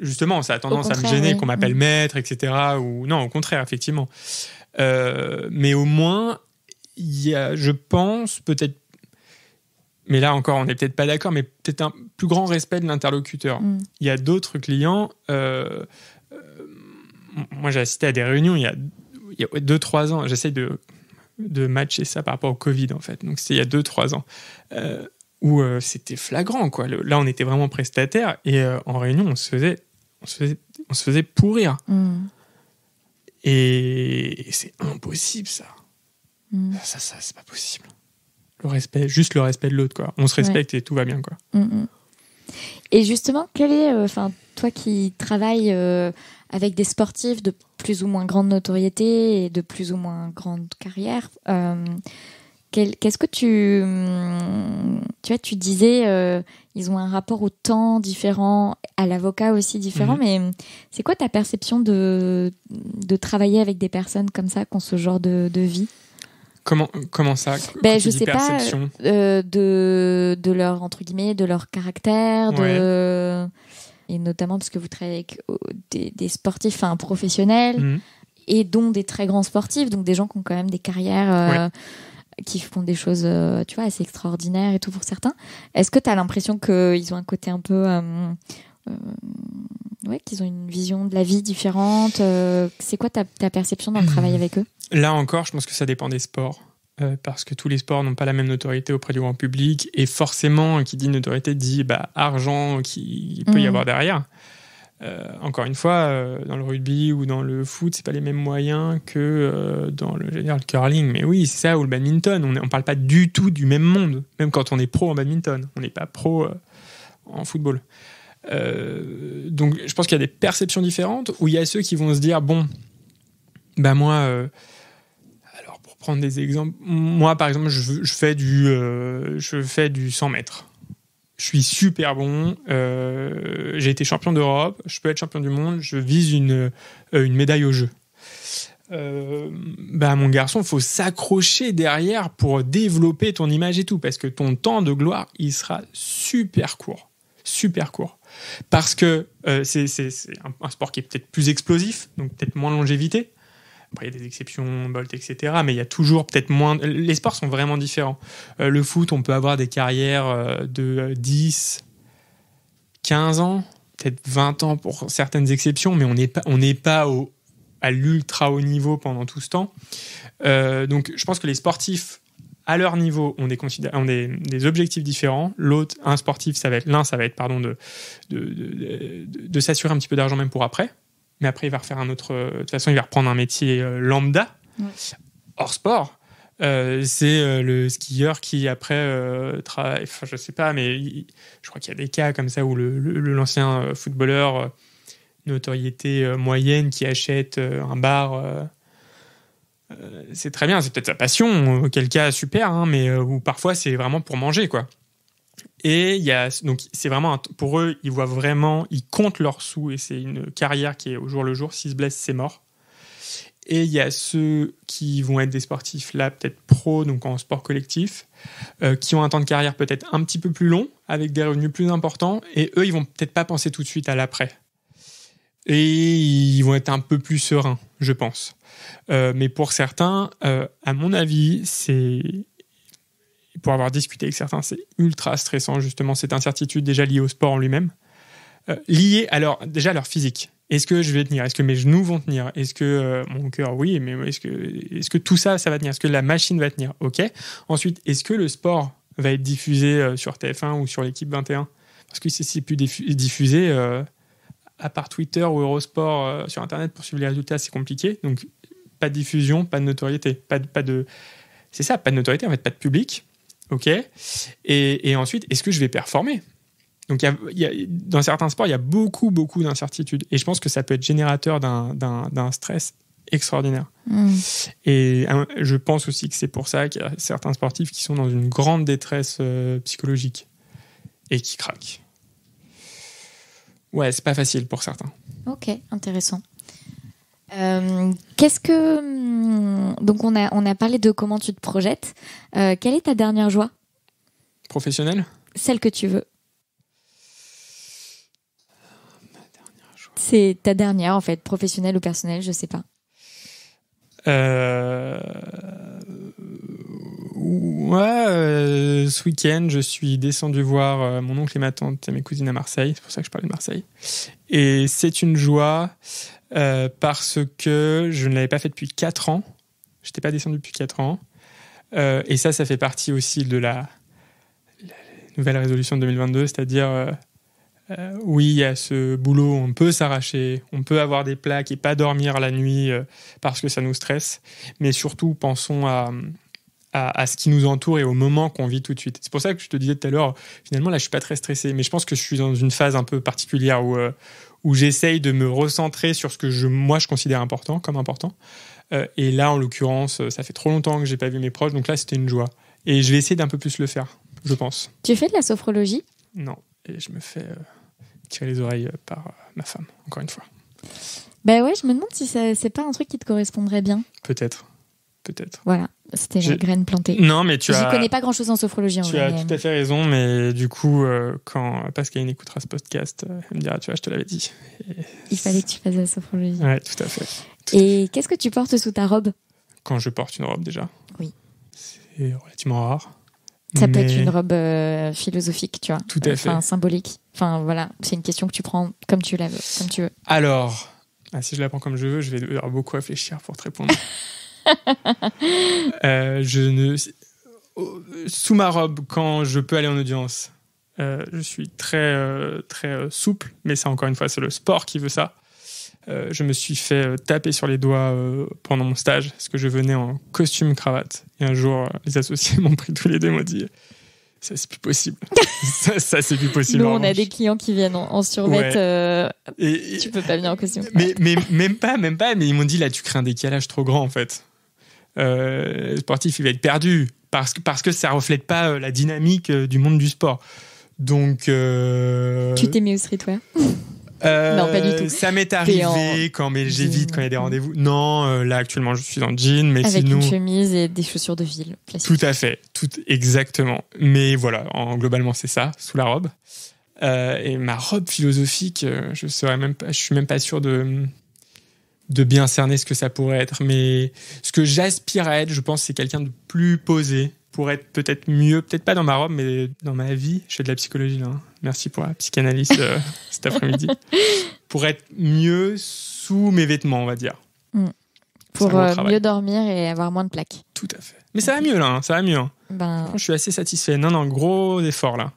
justement, ça a tendance à me gêner qu'on m'appelle mm. maître, etc. Ou non, au contraire, effectivement. Euh, mais au moins, il y je pense, peut-être. Mais là encore, on n'est peut-être pas d'accord, mais peut-être un plus grand respect de l'interlocuteur. Mm. Il y a d'autres clients. Euh, euh, moi, j'ai assisté à des réunions il y a, il y deux, trois ans. J'essaie de, de matcher ça par rapport au Covid, en fait. Donc, c'était il y a deux, trois ans. où c'était flagrant. Quoi. là, on était vraiment prestataire et en réunion, on se faisait on se faisait, on se pourrir. Mm. Et, c'est impossible, mm. ça. Ça, ça, c'est pas possible. Le respect, juste le respect de l'autre, quoi. On se respecte et tout va bien, quoi. Mm, et justement, quel est, euh, enfin, toi qui travailles euh, avec des sportifs de plus ou moins grande notoriété et de plus ou moins grande carrière, euh, qu'est-ce que tu, tu vois, tu disais, ils ont un rapport au temps différent, à l'avocat aussi différent. Mhm. Mais euh, c'est quoi ta perception de, de travailler avec des personnes comme ça, qui ont ce genre de, de vie Comment, comment ça ben, Je Je sais pas, euh, euh, de, de leur, entre guillemets, de leur caractère, de... et notamment parce que vous travaillez avec des, sportifs, enfin professionnels, mhm. et dont des très grands sportifs, donc des gens qui ont quand même des carrières qui font des choses, euh, tu vois, assez extraordinaires et tout pour certains. Est-ce que tu as l'impression qu'ils ont un côté un peu... Euh, euh, ouais, qu'ils ont une vision de la vie différente C'est quoi ta, perception dans le travail avec eux Là encore, je pense que ça dépend des sports. parce que tous les sports n'ont pas la même notoriété auprès du grand public. Et forcément, qui dit notoriété dit bah, argent qui peut y mm. avoir derrière. Euh, encore une fois, euh, dans le rugby ou dans le foot, c'est pas les mêmes moyens que euh, dans le, curling. Mais oui, c'est ça ou le badminton. On ne parle pas du tout du même monde, même quand on est pro en badminton. On n'est pas pro en football. donc, je pense qu'il y a des perceptions différentes où il y a ceux qui vont se dire bon, bah moi, alors pour prendre des exemples, moi par exemple, je, fais du, je fais du 100 mètres je suis super bon, euh, j'ai été champion d'Europe, je peux être champion du monde, je vise une, euh, une médaille au jeu. Euh, bah, mon garçon, faut s'accrocher derrière pour développer ton image et tout, parce que ton temps de gloire, il sera super court, super court. Parce que c'est un, un, sport qui est peut-être plus explosif, donc peut-être moins longévité, après, il y a des exceptions, Bolt, etc. Mais il y a toujours peut-être moins. Les sports sont vraiment différents. Euh, le foot, on peut avoir des carrières euh, de 10, euh, 15 ans, peut-être 20 ans pour certaines exceptions, mais on n'est pas, on pas au, à l'ultra haut niveau pendant tout ce temps. donc, je pense que les sportifs à leur niveau ont des, on est des objectifs différents. L'autre, un sportif, ça va être l'un, ça va être pardon de, de, de, de s'assurer un petit peu d'argent même pour après mais après il va refaire un autre. Euh, de toute façon, il va reprendre un métier euh, lambda, hors sport. Euh, c'est le skieur qui après travaille, je sais pas, mais je crois qu'il y a des cas comme ça où l'ancien le, l'ancien footballeur notoriété moyenne qui achète un bar c'est très bien, c'est peut-être sa passion, auquel cas super, hein, mais où parfois c'est vraiment pour manger quoi. Et il y a, donc c'est vraiment pour eux, ils voient vraiment, ils comptent leurs sous et c'est une carrière qui est au jour le jour. S'ils se blessent, c'est mort. Et il y a ceux qui vont être des sportifs là, peut-être pro, donc en sport collectif, euh, qui ont un temps de carrière peut-être un petit peu plus long, avec des revenus plus importants. Et eux, ils vont peut-être pas penser tout de suite à l'après. Et ils vont être un peu plus sereins, je pense. Euh, mais pour certains, euh, à mon avis, c'est pour avoir discuté avec certains, c'est ultra stressant, justement, cette incertitude déjà liée au sport en lui-même, euh, liée déjà à leur physique. Est-ce que je vais tenir Est-ce que mes genoux vont tenir Est-ce que euh, mon cœur, oui, mais est-ce que, est que tout ça, ça va tenir Est-ce que la machine va tenir Ok. Ensuite, est-ce que le sport va être diffusé euh, sur TF1 ou sur l'équipe 21 Parce que si c'est plus diffusé, à part Twitter ou Eurosport sur Internet pour suivre les résultats, c'est compliqué. Donc, pas de diffusion, pas de notoriété, pas de, pas de... c'est ça, pas de notoriété, en fait, pas de public, Ok. Et, ensuite, est-ce que je vais performer donc, dans certains sports, il y a beaucoup, beaucoup d'incertitudes. Et je pense que ça peut être générateur d'un stress extraordinaire. Hmm. Et euh, je pense aussi que c'est pour ça qu'il y a certains sportifs qui sont dans une grande détresse euh, psychologique et qui craquent. Ouais, c'est pas facile pour certains. Ok, intéressant. Euh, qu'est-ce que hum, donc on a on a parlé de comment tu te projettes. Euh, quelle est ta dernière joie Professionnelle. Celle que tu veux. C'est ta dernière en fait, professionnelle ou personnelle, je sais pas. Euh, ouais, ce week-end, je suis descendu voir mon oncle et ma tante et mes cousines à Marseille. C'est pour ça que je parlais de Marseille. Et c'est une joie. Euh, parce que je ne l'avais pas fait depuis 4 ans. Je n'étais pas descendu depuis 4 ans. Euh, et ça, ça fait partie aussi de la, la nouvelle résolution de 2022, c'est-à-dire, euh, euh oui, à ce boulot, on peut s'arracher, on peut avoir des plaques et pas dormir la nuit parce que ça nous stresse, mais surtout, pensons à, à, à ce qui nous entoure et au moment qu'on vit tout de suite. C'est pour ça que je te disais tout à l'heure, finalement, là, je suis pas très stressé, mais je pense que je suis dans une phase un peu particulière où où j'essaye de me recentrer sur ce que je, moi je considère important, comme important. Euh, et là, en l'occurrence, euh, ça fait trop longtemps que j'ai pas vu mes proches, donc là, c'était une joie. Et je vais essayer d'un peu plus le faire, je pense. Tu fais de la sophrologie Non, et je me fais euh, tirer les oreilles par ma femme, encore une fois. Ben ouais, je me demande si c'est pas un truc qui te correspondrait bien. Peut-être peut-être. Voilà, c'était la graine plantée. Non, mais tu as. Je connais pas grand-chose en sophrologie. En tu as tout à fait raison, mais du coup, euh, quand Pascaline écoutera ce podcast, euh, elle me dira, tu vois, je te l'avais dit. Il fallait que tu fasses la sophrologie. Ouais, tout à fait. Et qu'est-ce que tu portes sous ta robe Quand je porte une robe déjà. Oui. C'est relativement rare. Ça peut être une robe euh, philosophique, tu vois. Tout à fait. Enfin, symbolique. Enfin, voilà, c'est une question que tu prends comme tu, la veux, comme tu veux. Alors, ah, si je la prends comme je veux, je vais devoir beaucoup réfléchir pour te répondre. Euh, je ne... Sous ma robe, quand je peux aller en audience, euh, je suis très, euh, très souple, mais ça, encore une fois, c'est le sport qui veut ça. je me suis fait taper sur les doigts pendant mon stage parce que je venais en costume cravate. Et un jour, les associés m'ont pris tous les deux m'ont dit ça c'est plus possible. ça, c'est plus possible. Nous, on a des clients qui viennent en, en survêt. tu peux pas venir en costume. Mais, mais, même pas, même pas. Mais ils m'ont dit là, tu crées un décalage trop grand en fait. Euh, sportif, il va être perdu parce que, parce que ça reflète pas euh, la dynamique euh, du monde du sport. Donc. Tu t'es mis au streetwear non, pas du tout. Ça m'est arrivé quand j'évite quand il y a des rendez-vous. Non, là actuellement je suis en jean, mais avec une chemise et des chaussures de ville. Tout à fait, tout exactement. Mais voilà, en, globalement c'est ça, sous la robe. et ma robe philosophique, je ne même je suis même pas sûr de de bien cerner ce que ça pourrait être. Mais ce que j'aspire à être, je pense, c'est quelqu'un de plus posé pour être peut-être mieux, peut-être pas dans ma robe, mais dans ma vie. Je fais de la psychologie là. Hein. Merci pour la psychanalyse euh, cet après-midi. Pour être mieux sous mes vêtements, on va dire. Mm. Pour euh, mieux dormir et avoir moins de plaques. Tout à fait. Mais ça va mieux là, hein, ça va mieux. Hein. Ben... Je suis assez satisfait. Non, non, gros effort là.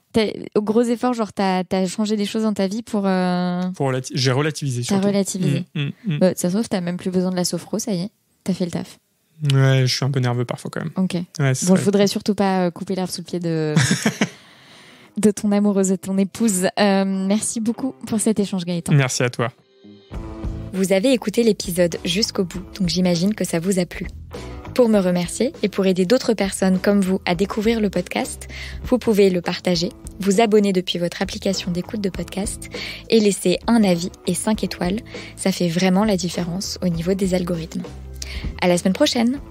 gros effort, genre, t'as as changé des choses dans ta vie pour. Euh, pour J'ai relativisé. T'as relativisé. Mm, mm, mm. Bah, ça se trouve, t'as même plus besoin de la sophro, ça y est. T'as fait le taf. Ouais, je suis un peu nerveux parfois quand même. Ok. Ouais, bon, je voudrais surtout pas euh, couper l'herbe sous le pied de. de ton amoureuse, de ton épouse. Euh, merci beaucoup pour cet échange, Gaëtan. Merci à toi. Vous avez écouté l'épisode jusqu'au bout, donc j'imagine que ça vous a plu. Pour me remercier et pour aider d'autres personnes comme vous à découvrir le podcast, vous pouvez le partager, vous abonner depuis votre application d'écoute de podcast et laisser un avis et 5 étoiles. Ça fait vraiment la différence au niveau des algorithmes. À la semaine prochaine!